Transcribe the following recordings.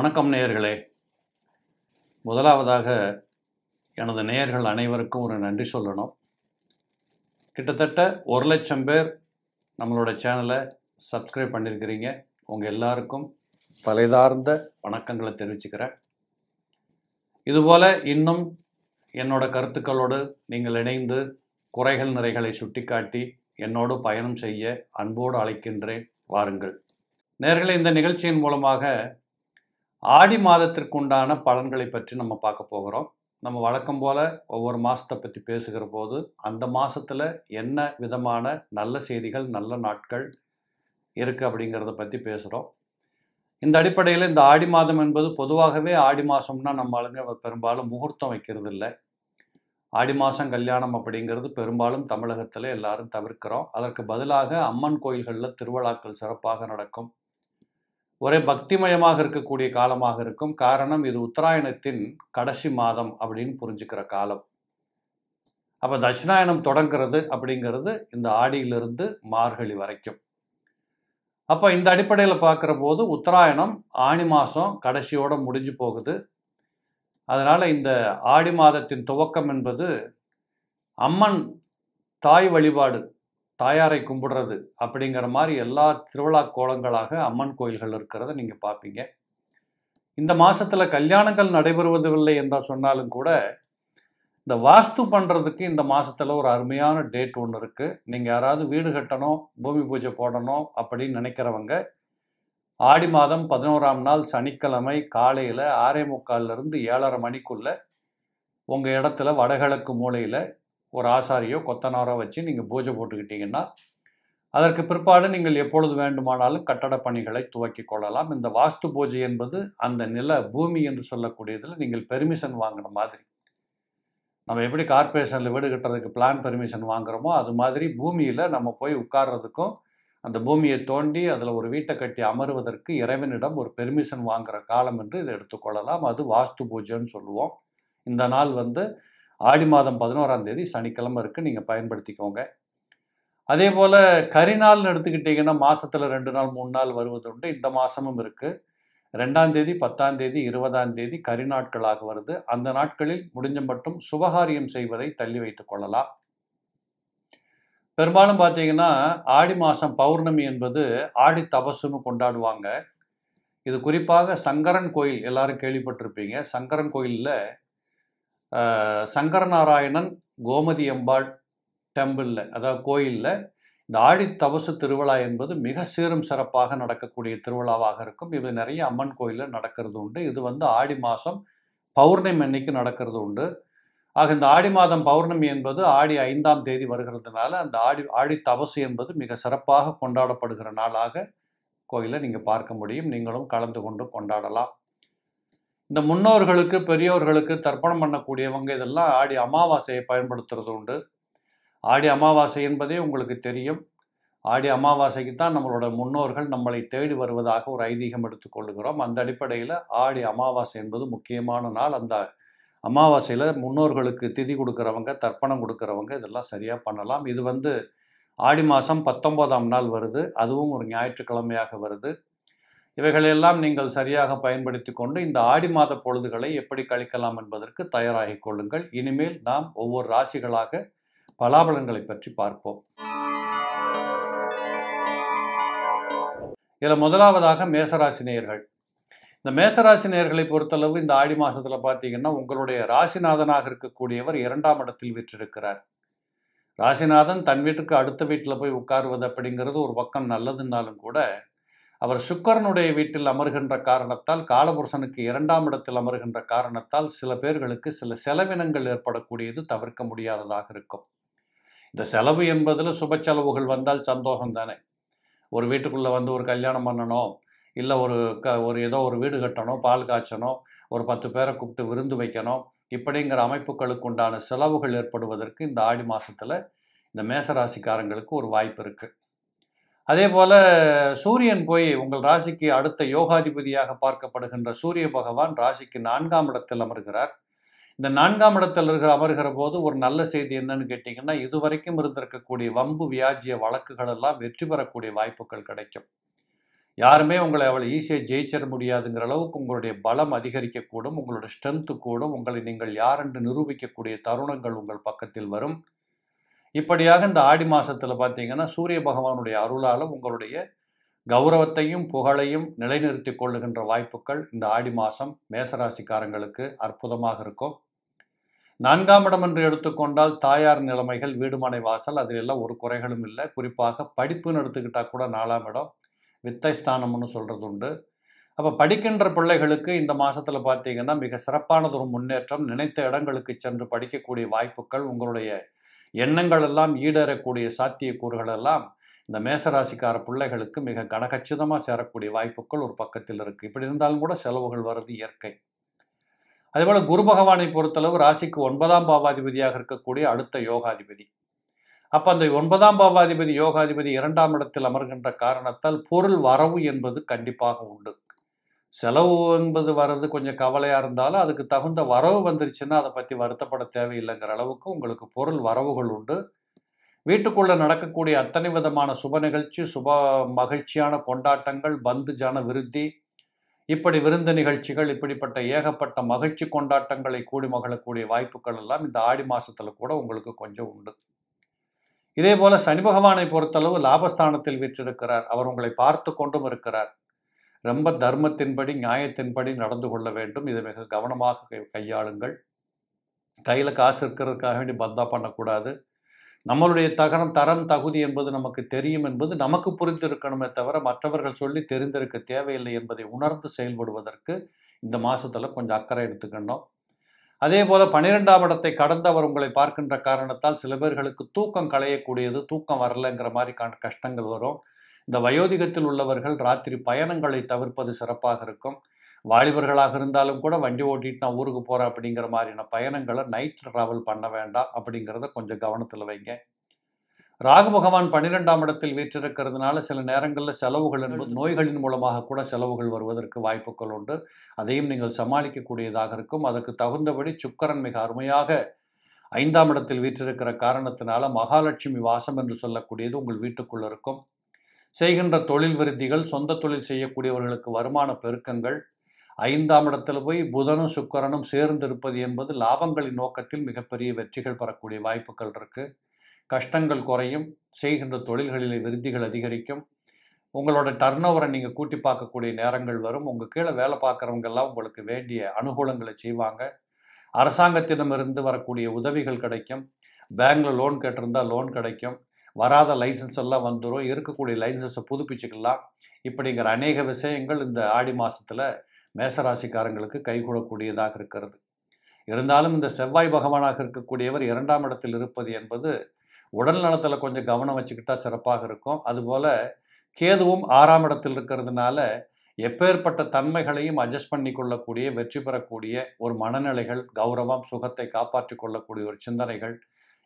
வணக்கம் நேயர்களே முதலாவதாக எனது நேயர்கள் அனைவருக்கும் ஒரு நன்றி சொல்லணும் கிட்டத்தட்ட ஒரு லட்சம் பேர் நம்மளோட சேனலை சப்ஸ்கிரைப் பண்ணியிருக்கிறீங்க உங்கள் எல்லாருக்கும் தலைதார்ந்த வணக்கங்களை தெரிவிச்சுக்கிறேன் இதுபோல் இன்னும் என்னோட கருத்துக்களோடு நீங்கள் இணைந்து குறைகள் நிறைகளை சுட்டிக்காட்டி என்னோடு பயணம் செய்ய அன்போடு அழைக்கின்றேன் வாருங்கள் நேர்களை இந்த நிகழ்ச்சியின் மூலமாக ஆடி மாதத்திற்கு உண்டான பலன்களை பற்றி நம்ம பார்க்க போகிறோம் நம்ம வழக்கம் போல் ஒவ்வொரு மாதத்தை பற்றி பேசுகிற போது அந்த மாதத்தில் என்ன விதமான நல்ல செய்திகள் நல்ல நாட்கள் இருக்குது அப்படிங்கிறத பற்றி பேசுகிறோம் இந்த அடிப்படையில் இந்த ஆடி மாதம் என்பது பொதுவாகவே ஆடி மாதம்னா நம்ம ஆளுங்க பெரும்பாலும் முகூர்த்தம் வைக்கிறது இல்லை ஆடி மாதம் கல்யாணம் அப்படிங்கிறது பெரும்பாலும் தமிழகத்தில் எல்லாரும் தவிர்க்கிறோம் அதற்கு பதிலாக அம்மன் கோயில்களில் திருவிழாக்கள் சிறப்பாக நடக்கும் ஒரே பக்திமயமாக இருக்கக்கூடிய காலமாக இருக்கும் காரணம் இது உத்தராயணத்தின் கடைசி மாதம் அப்படின்னு புரிஞ்சுக்கிற காலம் அப்போ தட்சிணாயணம் தொடங்கிறது அப்படிங்கிறது இந்த ஆடியிலிருந்து மார்கழி வரைக்கும் அப்போ இந்த அடிப்படையில் பார்க்குற போது உத்தராயணம் ஆணி மாதம் கடைசியோடு முடிஞ்சு போகுது அதனால் இந்த ஆடி மாதத்தின் துவக்கம் என்பது அம்மன் தாய் வழிபாடு தாயாரை கும்பிடுறது அப்படிங்கிற மாதிரி எல்லா திருவிழா கோலங்களாக அம்மன் கோயில்கள் இருக்கிறத நீங்கள் பார்ப்பீங்க இந்த மாதத்தில் கல்யாணங்கள் நடைபெறுவதில்லை என்றால் சொன்னாலும் கூட இந்த வாஸ்து பண்ணுறதுக்கு இந்த மாதத்தில் ஒரு அருமையான டேட் ஒன்று இருக்குது நீங்கள் யாராவது வீடு கட்டணும் பூமி பூஜை போடணும் அப்படின்னு நினைக்கிறவங்க ஆடி மாதம் பதினோராம் நாள் சனிக்கிழமை காலையில் ஆறே முக்கால்லேருந்து ஏழரை மணிக்குள்ளே உங்கள் இடத்துல வடகிழக்கு மூலையில் ஒரு ஆசாரியோ கொத்தனாரோ வச்சு நீங்கள் பூஜை போட்டுக்கிட்டீங்கன்னா அதற்கு பிற்பாடு நீங்கள் எப்பொழுது வேண்டுமானாலும் கட்டட பணிகளை துவக்கி கொள்ளலாம் இந்த வாஸ்து பூஜை என்பது அந்த நில பூமி என்று சொல்லக்கூடியதில் நீங்கள் பெர்மிஷன் வாங்கின மாதிரி நம்ம எப்படி கார்பரேஷனில் வீடு கட்டுறதுக்கு பிளான் பெர்மிஷன் வாங்குகிறோமோ அது மாதிரி பூமியில் நம்ம போய் உட்கார்றதுக்கும் அந்த பூமியை தோண்டி அதில் ஒரு வீட்டை கட்டி அமருவதற்கு இறைவனிடம் ஒரு பெர்மிஷன் வாங்குகிற காலம் என்று இதை எடுத்துக்கொள்ளலாம் அது வாஸ்து பூஜைன்னு சொல்லுவோம் இந்த நாள் வந்து ஆடி மாதம் பதினோராம் தேதி சனிக்கிழமை இருக்குது நீங்கள் பயன்படுத்திக்கோங்க அதே போல் கரிநாள்னு எடுத்துக்கிட்டிங்கன்னா மாதத்தில் ரெண்டு நாள் மூணு நாள் வருவதுண்டு இந்த மாதமும் இருக்குது ரெண்டாம் தேதி பத்தாம் தேதி இருபதாம் தேதி கரிநாட்களாக வருது அந்த நாட்களில் முடிஞ்ச மட்டும் சுபகாரியம் செய்வதை தள்ளி வைத்து கொள்ளலாம் பெரும்பாலும் பார்த்தீங்கன்னா ஆடி மாதம் பௌர்ணமி என்பது ஆடி தபசுன்னு கொண்டாடுவாங்க இது குறிப்பாக சங்கரன் கோயில் எல்லாரும் கேள்விப்பட்டிருப்பீங்க சங்கரன் கோயிலில் சங்கரநாராயணன் கோமதி அம்பாள் டெம்பிளில் அதாவது கோயிலில் இந்த ஆடி தபசு திருவிழா என்பது மிக சீரும் சிறப்பாக நடக்கக்கூடிய திருவிழாவாக இருக்கும் இது நிறைய அம்மன் கோயிலில் நடக்கிறது உண்டு இது வந்து ஆடி மாதம் பௌர்ணமி அன்னைக்கு நடக்கிறது உண்டு ஆக இந்த ஆடி மாதம் பௌர்ணமி என்பது ஆடி ஐந்தாம் தேதி வருகிறதுனால அந்த ஆடி ஆடி தபசு என்பது மிக சிறப்பாக கொண்டாடப்படுகிற நாளாக கோயிலை நீங்கள் பார்க்க முடியும் நீங்களும் கலந்து கொண்டு கொண்டாடலாம் இந்த முன்னோர்களுக்கு பெரியோர்களுக்கு தர்ப்பணம் பண்ணக்கூடியவங்க இதெல்லாம் ஆடி அமாவாசையை பயன்படுத்துறது உண்டு ஆடி அமாவாசை என்பதே உங்களுக்கு தெரியும் ஆடி அமாவாசைக்கு தான் நம்மளோட முன்னோர்கள் நம்மளை தேடி வருவதாக ஒரு ஐதீகம் எடுத்துக்கொள்கிறோம் அந்த அடிப்படையில் ஆடி அமாவாசை என்பது முக்கியமான நாள் அந்த அமாவாசையில் முன்னோர்களுக்கு திதி கொடுக்குறவங்க தர்ப்பணம் கொடுக்குறவங்க இதெல்லாம் சரியாக பண்ணலாம் இது வந்து ஆடி மாதம் பத்தொம்போதாம் நாள் வருது அதுவும் ஒரு ஞாயிற்றுக்கிழமையாக வருது இவைகளெல்லாம் நீங்கள் சரியாக பயன்படுத்தி கொண்டு இந்த ஆடி மாத பொழுதுகளை எப்படி கழிக்கலாம் என்பதற்கு தயாராகி கொள்ளுங்கள் இனிமேல் நாம் ஒவ்வொரு ராசிகளாக பலாபலன்களை பற்றி பார்ப்போம் இதில் முதலாவதாக மேசராசினியர்கள் இந்த மேசராசினியர்களை பொறுத்தளவு இந்த ஆடி மாதத்தில் பார்த்தீங்கன்னா உங்களுடைய ராசிநாதனாக இருக்கக்கூடியவர் இரண்டாம் இடத்தில் விற்றிருக்கிறார் ராசிநாதன் தன் வீட்டுக்கு அடுத்த வீட்டில் போய் உட்காருவது அப்படிங்கிறது ஒரு பக்கம் நல்லதுன்னாலும் கூட அவர் சுக்கரனுடைய வீட்டில் அமர்கின்ற காரணத்தால் காலபுருஷனுக்கு இரண்டாம் இடத்தில் அமர்கின்ற காரணத்தால் சில பேர்களுக்கு சில செலவினங்கள் ஏற்படக்கூடியது தவிர்க்க முடியாததாக இருக்கும் இந்த செலவு என்பதில் சுப செலவுகள் வந்தால் சந்தோஷம் தானே ஒரு வீட்டுக்குள்ளே வந்து ஒரு கல்யாணம் பண்ணணும் இல்லை ஒரு க ஒரு ஏதோ ஒரு வீடு கட்டணும் பால் காய்ச்சணும் ஒரு பத்து பேரை கூப்பிட்டு விருந்து வைக்கணும் இப்படிங்கிற அமைப்புகளுக்கு உண்டான செலவுகள் ஏற்படுவதற்கு இந்த ஆடி மாதத்தில் இந்த மேசராசிக்காரங்களுக்கு ஒரு வாய்ப்பு இருக்குது அதே போல சூரியன் போய் உங்கள் ராசிக்கு அடுத்த யோகாதிபதியாக பார்க்கப்படுகின்ற சூரிய பகவான் ராசிக்கு நான்காம் இடத்தில் அமர்கிறார் இந்த நான்காம் இடத்தில் இருக்கிற அமர்கிற போது ஒரு நல்ல செய்தி என்னன்னு கேட்டிங்கன்னா இதுவரைக்கும் இருந்திருக்கக்கூடிய வம்பு வியாஜிய வழக்குகள் எல்லாம் வெற்றி பெறக்கூடிய வாய்ப்புகள் கிடைக்கும் யாருமே உங்களை அவ்வளோ ஈஸியாக ஜெயிச்சிட முடியாதுங்கிற அளவுக்கு உங்களுடைய பலம் அதிகரிக்கக்கூடும் உங்களுடைய ஸ்ட்ரென்த்து கூடும் உங்களை நீங்கள் யார் என்று நிரூபிக்கக்கூடிய தருணங்கள் உங்கள் பக்கத்தில் வரும் இப்படியாக இந்த ஆடி மாதத்தில் பார்த்தீங்கன்னா சூரிய பகவானுடைய அருளால் உங்களுடைய கௌரவத்தையும் புகழையும் நிலைநிறுத்தி கொள்ளுகின்ற வாய்ப்புகள் இந்த ஆடி மாதம் மேசராசிக்காரங்களுக்கு அற்புதமாக இருக்கும் நான்காம் இடம் என்று எடுத்துக்கொண்டால் தாயார் நிலைமைகள் வீடுமனை வாசல் அதில் எல்லாம் ஒரு குறைகளும் இல்லை குறிப்பாக படிப்புன்னு எடுத்துக்கிட்டால் கூட நாலாம் இடம் வித்தை ஸ்தானம்னு சொல்கிறது உண்டு அப்போ படிக்கின்ற பிள்ளைகளுக்கு இந்த மாதத்தில் பார்த்தீங்கன்னா மிக சிறப்பானதொரு முன்னேற்றம் நினைத்த இடங்களுக்கு சென்று படிக்கக்கூடிய வாய்ப்புகள் உங்களுடைய எண்ணங்கள் எல்லாம் ஈடேறக்கூடிய சாத்தியக்கூறுகள் எல்லாம் இந்த மேசராசிக்கார பிள்ளைகளுக்கு மிக கனகச்சிதமாக சேரக்கூடிய வாய்ப்புகள் ஒரு பக்கத்தில் இருக்குது இப்படி இருந்தாலும் கூட செலவுகள் வருது இயற்கை அதேபோல் குரு பகவானை பொறுத்தளவு ராசிக்கு ஒன்பதாம் பாவாதிபதியாக இருக்கக்கூடிய அடுத்த யோகாதிபதி அப்போ அந்த ஒன்பதாம் பாவாதிபதி யோகாதிபதி இரண்டாம் இடத்தில் அமர்கின்ற காரணத்தால் பொருள் வரவு என்பது கண்டிப்பாக உண்டு செலவு என்பது வர்றது கொஞ்சம் கவலையாக இருந்தாலும் அதுக்கு தகுந்த வரவு வந்துருச்சுன்னா அதை பற்றி வருத்தப்பட தேவையில்லைங்கிற அளவுக்கு உங்களுக்கு பொருள் வரவுகள் உண்டு வீட்டுக்குள்ளே நடக்கக்கூடிய அத்தனை விதமான சுப நிகழ்ச்சி சுப மகிழ்ச்சியான கொண்டாட்டங்கள் பந்து ஜன விருத்தி இப்படி விருந்து நிகழ்ச்சிகள் இப்படிப்பட்ட ஏகப்பட்ட மகிழ்ச்சி கொண்டாட்டங்களை கூடி மகளக்கூடிய வாய்ப்புகள் எல்லாம் இந்த ஆடி மாதத்தில் கூட உங்களுக்கு கொஞ்சம் உண்டு இதே போல் சனி பகவானை பொறுத்தளவு லாபஸ்தானத்தில் வீற்றிருக்கிறார் அவர் உங்களை பார்த்து கொண்டும் இருக்கிறார் ரொம்ப தர்மத்தின்படி நியாயத்தின்படி நடந்து கொள்ள வேண்டும் இதை மிக கவனமாக கையாளுங்கள் கையில் காசு இருக்கிறதுக்காக வேண்டி பந்தா பண்ணக்கூடாது நம்மளுடைய தகனம் தரம் தகுதி என்பது நமக்கு தெரியும் என்பது நமக்கு புரிந்திருக்கணுமே தவிர மற்றவர்கள் சொல்லி தெரிந்திருக்க தேவையில்லை என்பதை உணர்ந்து செயல்படுவதற்கு இந்த மாதத்தில் கொஞ்சம் அக்கறை எடுத்துக்கணும் அதே போல் பன்னிரெண்டாம் இடத்தை கடந்தவர் உங்களை பார்க்கின்ற காரணத்தால் சில பேர்களுக்கு தூக்கம் களையக்கூடியது தூக்கம் வரலைங்கிற மாதிரி கஷ்டங்கள் வரும் இந்த வயோதிகத்தில் உள்ளவர்கள் ராத்திரி பயணங்களை தவிர்ப்பது சிறப்பாக இருக்கும் வாலிபர்களாக இருந்தாலும் கூட வண்டி ஓட்டிட்டு நான் ஊருக்கு போகிறேன் அப்படிங்கிற மாதிரியான பயணங்களை நைட் ட்ராவல் பண்ண வேண்டாம் அப்படிங்கிறத கொஞ்சம் கவனத்தில் வைங்க ராகு பகவான் பன்னிரெண்டாம் இடத்தில் வீற்றிருக்கிறதுனால சில நேரங்களில் செலவுகள் என்பது நோய்களின் மூலமாக கூட செலவுகள் வருவதற்கு வாய்ப்புகள் உண்டு அதையும் நீங்கள் சமாளிக்கக்கூடியதாக இருக்கும் அதற்கு தகுந்தபடி சுக்கரன் மிக அருமையாக ஐந்தாம் இடத்தில் வீற்றிருக்கிற காரணத்தினால மகாலட்சுமி வாசம் என்று சொல்லக்கூடியது உங்கள் வீட்டுக்குள்ள இருக்கும் செய்கின்ற தொழில் விருத்திகள் சொந்த தொழில் செய்யக்கூடியவர்களுக்கு வருமான பெருக்கங்கள் ஐந்தாம் இடத்துல போய் புதனும் சுக்கரனும் சேர்ந்து இருப்பது என்பது லாபங்களின் நோக்கத்தில் மிகப்பெரிய வெற்றிகள் பெறக்கூடிய வாய்ப்புகள் இருக்குது கஷ்டங்கள் குறையும் செய்கின்ற தொழில்களிலே விருத்திகள் அதிகரிக்கும் உங்களோட டர்ன் ஓவரை நீங்கள் கூட்டி பார்க்கக்கூடிய நேரங்கள் வரும் உங்கள் கீழே வேலை பார்க்குறவங்கெல்லாம் உங்களுக்கு வேண்டிய அனுகூலங்களை செய்வாங்க அரசாங்கத்திடமிருந்து வரக்கூடிய உதவிகள் கிடைக்கும் பேங்கில் லோன் கேட்டிருந்தால் லோன் கிடைக்கும் வராத லைசன்ஸ் எல்லாம் வந்துடும் இருக்கக்கூடிய லைசன்ஸை புதுப்பிச்சுக்கலாம் இப்படிங்கிற அநேக விஷயங்கள் இந்த ஆடி மாதத்தில் மேசராசிக்காரங்களுக்கு கைகூடக்கூடியதாக இருக்கிறது இருந்தாலும் இந்த செவ்வாய் பகவானாக இருக்கக்கூடியவர் இரண்டாம் இடத்தில் இருப்பது என்பது உடல் நலத்தில் கொஞ்சம் கவனம் வச்சுக்கிட்டால் சிறப்பாக இருக்கும் அதுபோல் கேதுவும் ஆறாம் இடத்தில் இருக்கிறதுனால எப்பேற்பட்ட தன்மைகளையும் அட்ஜஸ்ட் பண்ணி கொள்ளக்கூடிய வெற்றி பெறக்கூடிய ஒரு மனநிலைகள் கௌரவம் சுகத்தை காப்பாற்றி கொள்ளக்கூடிய ஒரு சிந்தனைகள்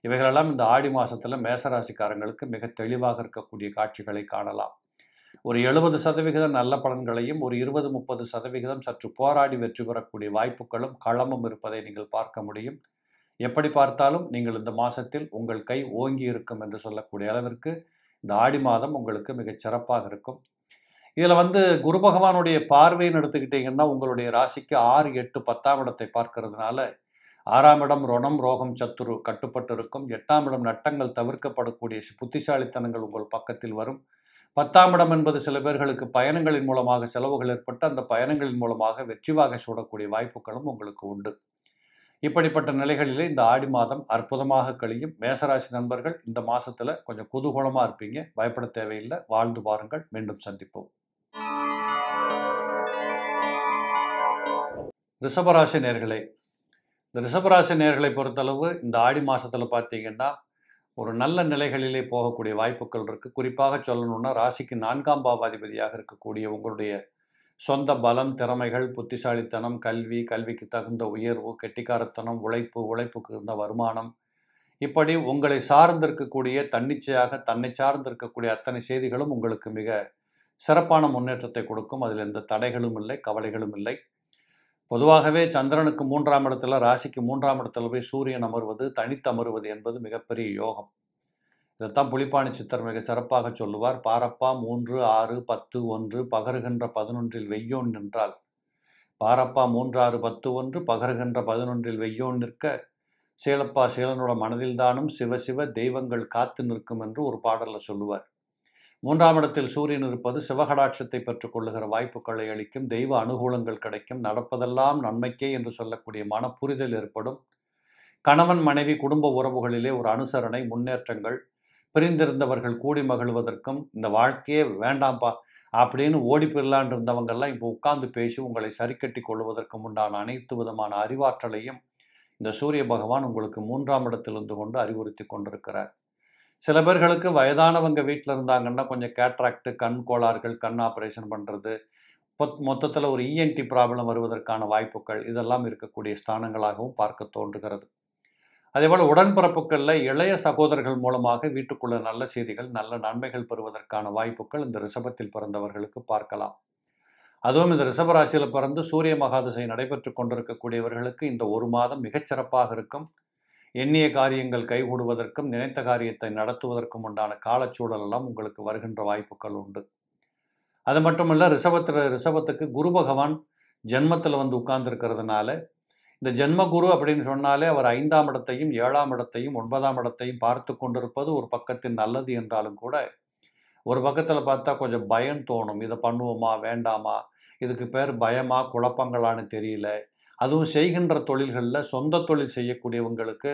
இவைகளெல்லாம் இந்த ஆடி மாதத்தில் மேசராசிக்காரங்களுக்கு மிக தெளிவாக இருக்கக்கூடிய காட்சிகளை காணலாம் ஒரு எழுபது சதவிகிதம் நல்ல பலன்களையும் ஒரு இருபது முப்பது சதவிகிதம் சற்று போராடி வெற்றி பெறக்கூடிய வாய்ப்புகளும் களமும் இருப்பதை நீங்கள் பார்க்க முடியும் எப்படி பார்த்தாலும் நீங்கள் இந்த மாதத்தில் உங்கள் கை ஓங்கி இருக்கும் என்று சொல்லக்கூடிய அளவிற்கு இந்த ஆடி மாதம் உங்களுக்கு மிகச் சிறப்பாக இருக்கும் இதில் வந்து குரு பகவானுடைய பார்வைன்னு எடுத்துக்கிட்டிங்கன்னா உங்களுடைய ராசிக்கு ஆறு எட்டு பத்தாம் இடத்தை பார்க்கறதுனால ஆறாம் இடம் ரொணம் ரோகம் சத்துரு கட்டுப்பட்டிருக்கும் எட்டாம் இடம் நட்டங்கள் தவிர்க்கப்படக்கூடிய புத்திசாலித்தனங்கள் உங்கள் பக்கத்தில் வரும் பத்தாம் இடம் என்பது சில பேர்களுக்கு பயணங்களின் மூலமாக செலவுகள் ஏற்பட்டு அந்த பயணங்களின் மூலமாக வெற்றிவாக சூடக்கூடிய வாய்ப்புகளும் உங்களுக்கு உண்டு இப்படிப்பட்ட நிலைகளிலே இந்த ஆடி மாதம் அற்புதமாக கழியும் மேசராசி நண்பர்கள் இந்த மாதத்தில் கொஞ்சம் குதூகூலமாக இருப்பீங்க பயப்பட தேவையில்லை வாழ்ந்து பாருங்கள் மீண்டும் சந்திப்போம் ரிஷபராசி நேர்களை இந்த ரிஷபராசி நேர்களை பொறுத்தளவு இந்த ஆடி மாதத்தில் பார்த்தீங்கன்னா ஒரு நல்ல நிலைகளிலே போகக்கூடிய வாய்ப்புகள் இருக்குது குறிப்பாக சொல்லணும்னா ராசிக்கு நான்காம் பாவாதிபதியாக இருக்கக்கூடிய உங்களுடைய சொந்த பலம் திறமைகள் புத்திசாலித்தனம் கல்வி கல்விக்கு தகுந்த உயர்வு கெட்டிக்காரத்தனம் உழைப்பு உழைப்புக்கு இருந்த வருமானம் இப்படி உங்களை சார்ந்திருக்கக்கூடிய தன்னிச்சையாக தன்னை சார்ந்திருக்கக்கூடிய அத்தனை செய்திகளும் உங்களுக்கு மிக சிறப்பான முன்னேற்றத்தை கொடுக்கும் அதில் எந்த தடைகளும் இல்லை கவலைகளும் இல்லை பொதுவாகவே சந்திரனுக்கு மூன்றாம் இடத்துல ராசிக்கு மூன்றாம் இடத்துல போய் சூரியன் அமர்வது தனித்து அமர்வது என்பது மிகப்பெரிய யோகம் இதைத்தான் புலிப்பாணி சித்தர் மிக சிறப்பாக சொல்லுவார் பாரப்பா மூன்று ஆறு பத்து ஒன்று பகருகின்ற பதினொன்றில் வெய்யோன் நின்றால் பாரப்பா மூன்று ஆறு பத்து ஒன்று பகருகின்ற பதினொன்றில் வெய்யோன் நிற்க சேலப்பா சேலனோட மனதில்தானும் சிவ சிவ தெய்வங்கள் காத்து நிற்கும் என்று ஒரு பாடலில் சொல்லுவார் மூன்றாம் இடத்தில் சூரியன் இருப்பது சிவகடாட்சத்தை பெற்றுக்கொள்ளுகிற வாய்ப்புகளை அளிக்கும் தெய்வ அனுகூலங்கள் கிடைக்கும் நடப்பதெல்லாம் நன்மைக்கே என்று சொல்லக்கூடிய மன புரிதல் ஏற்படும் கணவன் மனைவி குடும்ப உறவுகளிலே ஒரு அனுசரணை முன்னேற்றங்கள் பிரிந்திருந்தவர்கள் கூடி மகிழ்வதற்கும் இந்த வாழ்க்கையே வேண்டாம்ப்பா அப்படின்னு ஓடி பெறலான் இருந்தவங்கெல்லாம் இப்போ உட்கார்ந்து பேசி உங்களை சரிக்கட்டி கொள்வதற்கும் உண்டான அனைத்து விதமான அறிவாற்றலையும் இந்த சூரிய பகவான் உங்களுக்கு மூன்றாம் இடத்திலிருந்து கொண்டு அறிவுறுத்தி கொண்டிருக்கிறார் சில பேர்களுக்கு வயதானவங்க வீட்டில் இருந்தாங்கன்னா கொஞ்சம் கேட்ராக்டு கண் கோளாறுகள் கண் ஆப்ரேஷன் பண்ணுறது மொத்தத்தில் ஒரு இஎன்டி e ப்ராப்ளம் வருவதற்கான வாய்ப்புகள் இதெல்லாம் இருக்கக்கூடிய ஸ்தானங்களாகவும் பார்க்க தோன்றுகிறது அதேபோல் உடன்பிறப்புகளில் இளைய சகோதரர்கள் மூலமாக வீட்டுக்குள்ள நல்ல செய்திகள் நல்ல நன்மைகள் பெறுவதற்கான வாய்ப்புகள் இந்த ரிஷபத்தில் பிறந்தவர்களுக்கு பார்க்கலாம் அதுவும் இந்த ரிஷபராசியில் பிறந்து சூரிய மகாதசை நடைபெற்று கொண்டிருக்கக்கூடியவர்களுக்கு இந்த ஒரு மாதம் மிகச்சிறப்பாக இருக்கும் எண்ணிய காரியங்கள் கைகூடுவதற்கும் நினைத்த காரியத்தை நடத்துவதற்கும் உண்டான காலச்சூழலெல்லாம் உங்களுக்கு வருகின்ற வாய்ப்புகள் உண்டு அது மட்டுமல்ல ரிஷபத்தில் ரிஷபத்துக்கு குரு பகவான் ஜென்மத்தில் வந்து உட்கார்ந்துருக்கிறதுனால இந்த ஜென்மகுரு அப்படின்னு சொன்னாலே அவர் ஐந்தாம் இடத்தையும் ஏழாம் இடத்தையும் ஒன்பதாம் இடத்தையும் பார்த்து கொண்டிருப்பது ஒரு பக்கத்தின் நல்லது என்றாலும் கூட ஒரு பக்கத்தில் பார்த்தா கொஞ்சம் பயம் தோணும் இதை பண்ணுவோமா வேண்டாமா இதுக்கு பேர் பயமா குழப்பங்களான்னு தெரியல அதுவும் செய்கின்ற தொழில்களில் சொந்த தொழில் செய்யக்கூடியவங்களுக்கு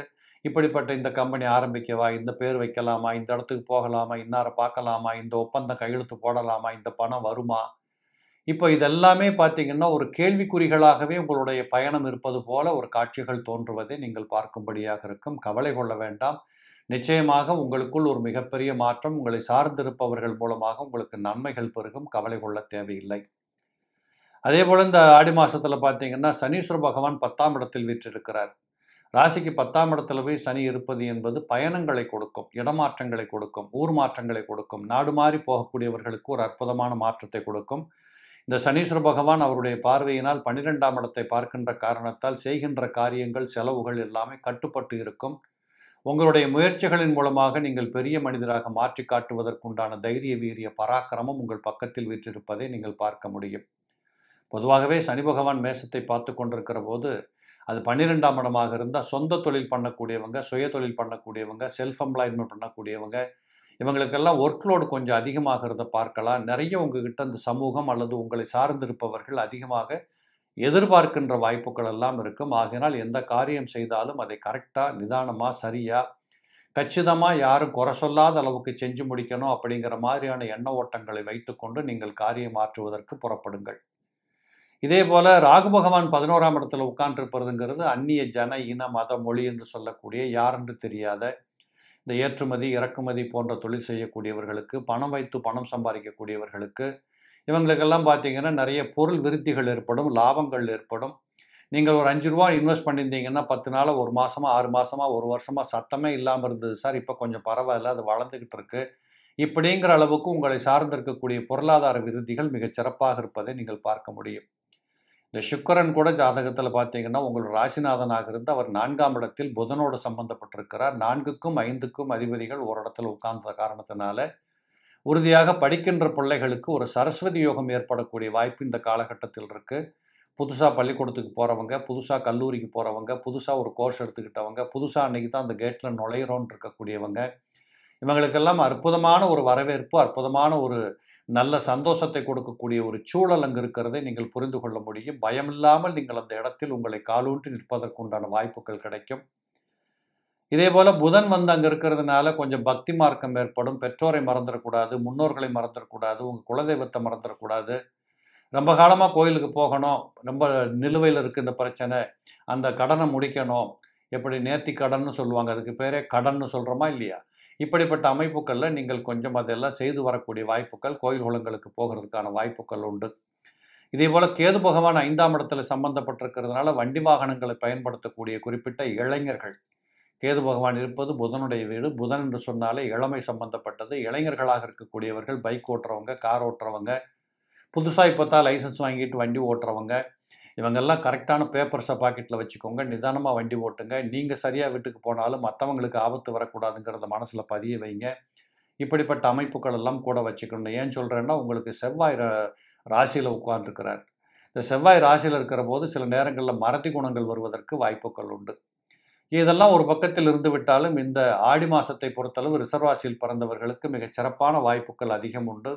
இப்படிப்பட்ட இந்த கம்பெனி ஆரம்பிக்கவா இந்த பேர் வைக்கலாமா இந்த இடத்துக்கு போகலாமா இன்னாரை பார்க்கலாமா இந்த ஒப்பந்தம் கையெழுத்து போடலாமா இந்த பணம் வருமா இப்போ இதெல்லாமே பார்த்தீங்கன்னா ஒரு கேள்விக்குறிகளாகவே உங்களுடைய பயணம் இருப்பது போல ஒரு காட்சிகள் தோன்றுவதை நீங்கள் பார்க்கும்படியாக இருக்கும் கவலை கொள்ள வேண்டாம் நிச்சயமாக உங்களுக்குள் ஒரு மிகப்பெரிய மாற்றம் உங்களை சார்ந்திருப்பவர்கள் மூலமாக உங்களுக்கு நன்மைகள் பெருகும் கவலை கொள்ள தேவையில்லை அதே போல் இந்த ஆடி மாதத்தில் பார்த்தீங்கன்னா சனீஸ்வர பகவான் பத்தாம் இடத்தில் வீற்றிருக்கிறார் ராசிக்கு பத்தாம் இடத்துல போய் சனி இருப்பது என்பது பயணங்களை கொடுக்கும் இடமாற்றங்களை கொடுக்கும் ஊர் மாற்றங்களை கொடுக்கும் நாடு மாறி போகக்கூடியவர்களுக்கு ஒரு அற்புதமான மாற்றத்தை கொடுக்கும் இந்த சனீஸ்வர பகவான் அவருடைய பார்வையினால் பன்னிரெண்டாம் இடத்தை பார்க்கின்ற காரணத்தால் செய்கின்ற காரியங்கள் செலவுகள் எல்லாமே கட்டுப்பட்டு இருக்கும் உங்களுடைய முயற்சிகளின் மூலமாக நீங்கள் பெரிய மனிதராக மாற்றி காட்டுவதற்குண்டான தைரிய வீரிய பராக்கிரமம் உங்கள் பக்கத்தில் வீற்றிருப்பதை நீங்கள் பார்க்க முடியும் பொதுவாகவே சனி பகவான் மேசத்தை பார்த்து கொண்டிருக்கிற போது அது பன்னிரெண்டாம் இடமாக இருந்தால் சொந்த தொழில் பண்ணக்கூடியவங்க சுய தொழில் பண்ணக்கூடியவங்க செல்ஃப் எம்ப்ளாய்மெண்ட் பண்ணக்கூடியவங்க இவங்களுக்கெல்லாம் ஒர்க்லோடு கொஞ்சம் அதிகமாகிறத பார்க்கலாம் நிறைய உங்ககிட்ட இந்த சமூகம் அல்லது உங்களை சார்ந்திருப்பவர்கள் அதிகமாக எதிர்பார்க்கின்ற வாய்ப்புகள் எல்லாம் இருக்கும் ஆகினால் எந்த காரியம் செய்தாலும் அதை கரெக்டாக நிதானமாக சரியாக கச்சிதமாக யாரும் குறை சொல்லாத அளவுக்கு செஞ்சு முடிக்கணும் அப்படிங்கிற மாதிரியான எண்ண ஓட்டங்களை வைத்துக்கொண்டு நீங்கள் காரியம் மாற்றுவதற்கு புறப்படுங்கள் இதே போல் ராகு பகவான் பதினோராம் இடத்துல உட்கார்ந்துருப்பதுங்கிறது அந்நிய ஜன இன மத மொழி என்று சொல்லக்கூடிய என்று தெரியாத இந்த ஏற்றுமதி இறக்குமதி போன்ற தொழில் செய்யக்கூடியவர்களுக்கு பணம் வைத்து பணம் சம்பாதிக்கக்கூடியவர்களுக்கு இவங்களுக்கெல்லாம் பார்த்தீங்கன்னா நிறைய பொருள் விருத்திகள் ஏற்படும் லாபங்கள் ஏற்படும் நீங்கள் ஒரு அஞ்சு ரூபா இன்வெஸ்ட் பண்ணியிருந்தீங்கன்னா பத்து நாளாக ஒரு மாதமாக ஆறு மாதமாக ஒரு வருஷமாக சத்தமே இல்லாமல் இருந்தது சார் இப்போ கொஞ்சம் பரவாயில்ல அது வளர்ந்துக்கிட்டு இருக்கு இப்படிங்கிற அளவுக்கு உங்களை சார்ந்திருக்கக்கூடிய பொருளாதார விருத்திகள் மிகச் சிறப்பாக இருப்பதை நீங்கள் பார்க்க முடியும் இந்த சுக்கரன் கூட ஜாதகத்தில் பார்த்தீங்கன்னா உங்கள் ராசிநாதனாக இருந்து அவர் நான்காம் இடத்தில் புதனோடு சம்பந்தப்பட்டிருக்கிறார் நான்குக்கும் ஐந்துக்கும் அதிபதிகள் ஒரு இடத்துல உட்கார்ந்த காரணத்தினால உறுதியாக படிக்கின்ற பிள்ளைகளுக்கு ஒரு சரஸ்வதி யோகம் ஏற்படக்கூடிய வாய்ப்பு இந்த காலகட்டத்தில் இருக்குது புதுசாக பள்ளிக்கூடத்துக்கு போகிறவங்க புதுசாக கல்லூரிக்கு போகிறவங்க புதுசாக ஒரு கோர்ஸ் எடுத்துக்கிட்டவங்க புதுசாக அன்றைக்கி தான் அந்த கேட்டில் நுழையிறோன்னு இருக்கக்கூடியவங்க இவங்களுக்கெல்லாம் அற்புதமான ஒரு வரவேற்பு அற்புதமான ஒரு நல்ல சந்தோஷத்தை கொடுக்கக்கூடிய ஒரு சூழல் அங்கு இருக்கிறதை நீங்கள் புரிந்து கொள்ள முடியும் பயம் இல்லாமல் நீங்கள் அந்த இடத்தில் உங்களை காலூன்றி நிற்பதற்குண்டான வாய்ப்புகள் கிடைக்கும் இதே போல் புதன் வந்து அங்கே இருக்கிறதுனால கொஞ்சம் பக்தி மார்க்கம் ஏற்படும் பெற்றோரை மறந்துடக்கூடாது முன்னோர்களை மறந்துடக்கூடாது உங்கள் குலதெய்வத்தை மறந்துடக்கூடாது ரொம்ப காலமாக கோயிலுக்கு போகணும் ரொம்ப நிலுவையில் இருக்குது இந்த பிரச்சனை அந்த கடனை முடிக்கணும் எப்படி நேர்த்தி கடன்னு சொல்லுவாங்க அதுக்கு பேரே கடன்னு சொல்கிறோமா இல்லையா இப்படிப்பட்ட அமைப்புகளில் நீங்கள் கொஞ்சம் அதெல்லாம் செய்து வரக்கூடிய வாய்ப்புகள் கோயில் குளங்களுக்கு போகிறதுக்கான வாய்ப்புகள் உண்டு இதே போல் கேது பகவான் ஐந்தாம் இடத்துல சம்பந்தப்பட்டிருக்கிறதுனால வண்டி வாகனங்களை பயன்படுத்தக்கூடிய குறிப்பிட்ட இளைஞர்கள் கேது பகவான் இருப்பது புதனுடைய வீடு புதன் என்று சொன்னாலே இளமை சம்பந்தப்பட்டது இளைஞர்களாக இருக்கக்கூடியவர்கள் பைக் ஓட்டுறவங்க கார் ஓட்டுறவங்க புதுசாக இப்போ தான் லைசன்ஸ் வாங்கிட்டு வண்டி ஓட்டுறவங்க இவங்கெல்லாம் கரெக்டான பேப்பர்ஸை பாக்கெட்டில் வச்சுக்கோங்க நிதானமாக வண்டி ஓட்டுங்க நீங்கள் சரியாக வீட்டுக்கு போனாலும் மற்றவங்களுக்கு ஆபத்து வரக்கூடாதுங்கிறத மனசில் பதிய வைங்க இப்படிப்பட்ட அமைப்புகள் எல்லாம் கூட வச்சுக்கணும் ஏன் சொல்கிறேன்னா உங்களுக்கு செவ்வாய் ராசியில் உட்கார்ந்துருக்கிறார் இந்த செவ்வாய் ராசியில் இருக்கிற போது சில நேரங்களில் மரத்தி குணங்கள் வருவதற்கு வாய்ப்புகள் உண்டு இதெல்லாம் ஒரு பக்கத்தில் இருந்து விட்டாலும் இந்த ஆடி மாதத்தை பொறுத்தளவு ரிசர்வ் பிறந்தவர்களுக்கு மிகச் சிறப்பான வாய்ப்புகள் அதிகம் உண்டு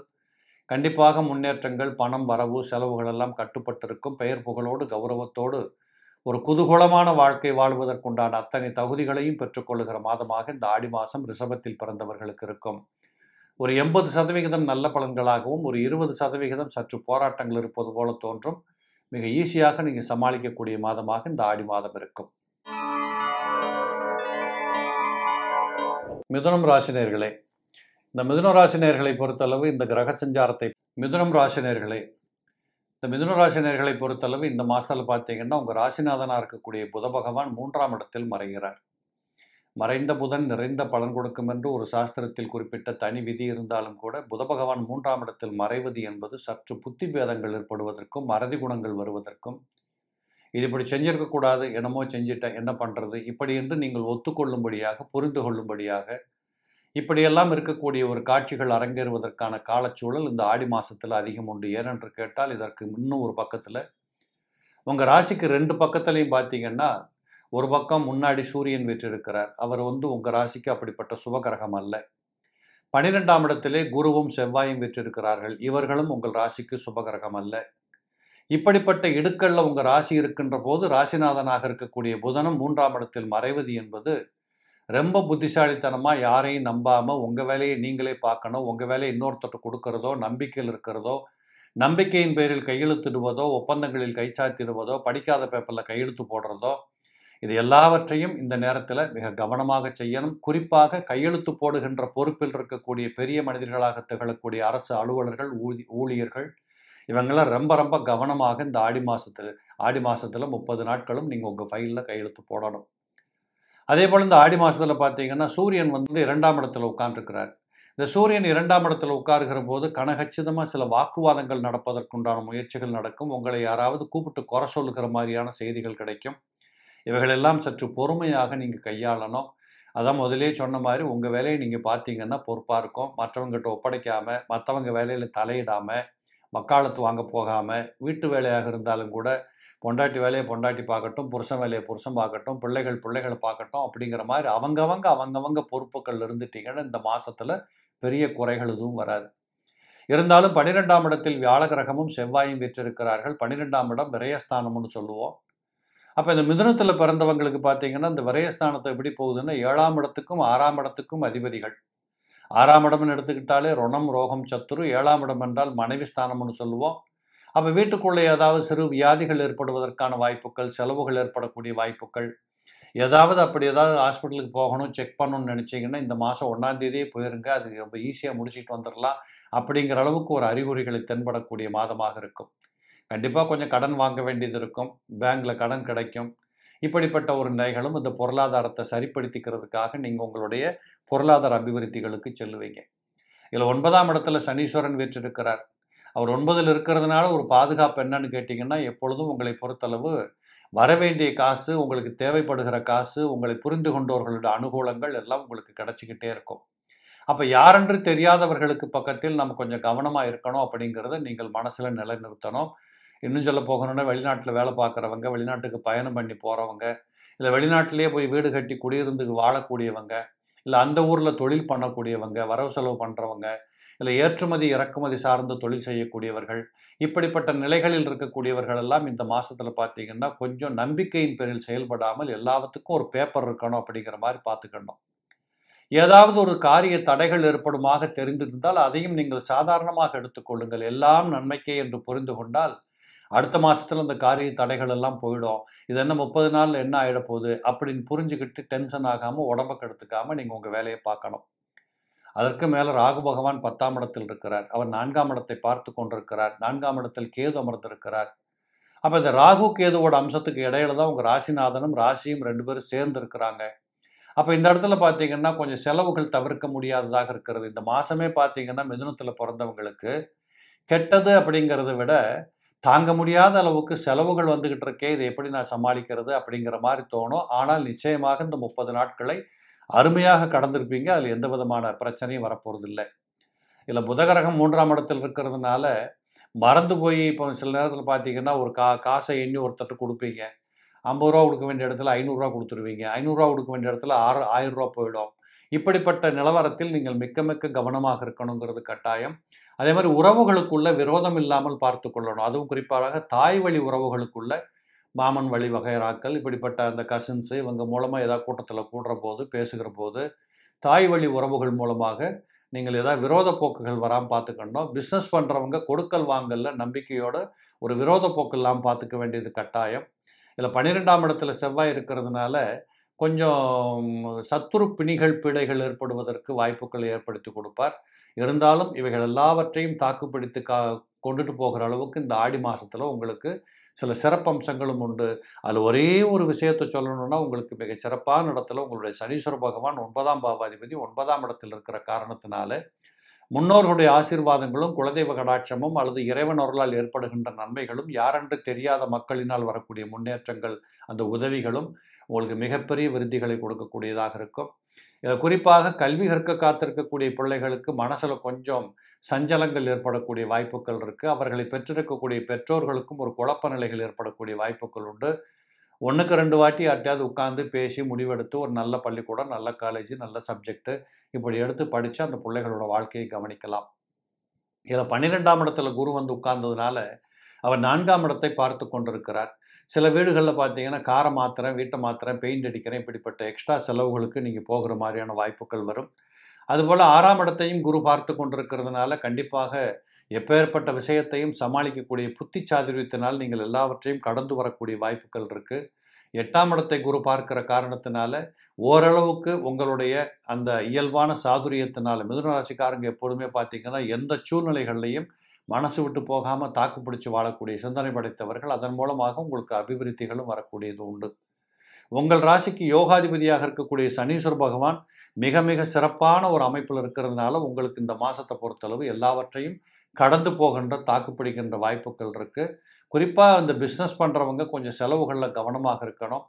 கண்டிப்பாக முன்னேற்றங்கள் பணம் வரவு செலவுகள் எல்லாம் கட்டுப்பட்டிருக்கும் பெயர் புகழோடு கௌரவத்தோடு ஒரு குதூகூலமான வாழ்க்கை வாழ்வதற்குண்டான அத்தனை தகுதிகளையும் பெற்றுக்கொள்ளுகிற மாதமாக இந்த ஆடி மாதம் ரிஷபத்தில் பிறந்தவர்களுக்கு இருக்கும் ஒரு எண்பது சதவிகிதம் நல்ல பலன்களாகவும் ஒரு இருபது சதவிகிதம் சற்று போராட்டங்கள் இருப்பது போல தோன்றும் மிக ஈஸியாக நீங்கள் சமாளிக்கக்கூடிய மாதமாக இந்த ஆடி மாதம் இருக்கும் மிதுனம் ராசினியர்களே இந்த மிதுன ராசினியர்களை பொறுத்தளவு இந்த கிரக சஞ்சாரத்தை மிதுனம் ராசினியர்களே இந்த மிதுன ராசினியர்களை பொறுத்தளவு இந்த மாதத்தில் பார்த்தீங்கன்னா உங்கள் ராசிநாதனாக இருக்கக்கூடிய புத பகவான் மூன்றாம் இடத்தில் மறைகிறார் மறைந்த புதன் நிறைந்த பலன் கொடுக்கும் என்று ஒரு சாஸ்திரத்தில் குறிப்பிட்ட தனி விதி இருந்தாலும் கூட புத பகவான் மூன்றாம் இடத்தில் மறைவது என்பது சற்று புத்தி பேதங்கள் ஏற்படுவதற்கும் மறதி குணங்கள் வருவதற்கும் இது இப்படி செஞ்சிருக்கக்கூடாது என்னமோ செஞ்சிட்டேன் என்ன பண்ணுறது இப்படி என்று நீங்கள் ஒத்துக்கொள்ளும்படியாக புரிந்து கொள்ளும்படியாக இப்படியெல்லாம் இருக்கக்கூடிய ஒரு காட்சிகள் அரங்கேறுவதற்கான காலச்சூழல் இந்த ஆடி மாதத்தில் அதிகம் உண்டு ஏனென்று கேட்டால் இதற்கு இன்னும் ஒரு பக்கத்தில் உங்கள் ராசிக்கு ரெண்டு பக்கத்துலையும் பார்த்தீங்கன்னா ஒரு பக்கம் முன்னாடி சூரியன் வீற்றிருக்கிறார் அவர் வந்து உங்கள் ராசிக்கு அப்படிப்பட்ட சுபகிரகம் அல்ல பனிரெண்டாம் இடத்திலே குருவும் செவ்வாயும் வீற்றிருக்கிறார்கள் இவர்களும் உங்கள் ராசிக்கு சுபகிரகம் அல்ல இப்படிப்பட்ட இடுக்களில் உங்கள் ராசி இருக்கின்ற போது ராசிநாதனாக இருக்கக்கூடிய புதனும் மூன்றாம் இடத்தில் மறைவது என்பது ரொம்ப புத்திசாலித்தனமாக யாரையும் நம்பாமல் உங்கள் வேலையை நீங்களே பார்க்கணும் உங்கள் வேலையை இன்னொருத்தட்ட கொடுக்கறதோ நம்பிக்கையில் இருக்கிறதோ நம்பிக்கையின் பேரில் கையெழுத்திடுவதோ ஒப்பந்தங்களில் கைச்சாத்திடுவதோ படிக்காத பேப்பரில் கையெழுத்து போடுறதோ இது எல்லாவற்றையும் இந்த நேரத்தில் மிக கவனமாக செய்யணும் குறிப்பாக கையெழுத்து போடுகின்ற பொறுப்பில் இருக்கக்கூடிய பெரிய மனிதர்களாக திகழக்கூடிய அரசு அலுவலர்கள் ஊழியர்கள் இவங்களாம் ரொம்ப ரொம்ப கவனமாக இந்த ஆடி மாதத்தில் ஆடி மாதத்தில் முப்பது நாட்களும் நீங்கள் உங்கள் ஃபைலில் கையெழுத்து போடணும் அதே போல் இந்த ஆடி மாதத்தில் பார்த்தீங்கன்னா சூரியன் வந்து இரண்டாம் இடத்துல உட்கார்ந்துருக்கிறார் இந்த சூரியன் இரண்டாம் இடத்துல உட்காருகிற போது கனகச்சிதமாக சில வாக்குவாதங்கள் நடப்பதற்குண்டான முயற்சிகள் நடக்கும் உங்களை யாராவது கூப்பிட்டு குறை சொல்லுகிற மாதிரியான செய்திகள் கிடைக்கும் இவைகளெல்லாம் சற்று பொறுமையாக நீங்கள் கையாளணும் அதான் முதலே சொன்ன மாதிரி உங்கள் வேலையை நீங்கள் பார்த்தீங்கன்னா பொறுப்பாக இருக்கும் மற்றவங்ககிட்ட ஒப்படைக்காமல் மற்றவங்க வேலையில் தலையிடாமல் வக்காலத்து வாங்க போகாமல் வீட்டு வேலையாக இருந்தாலும் கூட பொண்டாட்டி வேலையை பொண்டாட்டி பார்க்கட்டும் புருஷன் வேலையை புருஷன் பார்க்கட்டும் பிள்ளைகள் பிள்ளைகளை பார்க்கட்டும் அப்படிங்கிற மாதிரி அவங்கவங்க அவங்கவங்க பொறுப்புகள் இருந்துட்டீங்கன்னா இந்த மாதத்தில் பெரிய குறைகள் எதுவும் வராது இருந்தாலும் பன்னிரெண்டாம் இடத்தில் வியாழ கிரகமும் செவ்வாயும் பெற்றிருக்கிறார்கள் பன்னிரெண்டாம் இடம் விரயஸ்தானம்னு சொல்லுவோம் அப்போ இந்த மிதுனத்தில் பிறந்தவங்களுக்கு பார்த்தீங்கன்னா இந்த விரயஸ்தானத்தை எப்படி போகுதுன்னா ஏழாம் இடத்துக்கும் ஆறாம் இடத்துக்கும் அதிபதிகள் ஆறாம் இடம்னு எடுத்துக்கிட்டாலே ரொணம் ரோகம் சத்துரு ஏழாம் இடம் என்றால் மனைவி ஸ்தானம்னு சொல்லுவோம் அப்போ வீட்டுக்குள்ளே ஏதாவது சிறு வியாதிகள் ஏற்படுவதற்கான வாய்ப்புகள் செலவுகள் ஏற்படக்கூடிய வாய்ப்புகள் ஏதாவது அப்படி ஏதாவது ஹாஸ்பிட்டலுக்கு போகணும் செக் பண்ணணும்னு நினச்சிங்கன்னா இந்த மாதம் ஒன்றாந்தேதியே போயிருங்க அது ரொம்ப ஈஸியாக முடிச்சுட்டு வந்துடலாம் அப்படிங்கிற அளவுக்கு ஒரு அறிகுறிகளை தென்படக்கூடிய மாதமாக இருக்கும் கண்டிப்பாக கொஞ்சம் கடன் வாங்க வேண்டியது இருக்கும் பேங்கில் கடன் கிடைக்கும் இப்படிப்பட்ட ஒரு நிலைகளும் இந்த பொருளாதாரத்தை சரிப்படுத்திக்கிறதுக்காக நீங்கள் உங்களுடைய பொருளாதார அபிவிருத்திகளுக்கு செல்லுவீங்க இதில் ஒன்பதாம் இடத்துல சனீஸ்வரன் வீற்றிருக்கிறார் அவர் ஒன்பதில் இருக்கிறதுனால ஒரு பாதுகாப்பு என்னன்னு கேட்டிங்கன்னா எப்பொழுதும் உங்களை பொறுத்தளவு வரவேண்டிய காசு உங்களுக்கு தேவைப்படுகிற காசு உங்களை புரிந்து கொண்டவர்களோட அனுகூலங்கள் எல்லாம் உங்களுக்கு கிடச்சிக்கிட்டே இருக்கும் அப்போ யாரென்று தெரியாதவர்களுக்கு பக்கத்தில் நம்ம கொஞ்சம் கவனமாக இருக்கணும் அப்படிங்கிறத நீங்கள் மனசில் நிலைநிறுத்தணும் இன்னும் சொல்ல போகணும்னா வெளிநாட்டில் வேலை பார்க்குறவங்க வெளிநாட்டுக்கு பயணம் பண்ணி போகிறவங்க இல்லை வெளிநாட்டிலேயே போய் வீடு கட்டி குடியிருந்து வாழக்கூடியவங்க இல்லை அந்த ஊரில் தொழில் பண்ணக்கூடியவங்க வரவு செலவு பண்ணுறவங்க இல்லை ஏற்றுமதி இறக்குமதி சார்ந்து தொழில் செய்யக்கூடியவர்கள் இப்படிப்பட்ட நிலைகளில் இருக்கக்கூடியவர்கள் எல்லாம் இந்த மாதத்தில் பார்த்தீங்கன்னா கொஞ்சம் நம்பிக்கையின் பேரில் செயல்படாமல் எல்லாத்துக்கும் ஒரு பேப்பர் இருக்கணும் அப்படிங்கிற மாதிரி பார்த்துக்கணும் ஏதாவது ஒரு காரிய தடைகள் ஏற்படுமாக தெரிந்திருந்தால் அதையும் நீங்கள் சாதாரணமாக எடுத்துக்கொள்ளுங்கள் எல்லாம் நன்மைக்கே என்று புரிந்து கொண்டால் அடுத்த மாதத்தில் அந்த காரிய தடைகள் எல்லாம் போயிடும் இது என்ன முப்பது நாளில் என்ன ஆகிடப்போகுது அப்படின்னு புரிஞ்சுக்கிட்டு டென்ஷன் ஆகாமல் உடம்பை கெடுத்துக்காமல் நீங்கள் உங்கள் வேலையை பார்க்கணும் அதற்கு மேலே ராகு பகவான் பத்தாம் இடத்தில் இருக்கிறார் அவர் நான்காம் இடத்தை பார்த்து கொண்டிருக்கிறார் நான்காம் இடத்தில் கேது அமர்ந்திருக்கிறார் அப்போ இந்த ராகு கேதுவோட அம்சத்துக்கு இடையில தான் உங்கள் ராசிநாதனும் ராசியும் ரெண்டு பேரும் சேர்ந்து இருக்கிறாங்க அப்போ இந்த இடத்துல பார்த்தீங்கன்னா கொஞ்சம் செலவுகள் தவிர்க்க முடியாததாக இருக்கிறது இந்த மாதமே பார்த்தீங்கன்னா மிதுனத்தில் பிறந்தவங்களுக்கு கெட்டது அப்படிங்கிறத விட தாங்க முடியாத அளவுக்கு செலவுகள் வந்துக்கிட்டு இருக்கே இதை எப்படி நான் சமாளிக்கிறது அப்படிங்கிற மாதிரி தோணும் ஆனால் நிச்சயமாக இந்த முப்பது நாட்களை அருமையாக கடந்திருப்பீங்க அதில் எந்த விதமான பிரச்சனையும் வரப்போகிறது இல்லை இதில் புதகரகம் மூன்றாம் இடத்தில் இருக்கிறதுனால மறந்து போய் இப்போ சில நேரத்தில் பார்த்தீங்கன்னா ஒரு கா காசை எண்ணி ஒருத்தட்டு கொடுப்பீங்க ஐம்பது ரூபா கொடுக்க வேண்டிய இடத்துல ஐநூறுரூவா கொடுத்துருவீங்க ஐநூறுரூவா கொடுக்க வேண்டிய இடத்துல ஆறு ஆயிரம் ரூபா போயிடும் இப்படிப்பட்ட நிலவரத்தில் நீங்கள் மிக்க மிக்க கவனமாக இருக்கணுங்கிறது கட்டாயம் அதே மாதிரி உறவுகளுக்குள்ள விரோதம் இல்லாமல் பார்த்து கொள்ளணும் அதுவும் குறிப்பாக தாய் வழி உறவுகளுக்குள்ள மாமன் வழி வகைராக்கள் இப்படிப்பட்ட அந்த கசின்ஸு இவங்க மூலமாக ஏதாவது கூட்டத்தில் கூடுற போது பேசுகிற போது தாய் வழி உறவுகள் மூலமாக நீங்கள் ஏதாவது விரோத போக்குகள் வராமல் பார்த்துக்கணும் பிஸ்னஸ் பண்ணுறவங்க கொடுக்கல் வாங்கல நம்பிக்கையோடு ஒரு விரோத போக்கு இல்லாமல் பார்த்துக்க வேண்டியது கட்டாயம் இதில் பன்னிரெண்டாம் இடத்துல செவ்வாய் இருக்கிறதுனால கொஞ்சம் சத்துரு பிணிகள் பிழைகள் ஏற்படுவதற்கு வாய்ப்புகளை ஏற்படுத்தி கொடுப்பார் இருந்தாலும் இவைகள் எல்லாவற்றையும் தாக்குப்பிடித்து கா கொண்டுட்டு போகிற அளவுக்கு இந்த ஆடி மாதத்தில் உங்களுக்கு சில சிறப்பம்சங்களும் உண்டு அதில் ஒரே ஒரு விஷயத்தை சொல்லணும்னா உங்களுக்கு மிக சிறப்பான இடத்துல உங்களுடைய சனீஸ்வர பகவான் ஒன்பதாம் பாவாதிபதி ஒன்பதாம் இடத்தில் இருக்கிற காரணத்தினால முன்னோர்களுடைய ஆசீர்வாதங்களும் குலதெய்வ கடாட்சமும் அல்லது இறைவன் அவர்களால் ஏற்படுகின்ற நன்மைகளும் யாரென்று தெரியாத மக்களினால் வரக்கூடிய முன்னேற்றங்கள் அந்த உதவிகளும் உங்களுக்கு மிகப்பெரிய விருத்திகளை கொடுக்கக்கூடியதாக இருக்கும் குறிப்பாக கல்வி கற்க காத்திருக்கக்கூடிய பிள்ளைகளுக்கு மனசில் கொஞ்சம் சஞ்சலங்கள் ஏற்படக்கூடிய வாய்ப்புகள் இருக்குது அவர்களை பெற்றிருக்கக்கூடிய பெற்றோர்களுக்கும் ஒரு குழப்ப நிலைகள் ஏற்படக்கூடிய வாய்ப்புகள் உண்டு ஒன்றுக்கு ரெண்டு வாட்டி யார்ட்டையாவது உட்காந்து பேசி முடிவெடுத்து ஒரு நல்ல பள்ளிக்கூடம் நல்ல காலேஜ் நல்ல சப்ஜெக்ட்டு இப்படி எடுத்து படித்து அந்த பிள்ளைகளோட வாழ்க்கையை கவனிக்கலாம் இதில் பன்னிரெண்டாம் இடத்துல குரு வந்து உட்கார்ந்ததுனால அவர் நான்காம் இடத்தை பார்த்து கொண்டிருக்கிறார் சில வீடுகளில் பார்த்தீங்கன்னா காரை மாத்திரம் வீட்டை மாத்திரம் பெயிண்ட் அடிக்கிறேன் இப்படிப்பட்ட எக்ஸ்ட்ரா செலவுகளுக்கு நீங்கள் போகிற மாதிரியான வாய்ப்புகள் வரும் அதுபோல் ஆறாம் இடத்தையும் குரு பார்த்து கொண்டிருக்கிறதுனால கண்டிப்பாக எப்பேற்பட்ட விஷயத்தையும் சமாளிக்கக்கூடிய புத்தி சாதுரியத்தினால் நீங்கள் எல்லாவற்றையும் கடந்து வரக்கூடிய வாய்ப்புகள் இருக்குது எட்டாம் இடத்தை குரு பார்க்கிற காரணத்தினால ஓரளவுக்கு உங்களுடைய அந்த இயல்பான சாதுரியத்தினால மிதுன ராசிக்காரங்க எப்பொழுதுமே பார்த்தீங்கன்னா எந்த சூழ்நிலைகள்லையும் மனசு விட்டு போகாமல் தாக்கு பிடிச்சி வாழக்கூடிய சிந்தனை படைத்தவர்கள் அதன் மூலமாக உங்களுக்கு அபிவிருத்திகளும் வரக்கூடியது உண்டு உங்கள் ராசிக்கு யோகாதிபதியாக இருக்கக்கூடிய சனீஸ்வர பகவான் மிக மிக சிறப்பான ஒரு அமைப்பில் இருக்கிறதுனால உங்களுக்கு இந்த மாதத்தை பொறுத்தளவு எல்லாவற்றையும் கடந்து போகின்ற தாக்குப்பிடிக்கின்ற வாய்ப்புகள் இருக்குது குறிப்பாக அந்த பிஸ்னஸ் பண்ணுறவங்க கொஞ்சம் செலவுகளில் கவனமாக இருக்கணும்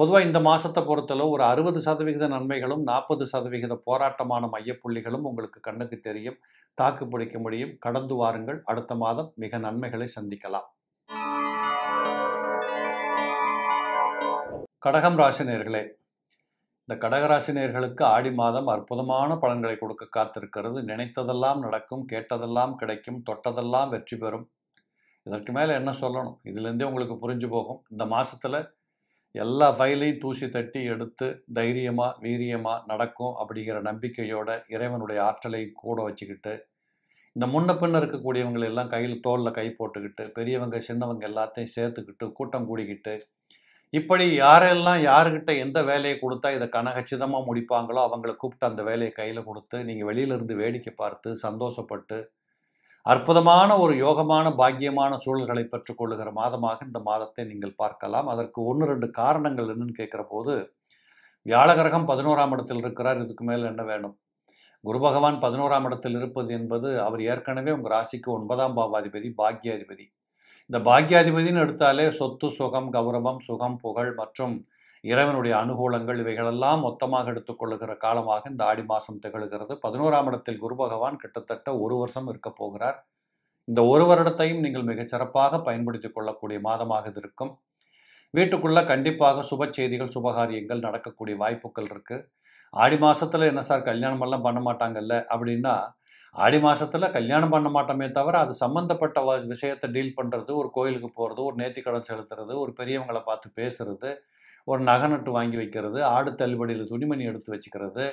பொதுவாக இந்த மாதத்தை பொறுத்தளவு ஒரு அறுபது சதவிகித நன்மைகளும் நாற்பது சதவிகித போராட்டமான மையப்புள்ளிகளும் உங்களுக்கு கண்ணுக்கு தெரியும் தாக்கு பிடிக்க முடியும் கடந்து வாருங்கள் அடுத்த மாதம் மிக நன்மைகளை சந்திக்கலாம் கடகம் ராசினியர்களே இந்த கடகராசினியர்களுக்கு ஆடி மாதம் அற்புதமான பலன்களை கொடுக்க காத்திருக்கிறது நினைத்ததெல்லாம் நடக்கும் கேட்டதெல்லாம் கிடைக்கும் தொட்டதெல்லாம் வெற்றி பெறும் இதற்கு மேலே என்ன சொல்லணும் இதுலேருந்தே உங்களுக்கு புரிஞ்சு போகும் இந்த மாதத்தில் எல்லா ஃபைலையும் தூசி தட்டி எடுத்து தைரியமாக வீரியமாக நடக்கும் அப்படிங்கிற நம்பிக்கையோட இறைவனுடைய ஆற்றலை கூட வச்சுக்கிட்டு இந்த முன்ன பின்ன இருக்கக்கூடியவங்களை எல்லாம் கையில் தோலில் கை போட்டுக்கிட்டு பெரியவங்க சின்னவங்க எல்லாத்தையும் சேர்த்துக்கிட்டு கூட்டம் கூடிக்கிட்டு இப்படி யாரெல்லாம் யாருக்கிட்ட எந்த வேலையை கொடுத்தா இதை கனகச்சிதமாக முடிப்பாங்களோ அவங்களை கூப்பிட்டு அந்த வேலையை கையில் கொடுத்து நீங்கள் வெளியிலேருந்து வேடிக்கை பார்த்து சந்தோஷப்பட்டு அற்புதமான ஒரு யோகமான பாக்கியமான சூழல்களை பெற்றுக்கொள்ளுகிற மாதமாக இந்த மாதத்தை நீங்கள் பார்க்கலாம் அதற்கு ஒன்று ரெண்டு காரணங்கள் என்னன்னு கேட்குற போது வியாழகிரகம் பதினோராம் இடத்தில் இருக்கிறார் இதுக்கு மேல் என்ன வேணும் குரு பகவான் பதினோராம் இடத்தில் இருப்பது என்பது அவர் ஏற்கனவே உங்கள் ராசிக்கு ஒன்பதாம் பாவாதிபதி பாக்கியாதிபதி இந்த பாக்கியாதிபதின்னு எடுத்தாலே சொத்து சுகம் கௌரவம் சுகம் புகழ் மற்றும் இறைவனுடைய அனுகூலங்கள் இவைகளெல்லாம் மொத்தமாக எடுத்துக்கொள்ளுகிற காலமாக இந்த ஆடி மாதம் திகழ்கிறது பதினோராம் இடத்தில் குரு பகவான் கிட்டத்தட்ட ஒரு வருஷம் இருக்க போகிறார் இந்த ஒரு வருடத்தையும் நீங்கள் மிகச் சிறப்பாக பயன்படுத்தி கொள்ளக்கூடிய மாதமாக இது இருக்கும் வீட்டுக்குள்ளே கண்டிப்பாக சுப செய்திகள் சுபகாரியங்கள் நடக்கக்கூடிய வாய்ப்புகள் இருக்குது ஆடி மாதத்தில் என்ன சார் கல்யாணமெல்லாம் பண்ண மாட்டாங்கல்ல அப்படின்னா ஆடி மாதத்தில் கல்யாணம் பண்ண மாட்டோமே தவிர அது சம்மந்தப்பட்ட விஷயத்தை டீல் பண்ணுறது ஒரு கோயிலுக்கு போகிறது ஒரு நேர்த்திக்கடன் செலுத்துறது ஒரு பெரியவங்களை பார்த்து பேசுறது ஒரு நகை நட்டு வாங்கி வைக்கிறது ஆடு தள்ளுபடியில் துணிமணி எடுத்து வச்சுக்கிறது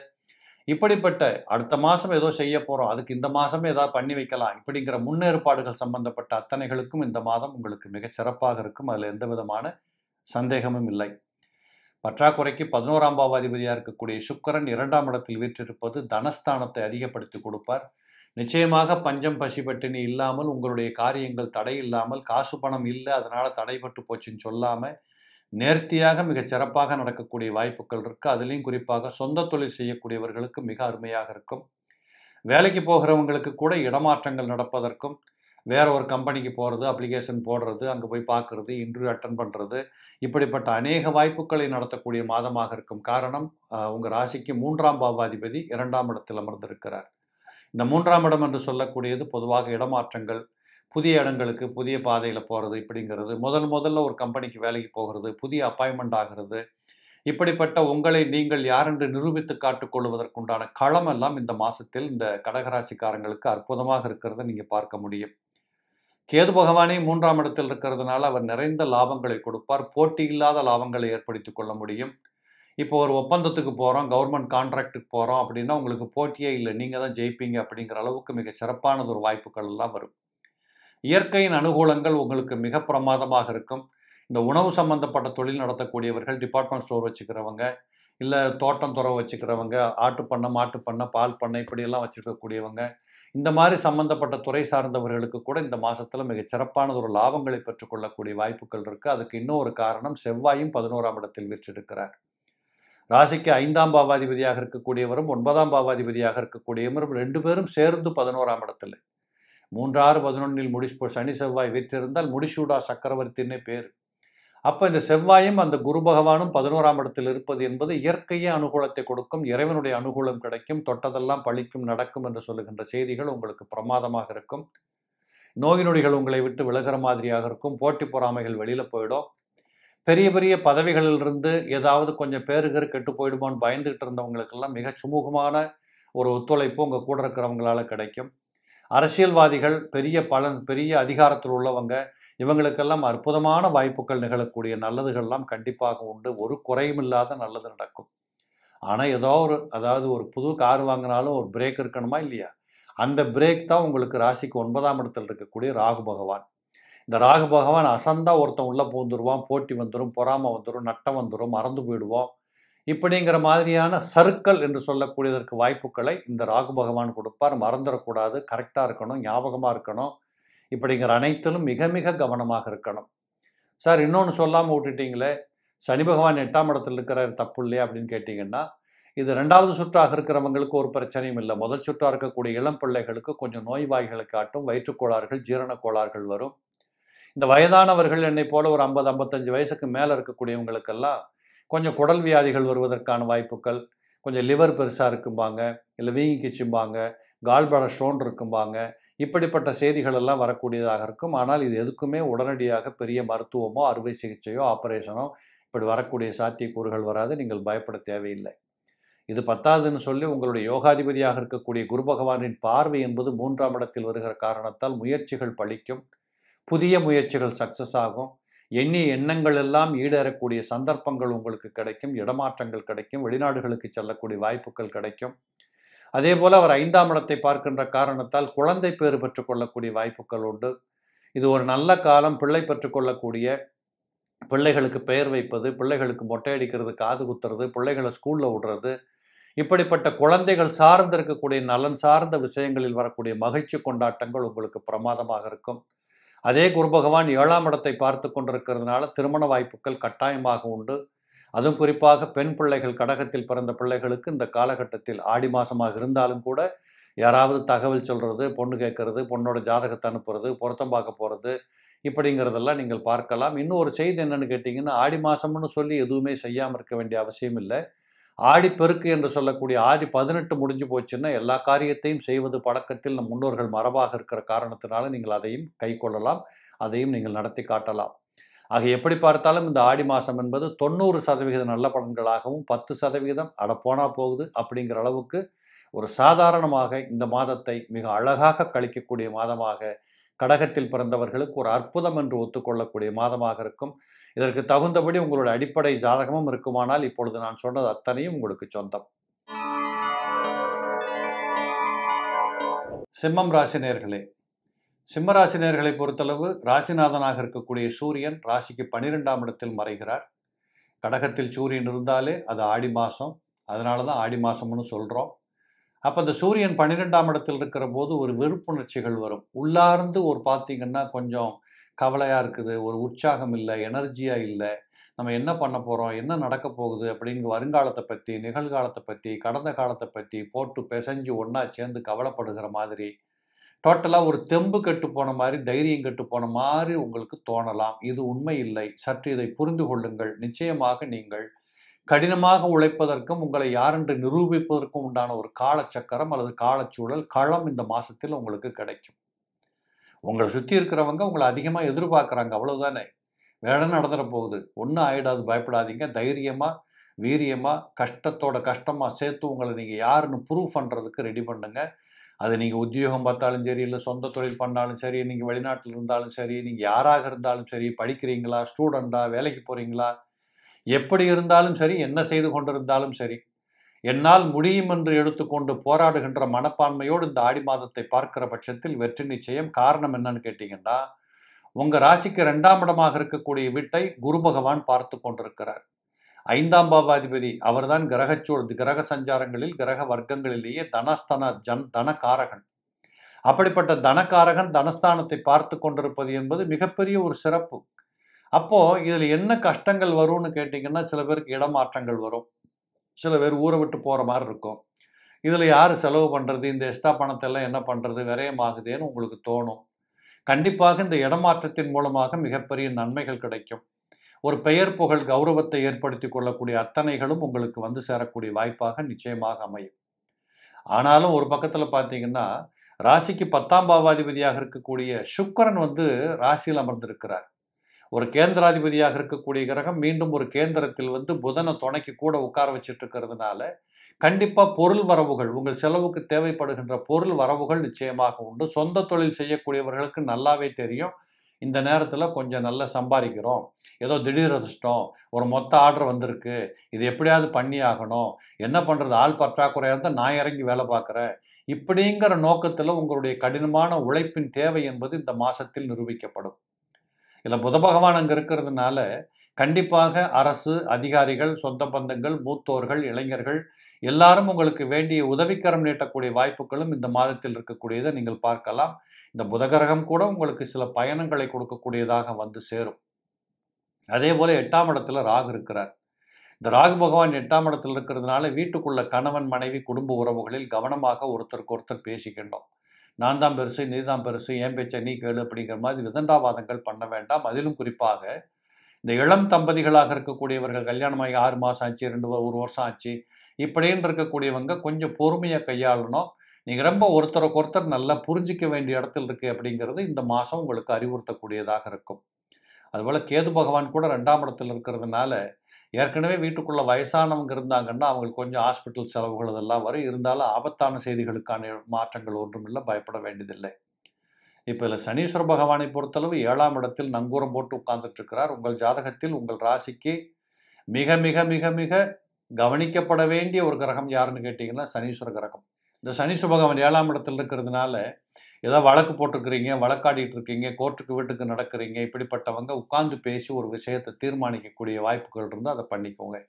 இப்படிப்பட்ட அடுத்த மாதம் ஏதோ செய்ய போகிறோம் அதுக்கு இந்த மாதமே ஏதாவது பண்ணி வைக்கலாம் இப்படிங்கிற முன்னேற்பாடுகள் சம்பந்தப்பட்ட அத்தனைகளுக்கும் இந்த மாதம் உங்களுக்கு மிகச் சிறப்பாக இருக்கும் அதில் எந்த விதமான சந்தேகமும் இல்லை பற்றாக்குறைக்கு பதினோராம் பாவாதிபதியாக இருக்கக்கூடிய சுக்கரன் இரண்டாம் இடத்தில் வீற்றிருப்பது தனஸ்தானத்தை அதிகப்படுத்தி கொடுப்பார் நிச்சயமாக பஞ்சம் பசிப்பட்டினி இல்லாமல் உங்களுடைய காரியங்கள் தடை இல்லாமல் காசு பணம் இல்லை அதனால் தடைபட்டு போச்சுன்னு சொல்லாமல் நேர்த்தியாக மிகச் சிறப்பாக நடக்கக்கூடிய வாய்ப்புகள் இருக்குது அதுலேயும் குறிப்பாக சொந்த தொழில் செய்யக்கூடியவர்களுக்கு மிக அருமையாக இருக்கும் வேலைக்கு போகிறவங்களுக்கு கூட இடமாற்றங்கள் நடப்பதற்கும் வேற ஒரு கம்பெனிக்கு போகிறது அப்ளிகேஷன் போடுறது அங்கே போய் பார்க்குறது இன்டர்வியூ அட்டன் பண்ணுறது இப்படிப்பட்ட அநேக வாய்ப்புகளை நடத்தக்கூடிய மாதமாக இருக்கும் காரணம் உங்கள் ராசிக்கு மூன்றாம் பாவாதிபதி இரண்டாம் இடத்தில் அமர்ந்திருக்கிறார் இந்த மூன்றாம் இடம் என்று சொல்லக்கூடியது பொதுவாக இடமாற்றங்கள் புதிய இடங்களுக்கு புதிய பாதையில் போகிறது இப்படிங்கிறது முதல் முதல்ல ஒரு கம்பெனிக்கு வேலைக்கு போகிறது புதிய அப்பாயின்மெண்ட் ஆகிறது இப்படிப்பட்ட உங்களை நீங்கள் யாரென்று நிரூபித்து காட்டுக்கொள்வதற்குண்டான களமெல்லாம் இந்த மாதத்தில் இந்த கடகராசிக்காரங்களுக்கு அற்புதமாக இருக்கிறத நீங்கள் பார்க்க முடியும் கேது பகவானே மூன்றாம் இடத்தில் இருக்கிறதுனால அவர் நிறைந்த லாபங்களை கொடுப்பார் போட்டி இல்லாத லாபங்களை ஏற்படுத்தி கொள்ள முடியும் இப்போ ஒரு ஒப்பந்தத்துக்கு போகிறோம் கவர்மெண்ட் கான்ட்ராக்டுக்கு போகிறோம் அப்படின்னா உங்களுக்கு போட்டியே இல்லை நீங்கள் தான் ஜெயிப்பீங்க அப்படிங்கிற அளவுக்கு மிக சிறப்பானது ஒரு வாய்ப்புகள் எல்லாம் வரும் இயற்கையின் அனுகூலங்கள் உங்களுக்கு மிக பிரமாதமாக இருக்கும் இந்த உணவு சம்பந்தப்பட்ட தொழில் நடத்தக்கூடியவர்கள் டிபார்ட்மெண்ட் ஸ்டோர் வச்சுக்கிறவங்க இல்லை தோட்டம் துறவு வச்சுக்கிறவங்க ஆட்டு பண்ணை மாட்டு பண்ணை பால் பண்ணை இப்படியெல்லாம் வச்சுருக்கக்கூடியவங்க இந்த மாதிரி சம்மந்தப்பட்ட துறை சார்ந்தவர்களுக்கு கூட இந்த மாதத்தில் மிகச் சிறப்பானது ஒரு லாபங்களை பெற்றுக்கொள்ளக்கூடிய வாய்ப்புகள் இருக்குது அதுக்கு இன்னும் ஒரு காரணம் செவ்வாயும் பதினோராம் இடத்தில் வீற்றிருக்கிறார் ராசிக்கு ஐந்தாம் பாவாதிபதியாக இருக்கக்கூடியவரும் ஒன்பதாம் பாவாதிபதியாக இருக்கக்கூடியவரும் ரெண்டு பேரும் சேர்ந்து பதினோராம் இடத்துல மூன்றாறு பதினொன்னில் முடிச்சு சனி செவ்வாய் விற்றிருந்தால் முடிசூடா சக்கரவர்த்தின்னே பேர் அப்போ இந்த செவ்வாயும் அந்த குரு பகவானும் பதினோராம் இடத்தில் இருப்பது என்பது இயற்கையே அனுகூலத்தை கொடுக்கும் இறைவனுடைய அனுகூலம் கிடைக்கும் தொட்டதெல்லாம் பழிக்கும் நடக்கும் என்று சொல்லுகின்ற செய்திகள் உங்களுக்கு பிரமாதமாக இருக்கும் நோய் நொடிகள் உங்களை விட்டு விலகிற மாதிரியாக இருக்கும் போட்டி பொறாமைகள் வெளியில் போயிடும் பெரிய பெரிய பதவிகளிலிருந்து ஏதாவது கொஞ்சம் பேருகிற கெட்டு போயிடுமோன்னு பயந்துகிட்டு இருந்தவங்களுக்கெல்லாம் மிக சுமூகமான ஒரு ஒத்துழைப்பு உங்கள் கூட இருக்கிறவங்களால கிடைக்கும் அரசியல்வாதிகள் பெரிய பலன் பெரிய அதிகாரத்தில் உள்ளவங்க இவங்களுக்கெல்லாம் அற்புதமான வாய்ப்புகள் நிகழக்கூடிய நல்லதுகள்லாம் கண்டிப்பாக உண்டு ஒரு குறையும் இல்லாத நல்லது நடக்கும் ஆனால் ஏதோ ஒரு அதாவது ஒரு புது கார் வாங்கினாலும் ஒரு பிரேக் இருக்கணுமா இல்லையா அந்த பிரேக் தான் உங்களுக்கு ராசிக்கு ஒன்பதாம் இடத்தில் இருக்கக்கூடிய ராகு பகவான் இந்த ராகு பகவான் அசந்தா ஒருத்தன் உள்ளே பூந்துருவான் போட்டி வந்துடும் பொறாமை வந்துடும் நட்டம் வந்துடும் மறந்து போயிடுவோம் இப்படிங்கிற மாதிரியான சருக்கள் என்று சொல்லக்கூடியதற்கு வாய்ப்புகளை இந்த ராகு பகவான் கொடுப்பார் மறந்துடக்கூடாது கரெக்டாக இருக்கணும் ஞாபகமாக இருக்கணும் இப்படிங்கிற அனைத்திலும் மிக மிக கவனமாக இருக்கணும் சார் இன்னொன்று சொல்லாமல் விட்டுட்டிங்களே சனி பகவான் எட்டாம் இடத்துல இருக்கிறார் தப்பு இல்லையா அப்படின்னு கேட்டிங்கன்னா இது ரெண்டாவது சுற்றாக இருக்கிறவங்களுக்கு ஒரு பிரச்சனையும் இல்லை முதல் சுற்றாக இருக்கக்கூடிய இளம் பிள்ளைகளுக்கு கொஞ்சம் நோய்வாய்களை காட்டும் வயிற்றுக்கோளாறுகள் ஜீரண கோளாறுகள் வரும் இந்த வயதானவர்கள் என்னை போல ஒரு ஐம்பது ஐம்பத்தஞ்சு வயசுக்கு மேலே இருக்கக்கூடியவங்களுக்கெல்லாம் கொஞ்சம் குடல் வியாதிகள் வருவதற்கான வாய்ப்புகள் கொஞ்சம் லிவர் பெருசாக இருக்கும்பாங்க இல்லை வீங்கிக்கிச்சும்பாங்க கால்பட ஸ்டோன் இருக்கும்பாங்க இப்படிப்பட்ட செய்திகளெல்லாம் வரக்கூடியதாக இருக்கும் ஆனால் இது எதுக்குமே உடனடியாக பெரிய மருத்துவமோ அறுவை சிகிச்சையோ ஆப்ரேஷனோ இப்படி வரக்கூடிய சாத்தியக்கூறுகள் வராது நீங்கள் பயப்பட தேவையில்லை இது பத்தாதுன்னு சொல்லி உங்களுடைய யோகாதிபதியாக இருக்கக்கூடிய குரு பகவானின் பார்வை என்பது மூன்றாம் இடத்தில் வருகிற காரணத்தால் முயற்சிகள் பழிக்கும் புதிய முயற்சிகள் சக்ஸஸ் ஆகும் எண்ணிய எண்ணங்கள் எல்லாம் ஈடேறக்கூடிய சந்தர்ப்பங்கள் உங்களுக்கு கிடைக்கும் இடமாற்றங்கள் கிடைக்கும் வெளிநாடுகளுக்கு செல்லக்கூடிய வாய்ப்புகள் கிடைக்கும் அதே போல் அவர் ஐந்தாம் இடத்தை பார்க்கின்ற காரணத்தால் குழந்தை பேறு பெற்றுக்கொள்ளக்கூடிய வாய்ப்புகள் உண்டு இது ஒரு நல்ல காலம் பிள்ளை பெற்றுக்கொள்ளக்கூடிய பிள்ளைகளுக்கு பெயர் வைப்பது பிள்ளைகளுக்கு மொட்டை அடிக்கிறது காது குத்துறது பிள்ளைகளை ஸ்கூலில் விடுறது இப்படிப்பட்ட குழந்தைகள் சார்ந்திருக்கக்கூடிய நலன் சார்ந்த விஷயங்களில் வரக்கூடிய மகிழ்ச்சி கொண்டாட்டங்கள் உங்களுக்கு பிரமாதமாக இருக்கும் அதே குரு பகவான் ஏழாம் இடத்தை பார்த்து கொண்டிருக்கிறதுனால திருமண வாய்ப்புகள் கட்டாயமாக உண்டு அதுவும் குறிப்பாக பெண் பிள்ளைகள் கடகத்தில் பிறந்த பிள்ளைகளுக்கு இந்த காலகட்டத்தில் ஆடி மாதமாக இருந்தாலும் கூட யாராவது தகவல் சொல்கிறது பொண்ணு கேட்கறது பொண்ணோட ஜாதகத்தை அனுப்புறது பொருத்தம் பார்க்க போகிறது இப்படிங்கிறதெல்லாம் நீங்கள் பார்க்கலாம் இன்னும் ஒரு செய்தி என்னென்னு கேட்டிங்கன்னா ஆடி மாதம்னு சொல்லி எதுவுமே செய்யாமல் இருக்க வேண்டிய அவசியம் இல்லை ஆடிப்பெருக்கு என்று சொல்லக்கூடிய ஆடி பதினெட்டு முடிஞ்சு போச்சுன்னா எல்லா காரியத்தையும் செய்வது பழக்கத்தில் நம் முன்னோர்கள் மரபாக இருக்கிற காரணத்தினால நீங்கள் அதையும் கை கொள்ளலாம் அதையும் நீங்கள் நடத்தி காட்டலாம் ஆக எப்படி பார்த்தாலும் இந்த ஆடி மாதம் என்பது தொண்ணூறு சதவிகிதம் நல்ல பலன்களாகவும் பத்து சதவிகிதம் அடப்போனா போகுது அப்படிங்கிற அளவுக்கு ஒரு சாதாரணமாக இந்த மாதத்தை மிக அழகாக கழிக்கக்கூடிய மாதமாக கடகத்தில் பிறந்தவர்களுக்கு ஒரு அற்புதம் என்று ஒத்துக்கொள்ளக்கூடிய மாதமாக இருக்கும் இதற்கு தகுந்தபடி உங்களோட அடிப்படை ஜாதகமும் இருக்குமானால் இப்பொழுது நான் சொன்னது அத்தனையும் உங்களுக்கு சொந்தம் சிம்மம் ராசினியர்களே சிம்ம பொறுத்தளவு ராசிநாதனாக இருக்கக்கூடிய சூரியன் ராசிக்கு பன்னிரெண்டாம் இடத்தில் மறைகிறார் கடகத்தில் சூரியன் இருந்தாலே அது ஆடி மாதம் அதனால தான் ஆடி மாதம்னு சொல்கிறோம் அப்போ அந்த சூரியன் பனிரெண்டாம் இடத்தில் இருக்கிற போது ஒரு வெறுப்புணர்ச்சிகள் வரும் உள்ளார்ந்து ஒரு பார்த்திங்கன்னா கொஞ்சம் கவலையாக இருக்குது ஒரு உற்சாகம் இல்லை எனர்ஜியாக இல்லை நம்ம என்ன பண்ண போகிறோம் என்ன நடக்க போகுது அப்படின்னு வருங்காலத்தை பற்றி நிகழ்காலத்தை பற்றி கடந்த காலத்தை பற்றி போட்டு பிசைஞ்சு ஒன்றா சேர்ந்து கவலைப்படுகிற மாதிரி டோட்டலாக ஒரு தெம்பு கெட்டு போன மாதிரி தைரியம் கெட்டு போன மாதிரி உங்களுக்கு தோணலாம் இது உண்மை இல்லை சற்று இதை புரிந்து கொள்ளுங்கள் நிச்சயமாக நீங்கள் கடினமாக உழைப்பதற்கும் உங்களை யாரென்று நிரூபிப்பதற்கும் உண்டான ஒரு காலச்சக்கரம் அல்லது காலச்சூழல் களம் இந்த மாதத்தில் உங்களுக்கு கிடைக்கும் உங்களை சுற்றி இருக்கிறவங்க உங்களை அதிகமாக எதிர்பார்க்குறாங்க அவ்வளோதானே வேலை நடந்துகிற போகுது ஒன்றும் ஆகிடாது பயப்படாதீங்க தைரியமாக வீரியமாக கஷ்டத்தோட கஷ்டமாக சேர்த்து உங்களை நீங்கள் யாருன்னு ப்ரூவ் பண்ணுறதுக்கு ரெடி பண்ணுங்கள் அது நீங்கள் உத்தியோகம் பார்த்தாலும் சரி இல்லை சொந்த தொழில் பண்ணாலும் சரி நீங்கள் வெளிநாட்டில் இருந்தாலும் சரி நீங்கள் யாராக இருந்தாலும் சரி படிக்கிறீங்களா ஸ்டூடெண்ட்டாக வேலைக்கு போகிறீங்களா எப்படி இருந்தாலும் சரி என்ன செய்து கொண்டிருந்தாலும் சரி என்னால் முடியும் என்று எடுத்துக்கொண்டு போராடுகின்ற மனப்பான்மையோடு இந்த ஆடி மாதத்தை பார்க்கிற பட்சத்தில் வெற்றி நிச்சயம் காரணம் என்னன்னு கேட்டீங்கன்னா உங்கள் ராசிக்கு ரெண்டாம் இடமாக இருக்கக்கூடிய வீட்டை குரு பகவான் பார்த்து கொண்டிருக்கிறார் ஐந்தாம் பாபாதிபதி அவர்தான் கிரகச்சூழ் கிரக சஞ்சாரங்களில் கிரக வர்க்கங்களிலேயே தனஸ்தன ஜன் தனக்காரகன் அப்படிப்பட்ட தனக்காரகன் தனஸ்தானத்தை பார்த்து கொண்டிருப்பது என்பது மிகப்பெரிய ஒரு சிறப்பு அப்போது இதில் என்ன கஷ்டங்கள் வரும்னு கேட்டிங்கன்னா சில பேருக்கு இடமாற்றங்கள் வரும் சில பேர் ஊரை விட்டு போகிற மாதிரி இருக்கும் இதில் யார் செலவு பண்ணுறது இந்த எக்ஸ்ட்ரா பணத்தெல்லாம் என்ன பண்ணுறது விரயமாகுதுன்னு உங்களுக்கு தோணும் கண்டிப்பாக இந்த இடமாற்றத்தின் மூலமாக மிகப்பெரிய நன்மைகள் கிடைக்கும் ஒரு பெயர் புகழ் கௌரவத்தை ஏற்படுத்தி கொள்ளக்கூடிய அத்தனைகளும் உங்களுக்கு வந்து சேரக்கூடிய வாய்ப்பாக நிச்சயமாக அமையும் ஆனாலும் ஒரு பக்கத்தில் பார்த்தீங்கன்னா ராசிக்கு பத்தாம் பாவாதிபதியாக இருக்கக்கூடிய சுக்கரன் வந்து ராசியில் அமர்ந்திருக்கிறார் ஒரு கேந்திராதிபதியாக இருக்கக்கூடிய கிரகம் மீண்டும் ஒரு கேந்திரத்தில் வந்து புதனை துணைக்கு கூட உட்கார வச்சுட்டு இருக்கிறதுனால கண்டிப்பாக பொருள் வரவுகள் உங்கள் செலவுக்கு தேவைப்படுகின்ற பொருள் வரவுகள் நிச்சயமாக உண்டு சொந்த தொழில் செய்யக்கூடியவர்களுக்கு நல்லாவே தெரியும் இந்த நேரத்தில் கொஞ்சம் நல்லா சம்பாதிக்கிறோம் ஏதோ திடீர் அதிர்ஷ்டம் ஒரு மொத்த ஆர்டர் வந்திருக்கு இது எப்படியாவது பண்ணி ஆகணும் என்ன பண்ணுறது ஆள் பற்றாக்குறையாக இருந்தால் நான் இறங்கி வேலை பார்க்குறேன் இப்படிங்கிற நோக்கத்தில் உங்களுடைய கடினமான உழைப்பின் தேவை என்பது இந்த மாதத்தில் நிரூபிக்கப்படும் இல்லை புத பகவான் அங்கே இருக்கிறதுனால கண்டிப்பாக அரசு அதிகாரிகள் சொந்த பந்தங்கள் மூத்தோர்கள் இளைஞர்கள் எல்லாரும் உங்களுக்கு வேண்டிய உதவிக்கரம் நீட்டக்கூடிய வாய்ப்புகளும் இந்த மாதத்தில் இருக்கக்கூடியதை நீங்கள் பார்க்கலாம் இந்த புதகரகம் கூட உங்களுக்கு சில பயணங்களை கொடுக்கக்கூடியதாக வந்து சேரும் அதே போல் எட்டாம் இடத்துல ராகு இருக்கிறார் இந்த ராகு பகவான் எட்டாம் இடத்துல இருக்கிறதுனால வீட்டுக்குள்ள கணவன் மனைவி குடும்ப உறவுகளில் கவனமாக ஒருத்தருக்கு ஒருத்தர் பேசிக்கின்றோம் நான் தான் பெருசு நீ தான் பெருசு ஏன் பேச்சை நீ கேளு அப்படிங்கிற மாதிரி விதண்டாவாதங்கள் பண்ண வேண்டாம் அதிலும் குறிப்பாக இந்த இளம் தம்பதிகளாக இருக்கக்கூடியவர்கள் கல்யாணமாகி ஆறு மாதம் ஆச்சு ரெண்டு ஒரு வருஷம் ஆச்சு இப்படின்னு இருக்கக்கூடியவங்க கொஞ்சம் பொறுமையாக கையாளணும் நீங்கள் ரொம்ப ஒருத்தருக்கு ஒருத்தர் நல்லா புரிஞ்சிக்க வேண்டிய இடத்துல இருக்குது அப்படிங்கிறது இந்த மாதம் உங்களுக்கு அறிவுறுத்தக்கூடியதாக இருக்கும் அதுபோல் கேது பகவான் கூட ரெண்டாம் இடத்தில் இருக்கிறதுனால ஏற்கனவே வீட்டுக்குள்ளே வயசானவங்க இருந்தாங்கன்னா அவங்களுக்கு கொஞ்சம் ஹாஸ்பிட்டல் செலவுகள் இதெல்லாம் வரும் இருந்தாலும் ஆபத்தான செய்திகளுக்கான மாற்றங்கள் ஒன்றும் இல்லை பயப்பட வேண்டியதில்லை இப்போ இதில் சனீஸ்வர பகவானை பொறுத்தளவு ஏழாம் இடத்தில் நங்கூரம் போட்டு உட்கார்ந்துட்டுருக்கிறார் உங்கள் ஜாதகத்தில் உங்கள் ராசிக்கு மிக மிக மிக மிக கவனிக்கப்பட வேண்டிய ஒரு கிரகம் யாருன்னு கேட்டிங்கன்னா சனீஸ்வர கிரகம் இந்த சனீஸ்வர பகவான் ஏழாம் இடத்தில் இருக்கிறதுனால ஏதோ வழக்கு போட்டிருக்கிறீங்க வழக்காடிட்டு இருக்கீங்க கோர்ட்டுக்கு வீட்டுக்கு நடக்கிறீங்க இப்படிப்பட்டவங்க உட்காந்து பேசி ஒரு விஷயத்தை தீர்மானிக்கக்கூடிய வாய்ப்புகள் இருந்தால் அதை பண்ணிக்கோங்க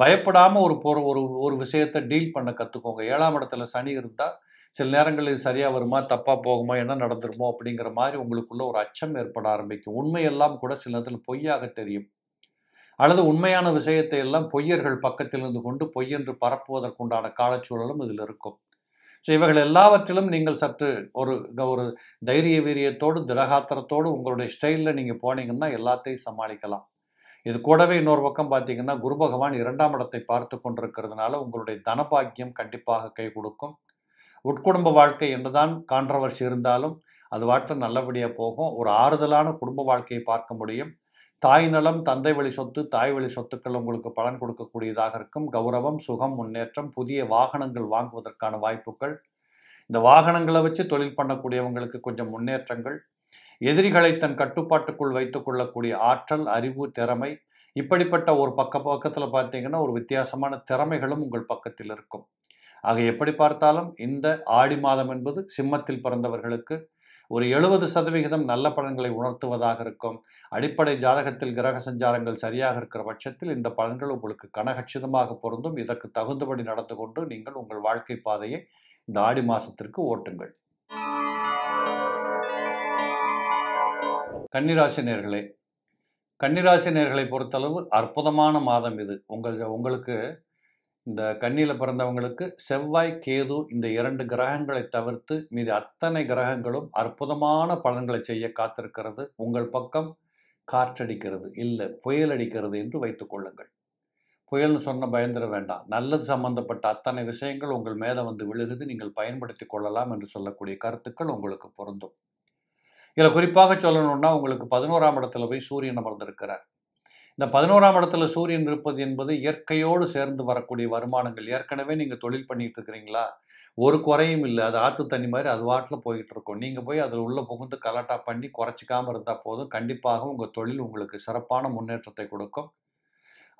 பயப்படாமல் ஒரு பொருள் ஒரு ஒரு விஷயத்தை டீல் பண்ண கற்றுக்கோங்க ஏழாம் இடத்துல சனி இருந்தால் சில நேரங்களில் இது சரியாக வருமா தப்பாக போகுமா என்ன நடந்துருமோ அப்படிங்கிற மாதிரி உங்களுக்குள்ள ஒரு அச்சம் ஏற்பட ஆரம்பிக்கும் உண்மையெல்லாம் கூட சில நேரத்தில் பொய்யாக தெரியும் அல்லது உண்மையான விஷயத்தை எல்லாம் பொய்யர்கள் பக்கத்திலிருந்து கொண்டு பொய்யென்று பரப்புவதற்குண்டான காலச்சூழலும் இதில் இருக்கும் ஸோ இவைகள் எல்லாவற்றிலும் நீங்கள் சற்று ஒரு ஒரு தைரிய வீரியத்தோடு திடகாத்திரத்தோடு உங்களுடைய ஸ்டைலில் நீங்கள் போனீங்கன்னா எல்லாத்தையும் சமாளிக்கலாம் இது கூடவே இன்னொரு பக்கம் பார்த்தீங்கன்னா குரு பகவான் இரண்டாம் இடத்தை பார்த்து கொண்டிருக்கிறதுனால உங்களுடைய தனபாக்கியம் கண்டிப்பாக கை கொடுக்கும் உட்குடும்ப வாழ்க்கை என்றுதான் கான்ட்ரவர்சி இருந்தாலும் அது வாட்டில் நல்லபடியாக போகும் ஒரு ஆறுதலான குடும்ப வாழ்க்கையை பார்க்க முடியும் தாய் நலம் தந்தை வழி சொத்து தாய் வழி சொத்துக்கள் உங்களுக்கு பலன் கொடுக்கக்கூடியதாக இருக்கும் கௌரவம் சுகம் முன்னேற்றம் புதிய வாகனங்கள் வாங்குவதற்கான வாய்ப்புகள் இந்த வாகனங்களை வச்சு தொழில் பண்ணக்கூடியவங்களுக்கு கொஞ்சம் முன்னேற்றங்கள் எதிரிகளை தன் கட்டுப்பாட்டுக்குள் வைத்துக்கொள்ளக்கூடிய ஆற்றல் அறிவு திறமை இப்படிப்பட்ட ஒரு பக்க பக்கத்தில் பார்த்தீங்கன்னா ஒரு வித்தியாசமான திறமைகளும் உங்கள் பக்கத்தில் இருக்கும் ஆக எப்படி பார்த்தாலும் இந்த ஆடி மாதம் என்பது சிம்மத்தில் பிறந்தவர்களுக்கு ஒரு எழுபது சதவிகிதம் நல்ல பலன்களை உணர்த்துவதாக இருக்கும் அடிப்படை ஜாதகத்தில் கிரக சஞ்சாரங்கள் சரியாக இருக்கிற பட்சத்தில் இந்த பலன்கள் உங்களுக்கு கனகட்சிதமாக பொருந்தும் இதற்கு தகுந்தபடி நடந்து கொண்டு நீங்கள் உங்கள் வாழ்க்கை பாதையை இந்த ஆடி மாதத்திற்கு ஓட்டுங்கள் கன்னிராசி நேர்களே கன்னிராசி நேர்களை பொறுத்தளவு அற்புதமான மாதம் இது உங்கள் உங்களுக்கு இந்த கண்ணியில் பிறந்தவங்களுக்கு செவ்வாய் கேது இந்த இரண்டு கிரகங்களை தவிர்த்து மீது அத்தனை கிரகங்களும் அற்புதமான பலன்களை செய்ய காத்திருக்கிறது உங்கள் பக்கம் காற்றடிக்கிறது இல்லை புயல் அடிக்கிறது என்று வைத்துக்கொள்ளுங்கள் புயல்னு சொன்ன பயந்துட வேண்டாம் நல்லது சம்பந்தப்பட்ட அத்தனை விஷயங்கள் உங்கள் மேலே வந்து விழுகுது நீங்கள் பயன்படுத்தி கொள்ளலாம் என்று சொல்லக்கூடிய கருத்துக்கள் உங்களுக்கு பொருந்தும் இதில் குறிப்பாக சொல்லணும்னா உங்களுக்கு பதினோராம் இடத்துல போய் சூரியன் அமர்ந்திருக்கிறார் இந்த பதினோராம் இடத்துல சூரியன் இருப்பது என்பது இயற்கையோடு சேர்ந்து வரக்கூடிய வருமானங்கள் ஏற்கனவே நீங்கள் தொழில் பண்ணிகிட்டு இருக்கிறீங்களா ஒரு குறையும் இல்லை அது ஆற்று தண்ணி மாதிரி அது வாட்டில் போயிட்டு இருக்கும் நீங்கள் போய் அதில் உள்ளே புகுந்து கலாட்டா பண்ணி குறைச்சிக்காமல் இருந்தால் போதும் கண்டிப்பாக உங்கள் தொழில் உங்களுக்கு சிறப்பான முன்னேற்றத்தை கொடுக்கும்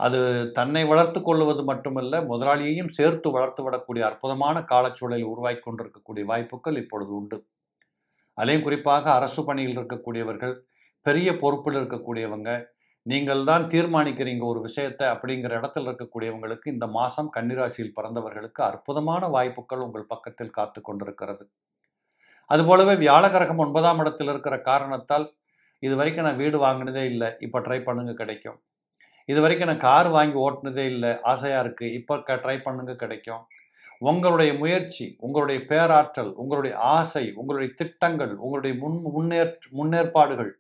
அது தன்னை வளர்த்து கொள்வது மட்டுமல்ல முதலாளியையும் சேர்த்து வளர்த்து விடக்கூடிய அற்புதமான காலச்சூழலில் உருவாக்கி கொண்டிருக்கக்கூடிய வாய்ப்புகள் இப்பொழுது உண்டு அதையும் குறிப்பாக அரசு பணியில் இருக்கக்கூடியவர்கள் பெரிய பொறுப்பில் இருக்கக்கூடியவங்க நீங்கள் தான் தீர்மானிக்கிறீங்க ஒரு விஷயத்தை அப்படிங்கிற இடத்துல இருக்கக்கூடியவங்களுக்கு இந்த மாதம் கன்னிராசியில் பிறந்தவர்களுக்கு அற்புதமான வாய்ப்புகள் உங்கள் பக்கத்தில் காத்து கொண்டிருக்கிறது அதுபோலவே வியாழகரகம் ஒன்பதாம் இடத்தில் இருக்கிற காரணத்தால் இது வரைக்கும் நான் வீடு வாங்கினதே இல்லை இப்போ ட்ரை பண்ணுங்க கிடைக்கும் இது வரைக்கும் நான் கார் வாங்கி ஓட்டினதே இல்லை ஆசையாக இருக்குது இப்போ க ட்ரை பண்ணுங்க கிடைக்கும் உங்களுடைய முயற்சி உங்களுடைய பேராற்றல் உங்களுடைய ஆசை உங்களுடைய திட்டங்கள் உங்களுடைய முன் முன்னேற் முன்னேற்பாடுகள்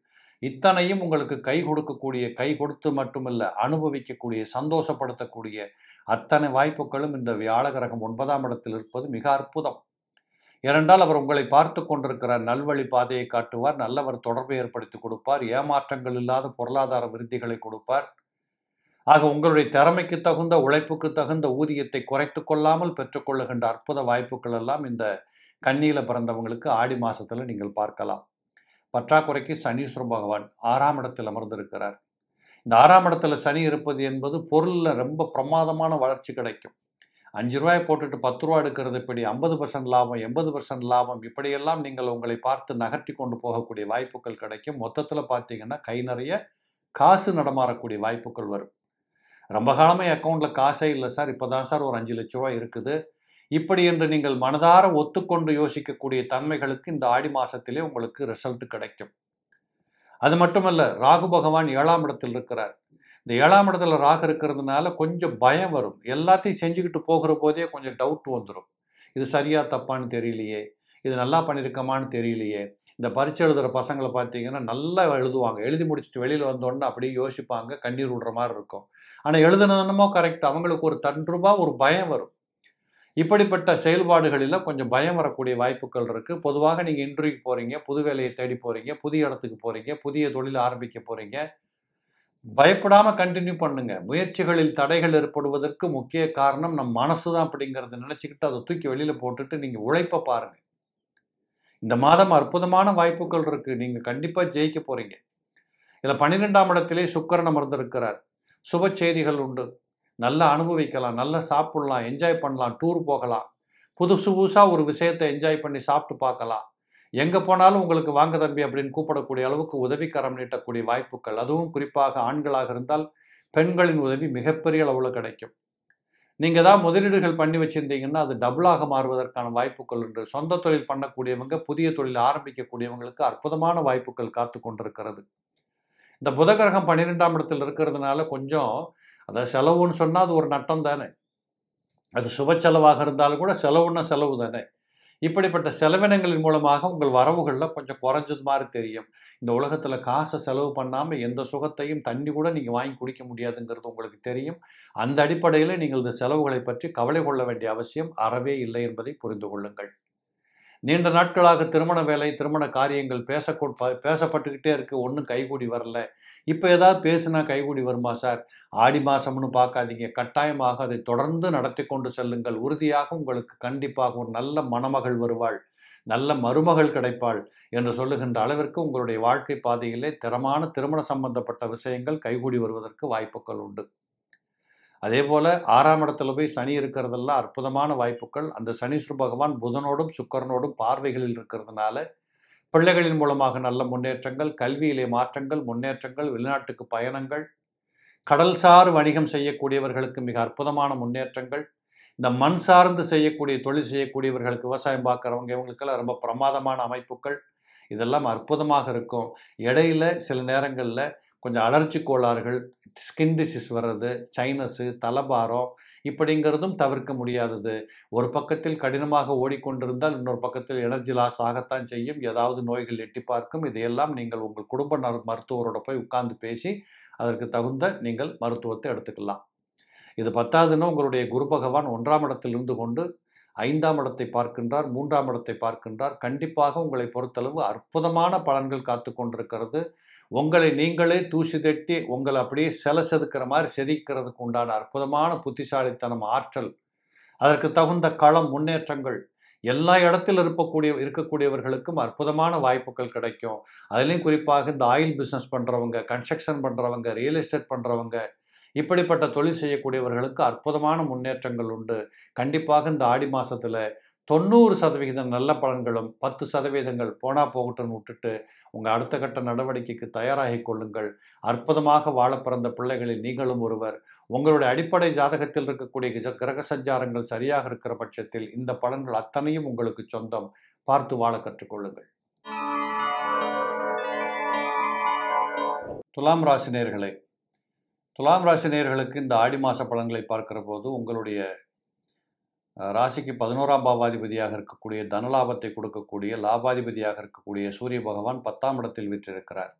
இத்தனையும் உங்களுக்கு கை கொடுக்கக்கூடிய கை கொடுத்து மட்டுமல்ல அனுபவிக்கக்கூடிய சந்தோஷப்படுத்தக்கூடிய அத்தனை வாய்ப்புகளும் இந்த வியாழகரகம் ஒன்பதாம் இடத்தில் இருப்பது மிக அற்புதம் ஏனென்றால் அவர் உங்களை பார்த்து கொண்டிருக்கிறார் நல்வழி பாதையை காட்டுவார் நல்லவர் தொடர்பை ஏற்படுத்தி கொடுப்பார் ஏமாற்றங்கள் இல்லாத பொருளாதார விருத்திகளை கொடுப்பார் ஆக உங்களுடைய திறமைக்கு தகுந்த உழைப்புக்கு தகுந்த ஊதியத்தை குறைத்து கொள்ளாமல் பெற்றுக்கொள்ளுகின்ற அற்புத வாய்ப்புகள் எல்லாம் இந்த கண்ணியில் பிறந்தவங்களுக்கு ஆடி மாதத்தில் நீங்கள் பார்க்கலாம் பற்றாக்குறைக்கு சனீஸ்வர பகவான் ஆறாம் இடத்தில் அமர்ந்திருக்கிறார் இந்த ஆறாம் இடத்துல சனி இருப்பது என்பது பொருளில் ரொம்ப பிரமாதமான வளர்ச்சி கிடைக்கும் அஞ்சு ரூபாய் போட்டுட்டு பத்து ரூபா எடுக்கிறது இப்படி ஐம்பது பர்சன்ட் லாபம் எண்பது பர்சன்ட் லாபம் இப்படியெல்லாம் நீங்கள் உங்களை பார்த்து நகர்த்தி கொண்டு போகக்கூடிய வாய்ப்புகள் கிடைக்கும் மொத்தத்தில் பார்த்தீங்கன்னா கை நிறைய காசு நடமாறக்கூடிய வாய்ப்புகள் வரும் ரொம்ப காலமாக அக்கௌண்ட்டில் காசே இல்லை சார் இப்போ தான் சார் ஒரு அஞ்சு லட்ச ரூபா இருக்குது இப்படி என்று நீங்கள் மனதார ஒத்துக்கொண்டு யோசிக்கக்கூடிய தன்மைகளுக்கு இந்த ஆடி மாசத்திலே உங்களுக்கு ரிசல்ட் கிடைக்கும் அது மட்டுமல்ல ராகு பகவான் ஏழாம் இடத்தில் இருக்கிறார் இந்த ஏழாம் இடத்துல ராகு இருக்கிறதுனால கொஞ்சம் பயம் வரும் எல்லாத்தையும் செஞ்சுக்கிட்டு போகிற போதே கொஞ்சம் டவுட் வந்துடும் இது சரியா தப்பான்னு தெரியலையே இது நல்லா பண்ணியிருக்கமான்னு தெரியலையே இந்த பரிச்சை எழுதுகிற பசங்களை பார்த்தீங்கன்னா நல்லா எழுதுவாங்க எழுதி முடிச்சுட்டு வெளியில் வந்தோன்னு அப்படியே யோசிப்பாங்க கண்ணீர் விடுற மாதிரி இருக்கும் ஆனால் எழுதுனதுனமோ கரெக்ட் அவங்களுக்கு ஒரு தன்ரூபா ஒரு பயம் வரும் இப்படிப்பட்ட செயல்பாடுகளில் கொஞ்சம் பயம் வரக்கூடிய வாய்ப்புகள் இருக்குது பொதுவாக நீங்கள் இன்டர்வியூக்கு போகிறீங்க புது வேலையை தேடி போகிறீங்க புதிய இடத்துக்கு போகிறீங்க புதிய தொழில் ஆரம்பிக்க போகிறீங்க பயப்படாமல் கண்டினியூ பண்ணுங்க முயற்சிகளில் தடைகள் ஏற்படுவதற்கு முக்கிய காரணம் நம் மனசு தான் அப்படிங்கிறத நினச்சிக்கிட்டு அதை தூக்கி வெளியில் போட்டுட்டு நீங்கள் உழைப்ப பாருங்கள் இந்த மாதம் அற்புதமான வாய்ப்புகள் இருக்குது நீங்கள் கண்டிப்பாக ஜெயிக்க போகிறீங்க இதில் பன்னிரெண்டாம் இடத்திலே சுக்கரன் அமர்ந்திருக்கிறார் சுப செய்திகள் உண்டு நல்லா அனுபவிக்கலாம் நல்லா சாப்பிட்லாம் என்ஜாய் பண்ணலாம் டூர் போகலாம் புதுசு புதுசாக ஒரு விஷயத்தை என்ஜாய் பண்ணி சாப்பிட்டு பார்க்கலாம் எங்கே போனாலும் உங்களுக்கு வாங்க தம்பி அப்படின்னு கூப்பிடக்கூடிய அளவுக்கு உதவிக்கரம் நீட்டக்கூடிய வாய்ப்புகள் அதுவும் குறிப்பாக ஆண்களாக இருந்தால் பெண்களின் உதவி மிகப்பெரிய அளவில் கிடைக்கும் நீங்கள் தான் முதலீடுகள் பண்ணி வச்சுருந்தீங்கன்னா அது டபுளாக மாறுவதற்கான வாய்ப்புகள் உண்டு சொந்த தொழில் பண்ணக்கூடியவங்க புதிய தொழில் ஆரம்பிக்கக்கூடியவங்களுக்கு அற்புதமான வாய்ப்புகள் காத்து கொண்டிருக்கிறது இந்த புதகிரகம் பன்னிரெண்டாம் இடத்தில் இருக்கிறதுனால கொஞ்சம் அதான் செலவுன்னு சொன்னால் அது ஒரு நட்டம் தானே அது சுப செலவாக இருந்தாலும் கூட செலவுன்னா செலவு தானே இப்படிப்பட்ட செலவினங்களின் மூலமாக உங்கள் வரவுகளில் கொஞ்சம் குறைஞ்சது மாதிரி தெரியும் இந்த உலகத்தில் காசை செலவு பண்ணாமல் எந்த சுகத்தையும் தண்ணி கூட நீங்கள் வாங்கி குடிக்க முடியாதுங்கிறது உங்களுக்கு தெரியும் அந்த அடிப்படையில் நீங்கள் இந்த செலவுகளை பற்றி கவலை கொள்ள வேண்டிய அவசியம் அறவே இல்லை என்பதை புரிந்து கொள்ளுங்கள் நீண்ட நாட்களாக திருமண வேலை திருமண காரியங்கள் பேச பேசப்பட்டுக்கிட்டே இருக்குது ஒன்றும் கைகூடி வரல இப்போ ஏதாவது பேசுனா கைகூடி வருமா சார் ஆடி மாதம்னு பார்க்காதீங்க கட்டாயமாக அதை தொடர்ந்து நடத்தி கொண்டு செல்லுங்கள் உறுதியாக உங்களுக்கு கண்டிப்பாக ஒரு நல்ல மணமகள் வருவாள் நல்ல மருமகள் கிடைப்பாள் என்று சொல்லுகின்ற அளவிற்கு உங்களுடைய வாழ்க்கை பாதையிலே திறமான திருமண சம்பந்தப்பட்ட விஷயங்கள் கைகூடி வருவதற்கு வாய்ப்புகள் உண்டு அதே போல் ஆறாம் இடத்துல போய் சனி இருக்கிறதெல்லாம் அற்புதமான வாய்ப்புகள் அந்த சனீஸ்வர பகவான் புதனோடும் சுக்கரனோடும் பார்வைகளில் இருக்கிறதுனால பிள்ளைகளின் மூலமாக நல்ல முன்னேற்றங்கள் கல்வியிலே மாற்றங்கள் முன்னேற்றங்கள் வெளிநாட்டுக்கு பயணங்கள் கடல்சார் வணிகம் செய்யக்கூடியவர்களுக்கு மிக அற்புதமான முன்னேற்றங்கள் இந்த மண் சார்ந்து செய்யக்கூடிய தொழில் செய்யக்கூடியவர்களுக்கு விவசாயம் பார்க்குறவங்க இவங்களுக்கெல்லாம் ரொம்ப பிரமாதமான அமைப்புகள் இதெல்லாம் அற்புதமாக இருக்கும் இடையில சில நேரங்களில் கொஞ்சம் அலர்ச்சி கோளாறுகள் ஸ்கின் டிசீஸ் வர்றது சைனஸு தலபாரம் இப்படிங்கிறதும் தவிர்க்க முடியாதது ஒரு பக்கத்தில் கடினமாக ஓடிக்கொண்டிருந்தால் இன்னொரு பக்கத்தில் எனர்ஜி லாஸ் ஆகத்தான் செய்யும் ஏதாவது நோய்கள் எட்டி பார்க்கும் இதையெல்லாம் நீங்கள் உங்கள் குடும்ப மருத்துவரோட போய் உட்கார்ந்து பேசி அதற்கு தகுந்த நீங்கள் மருத்துவத்தை எடுத்துக்கலாம் இது பத்தாவதுன்னா உங்களுடைய குரு பகவான் ஒன்றாம் இடத்தில் இருந்து கொண்டு ஐந்தாம் இடத்தை பார்க்கின்றார் மூன்றாம் இடத்தை பார்க்கின்றார் கண்டிப்பாக உங்களை பொறுத்தளவு அற்புதமான பலன்கள் காத்து கொண்டிருக்கிறது உங்களை நீங்களே தூசி தட்டி உங்களை அப்படியே செல செதுக்கிற மாதிரி செதுக்கிறதுக்கு உண்டான அற்புதமான புத்திசாலித்தனம் ஆற்றல் அதற்கு தகுந்த களம் முன்னேற்றங்கள் எல்லா இடத்தில் இருக்கக்கூடிய இருக்கக்கூடியவர்களுக்கும் அற்புதமான வாய்ப்புகள் கிடைக்கும் அதுலேயும் குறிப்பாக இந்த ஆயில் பிஸ்னஸ் பண்ணுறவங்க கன்ஸ்ட்ரக்ஷன் பண்ணுறவங்க ரியல் எஸ்டேட் பண்ணுறவங்க இப்படிப்பட்ட தொழில் செய்யக்கூடியவர்களுக்கு அற்புதமான முன்னேற்றங்கள் உண்டு கண்டிப்பாக இந்த ஆடி மாதத்தில் தொண்ணூறு சதவிகிதம் நல்ல பலன்களும் பத்து சதவீதங்கள் போனா போகட்டும் விட்டுட்டு உங்கள் அடுத்த கட்ட நடவடிக்கைக்கு தயாராகி கொள்ளுங்கள் அற்புதமாக வாழ பிறந்த பிள்ளைகளில் நீங்களும் ஒருவர் உங்களுடைய அடிப்படை ஜாதகத்தில் இருக்கக்கூடிய கிரக சஞ்சாரங்கள் சரியாக இருக்கிற பட்சத்தில் இந்த பலன்கள் அத்தனையும் உங்களுக்கு சொந்தம் பார்த்து வாழ கற்றுக்கொள்ளுங்கள் துலாம் ராசி துலாம் ராசி நேர்களுக்கு இந்த ஆடி மாத பலன்களை பார்க்கிற போது உங்களுடைய ராசிக்கு பதினோராம் பாவாதிபதியாக இருக்கக்கூடிய தனலாபத்தை கொடுக்கக்கூடிய லாபாதிபதியாக இருக்கக்கூடிய சூரிய பகவான் பத்தாம் இடத்தில் விற்றிருக்கிறார்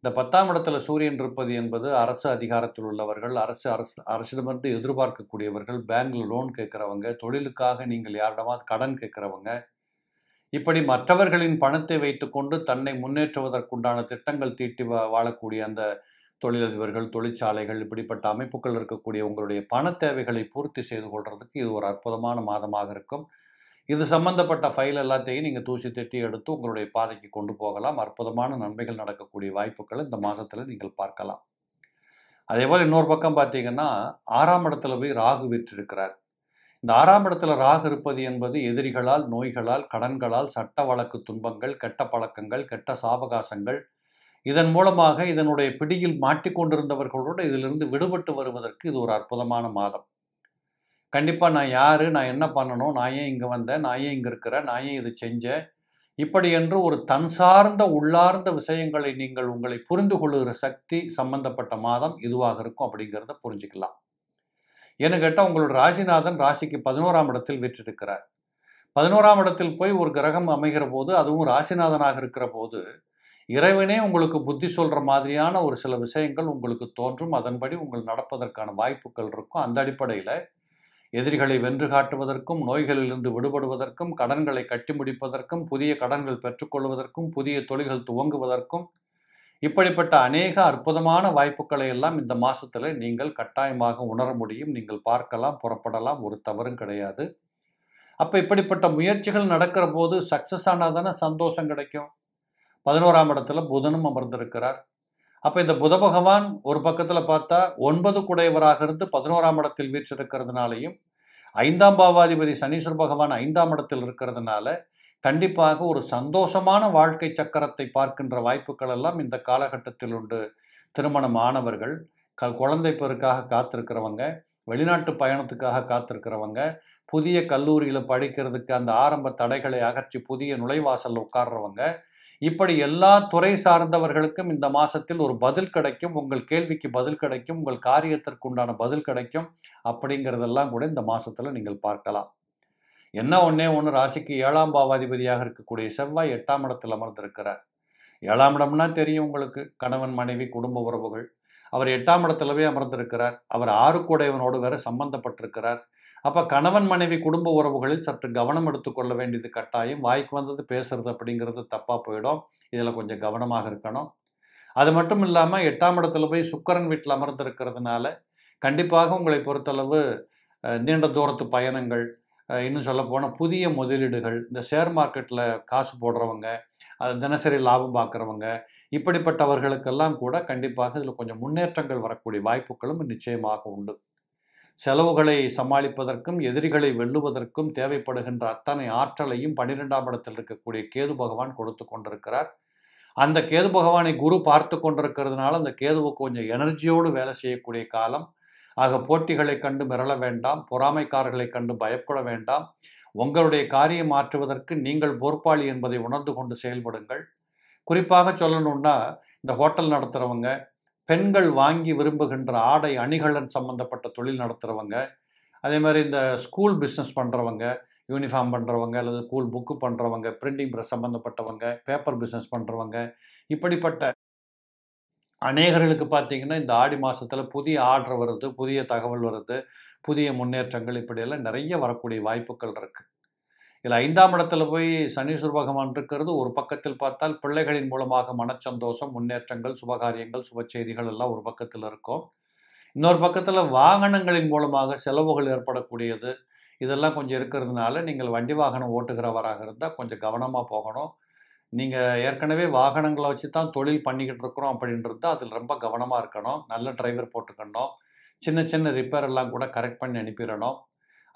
இந்த பத்தாம் இடத்துல சூரியன் இருப்பது என்பது அரசு அதிகாரத்தில் உள்ளவர்கள் அரசு அரசு அரசிடமிருந்து எதிர்பார்க்கக்கூடியவர்கள் பேங்கில் லோன் கேட்குறவங்க தொழிலுக்காக நீங்கள் யாரிடமாவது கடன் கேட்குறவங்க இப்படி மற்றவர்களின் பணத்தை வைத்துக்கொண்டு தன்னை முன்னேற்றுவதற்குண்டான திட்டங்கள் தீட்டி வாழக்கூடிய அந்த தொழிலதிபர்கள் தொழிற்சாலைகள் இப்படிப்பட்ட அமைப்புகள் இருக்கக்கூடிய உங்களுடைய பண தேவைகளை பூர்த்தி செய்து கொள்கிறதுக்கு இது ஒரு அற்புதமான மாதமாக இருக்கும் இது சம்பந்தப்பட்ட ஃபைல் எல்லாத்தையும் நீங்கள் தூசி தட்டி எடுத்து உங்களுடைய பாதைக்கு கொண்டு போகலாம் அற்புதமான நன்மைகள் நடக்கக்கூடிய வாய்ப்புகளை இந்த மாதத்தில் நீங்கள் பார்க்கலாம் அதே போல் இன்னொரு பக்கம் பார்த்தீங்கன்னா ஆறாம் இடத்துல போய் ராகு விற்றிருக்கிறார் இந்த ஆறாம் இடத்துல ராகு இருப்பது என்பது எதிரிகளால் நோய்களால் கடன்களால் சட்ட வழக்கு துன்பங்கள் கெட்ட பழக்கங்கள் கெட்ட சாவகாசங்கள் இதன் மூலமாக இதனுடைய பிடியில் மாட்டிக்கொண்டிருந்தவர்களோடு இதிலிருந்து விடுபட்டு வருவதற்கு இது ஒரு அற்புதமான மாதம் கண்டிப்பாக நான் யார் நான் என்ன பண்ணணும் நான் ஏன் இங்கே வந்தேன் நான் ஏன் இங்கே இருக்கிறேன் நான் ஏன் இது செஞ்சேன் இப்படி என்று ஒரு தன் சார்ந்த உள்ளார்ந்த விஷயங்களை நீங்கள் உங்களை புரிந்து கொள்ளுகிற சக்தி சம்பந்தப்பட்ட மாதம் இதுவாக இருக்கும் அப்படிங்கிறத புரிஞ்சுக்கலாம் ஏன்னு கேட்டால் உங்களோட ராசிநாதன் ராசிக்கு பதினோராம் இடத்தில் விற்றிருக்கிறார் பதினோராம் இடத்தில் போய் ஒரு கிரகம் அமைகிற போது அதுவும் ராசிநாதனாக இருக்கிற போது இறைவனே உங்களுக்கு புத்தி சொல்கிற மாதிரியான ஒரு சில விஷயங்கள் உங்களுக்கு தோன்றும் அதன்படி உங்கள் நடப்பதற்கான வாய்ப்புகள் இருக்கும் அந்த அடிப்படையில் எதிரிகளை வென்று காட்டுவதற்கும் நோய்களிலிருந்து விடுபடுவதற்கும் கடன்களை கட்டி முடிப்பதற்கும் புதிய கடன்கள் பெற்றுக்கொள்வதற்கும் புதிய தொழில்கள் துவங்குவதற்கும் இப்படிப்பட்ட அநேக அற்புதமான வாய்ப்புகளை எல்லாம் இந்த மாதத்தில் நீங்கள் கட்டாயமாக உணர முடியும் நீங்கள் பார்க்கலாம் புறப்படலாம் ஒரு தவறும் கிடையாது அப்போ இப்படிப்பட்ட முயற்சிகள் நடக்கிற போது சக்ஸஸ் ஆனால் தானே சந்தோஷம் கிடைக்கும் பதினோராம் இடத்துல புதனும் அமர்ந்திருக்கிறார் அப்போ இந்த புத பகவான் ஒரு பக்கத்தில் பார்த்தா ஒன்பது குடையவராக இருந்து பதினோராம் இடத்தில் வீற்றிருக்கிறதுனாலையும் ஐந்தாம் பாவாதிபதி சனீஸ்வர பகவான் ஐந்தாம் இடத்தில் இருக்கிறதுனால கண்டிப்பாக ஒரு சந்தோஷமான வாழ்க்கை சக்கரத்தை பார்க்கின்ற வாய்ப்புகள் எல்லாம் இந்த காலகட்டத்தில் உண்டு திருமணம் ஆனவர்கள் க குழந்தை பெருக்காக காத்திருக்கிறவங்க வெளிநாட்டு பயணத்துக்காக காத்திருக்கிறவங்க புதிய கல்லூரியில் படிக்கிறதுக்கு அந்த ஆரம்ப தடைகளை அகற்றி புதிய நுழைவாசலில் உட்கார்றவங்க இப்படி எல்லா துறை சார்ந்தவர்களுக்கும் இந்த மாதத்தில் ஒரு பதில் கிடைக்கும் உங்கள் கேள்விக்கு பதில் கிடைக்கும் உங்கள் காரியத்திற்கு உண்டான பதில் கிடைக்கும் அப்படிங்கிறதெல்லாம் கூட இந்த மாதத்தில் நீங்கள் பார்க்கலாம் என்ன ஒன்றே ஒன்று ராசிக்கு ஏழாம் பாவாதிபதியாக இருக்கக்கூடிய செவ்வாய் எட்டாம் இடத்தில் அமர்ந்திருக்கிறார் ஏழாம் இடம்னா தெரியும் உங்களுக்கு கணவன் மனைவி குடும்ப உறவுகள் அவர் எட்டாம் இடத்துலவே அமர்ந்திருக்கிறார் அவர் ஆறு கூடையவனோடு வேற சம்பந்தப்பட்டிருக்கிறார் அப்போ கணவன் மனைவி குடும்ப உறவுகளில் சற்று கவனம் எடுத்துக்கொள்ள வேண்டியது கட்டாயம் வாய்க்கு வந்தது பேசுறது அப்படிங்கிறது தப்பாக போயிடும் இதில் கொஞ்சம் கவனமாக இருக்கணும் அது மட்டும் இல்லாமல் எட்டாம் இடத்துல போய் சுக்கரன் வீட்டில் அமர்ந்திருக்கிறதுனால கண்டிப்பாக உங்களை பொறுத்தளவு நீண்ட தூரத்து பயணங்கள் இன்னும் சொல்லப்போனால் புதிய முதலீடுகள் இந்த ஷேர் மார்க்கெட்டில் காசு போடுறவங்க அது தினசரி லாபம் பார்க்குறவங்க இப்படிப்பட்டவர்களுக்கெல்லாம் கூட கண்டிப்பாக இதில் கொஞ்சம் முன்னேற்றங்கள் வரக்கூடிய வாய்ப்புகளும் நிச்சயமாக உண்டு செலவுகளை சமாளிப்பதற்கும் எதிரிகளை வெல்லுவதற்கும் தேவைப்படுகின்ற அத்தனை ஆற்றலையும் பன்னிரெண்டாம் இடத்தில் இருக்கக்கூடிய கேது பகவான் கொடுத்து கொண்டிருக்கிறார் அந்த கேது பகவானை குரு பார்த்து கொண்டிருக்கிறதுனால அந்த கேதுவை கொஞ்சம் எனர்ஜியோடு வேலை செய்யக்கூடிய காலம் ஆக போட்டிகளை கண்டு மிரள வேண்டாம் பொறாமைக்காரர்களை கண்டு பயப்பட வேண்டாம் உங்களுடைய காரியம் மாற்றுவதற்கு நீங்கள் பொறுப்பாளி என்பதை உணர்ந்து கொண்டு செயல்படுங்கள் குறிப்பாக சொல்லணும்னா இந்த ஹோட்டல் நடத்துகிறவங்க பெண்கள் வாங்கி விரும்புகின்ற ஆடை அணிகலன் சம்மந்தப்பட்ட தொழில் நடத்துகிறவங்க அதே மாதிரி இந்த ஸ்கூல் பிஸ்னஸ் பண்ணுறவங்க யூனிஃபார்ம் பண்ணுறவங்க அல்லது ஸ்கூல் புக்கு பண்ணுறவங்க பிரிண்டிங் ப்ரெஸ் சம்மந்தப்பட்டவங்க பேப்பர் பிஸ்னஸ் பண்ணுறவங்க இப்படிப்பட்ட அநேகர்களுக்கு பார்த்திங்கன்னா இந்த ஆடி மாதத்தில் புதிய ஆர்டர் வருது புதிய தகவல் வருது புதிய முன்னேற்றங்கள் இப்படியெல்லாம் நிறைய வரக்கூடிய வாய்ப்புகள் இருக்குது இதில் ஐந்தாம் இடத்துல போய் சனீஸ்வர பகவான் இருக்கிறது ஒரு பக்கத்தில் பார்த்தால் பிள்ளைகளின் மூலமாக மனச்சந்தோஷம் முன்னேற்றங்கள் சுபகாரியங்கள் சுப செய்திகள் எல்லாம் ஒரு பக்கத்தில் இருக்கும் இன்னொரு பக்கத்தில் வாகனங்களின் மூலமாக செலவுகள் ஏற்படக்கூடியது இதெல்லாம் கொஞ்சம் இருக்கிறதுனால நீங்கள் வண்டி வாகனம் ஓட்டுகிறவராக இருந்தால் கொஞ்சம் கவனமாக போகணும் நீங்கள் ஏற்கனவே வாகனங்களை வச்சு தான் தொழில் பண்ணிக்கிட்டு இருக்கிறோம் அப்படின்றது அதில் ரொம்ப கவனமாக இருக்கணும் நல்ல டிரைவர் போட்டுக்கணும் சின்ன சின்ன ரிப்பேர் எல்லாம் கூட கரெக்ட் பண்ணி அனுப்பிடணும்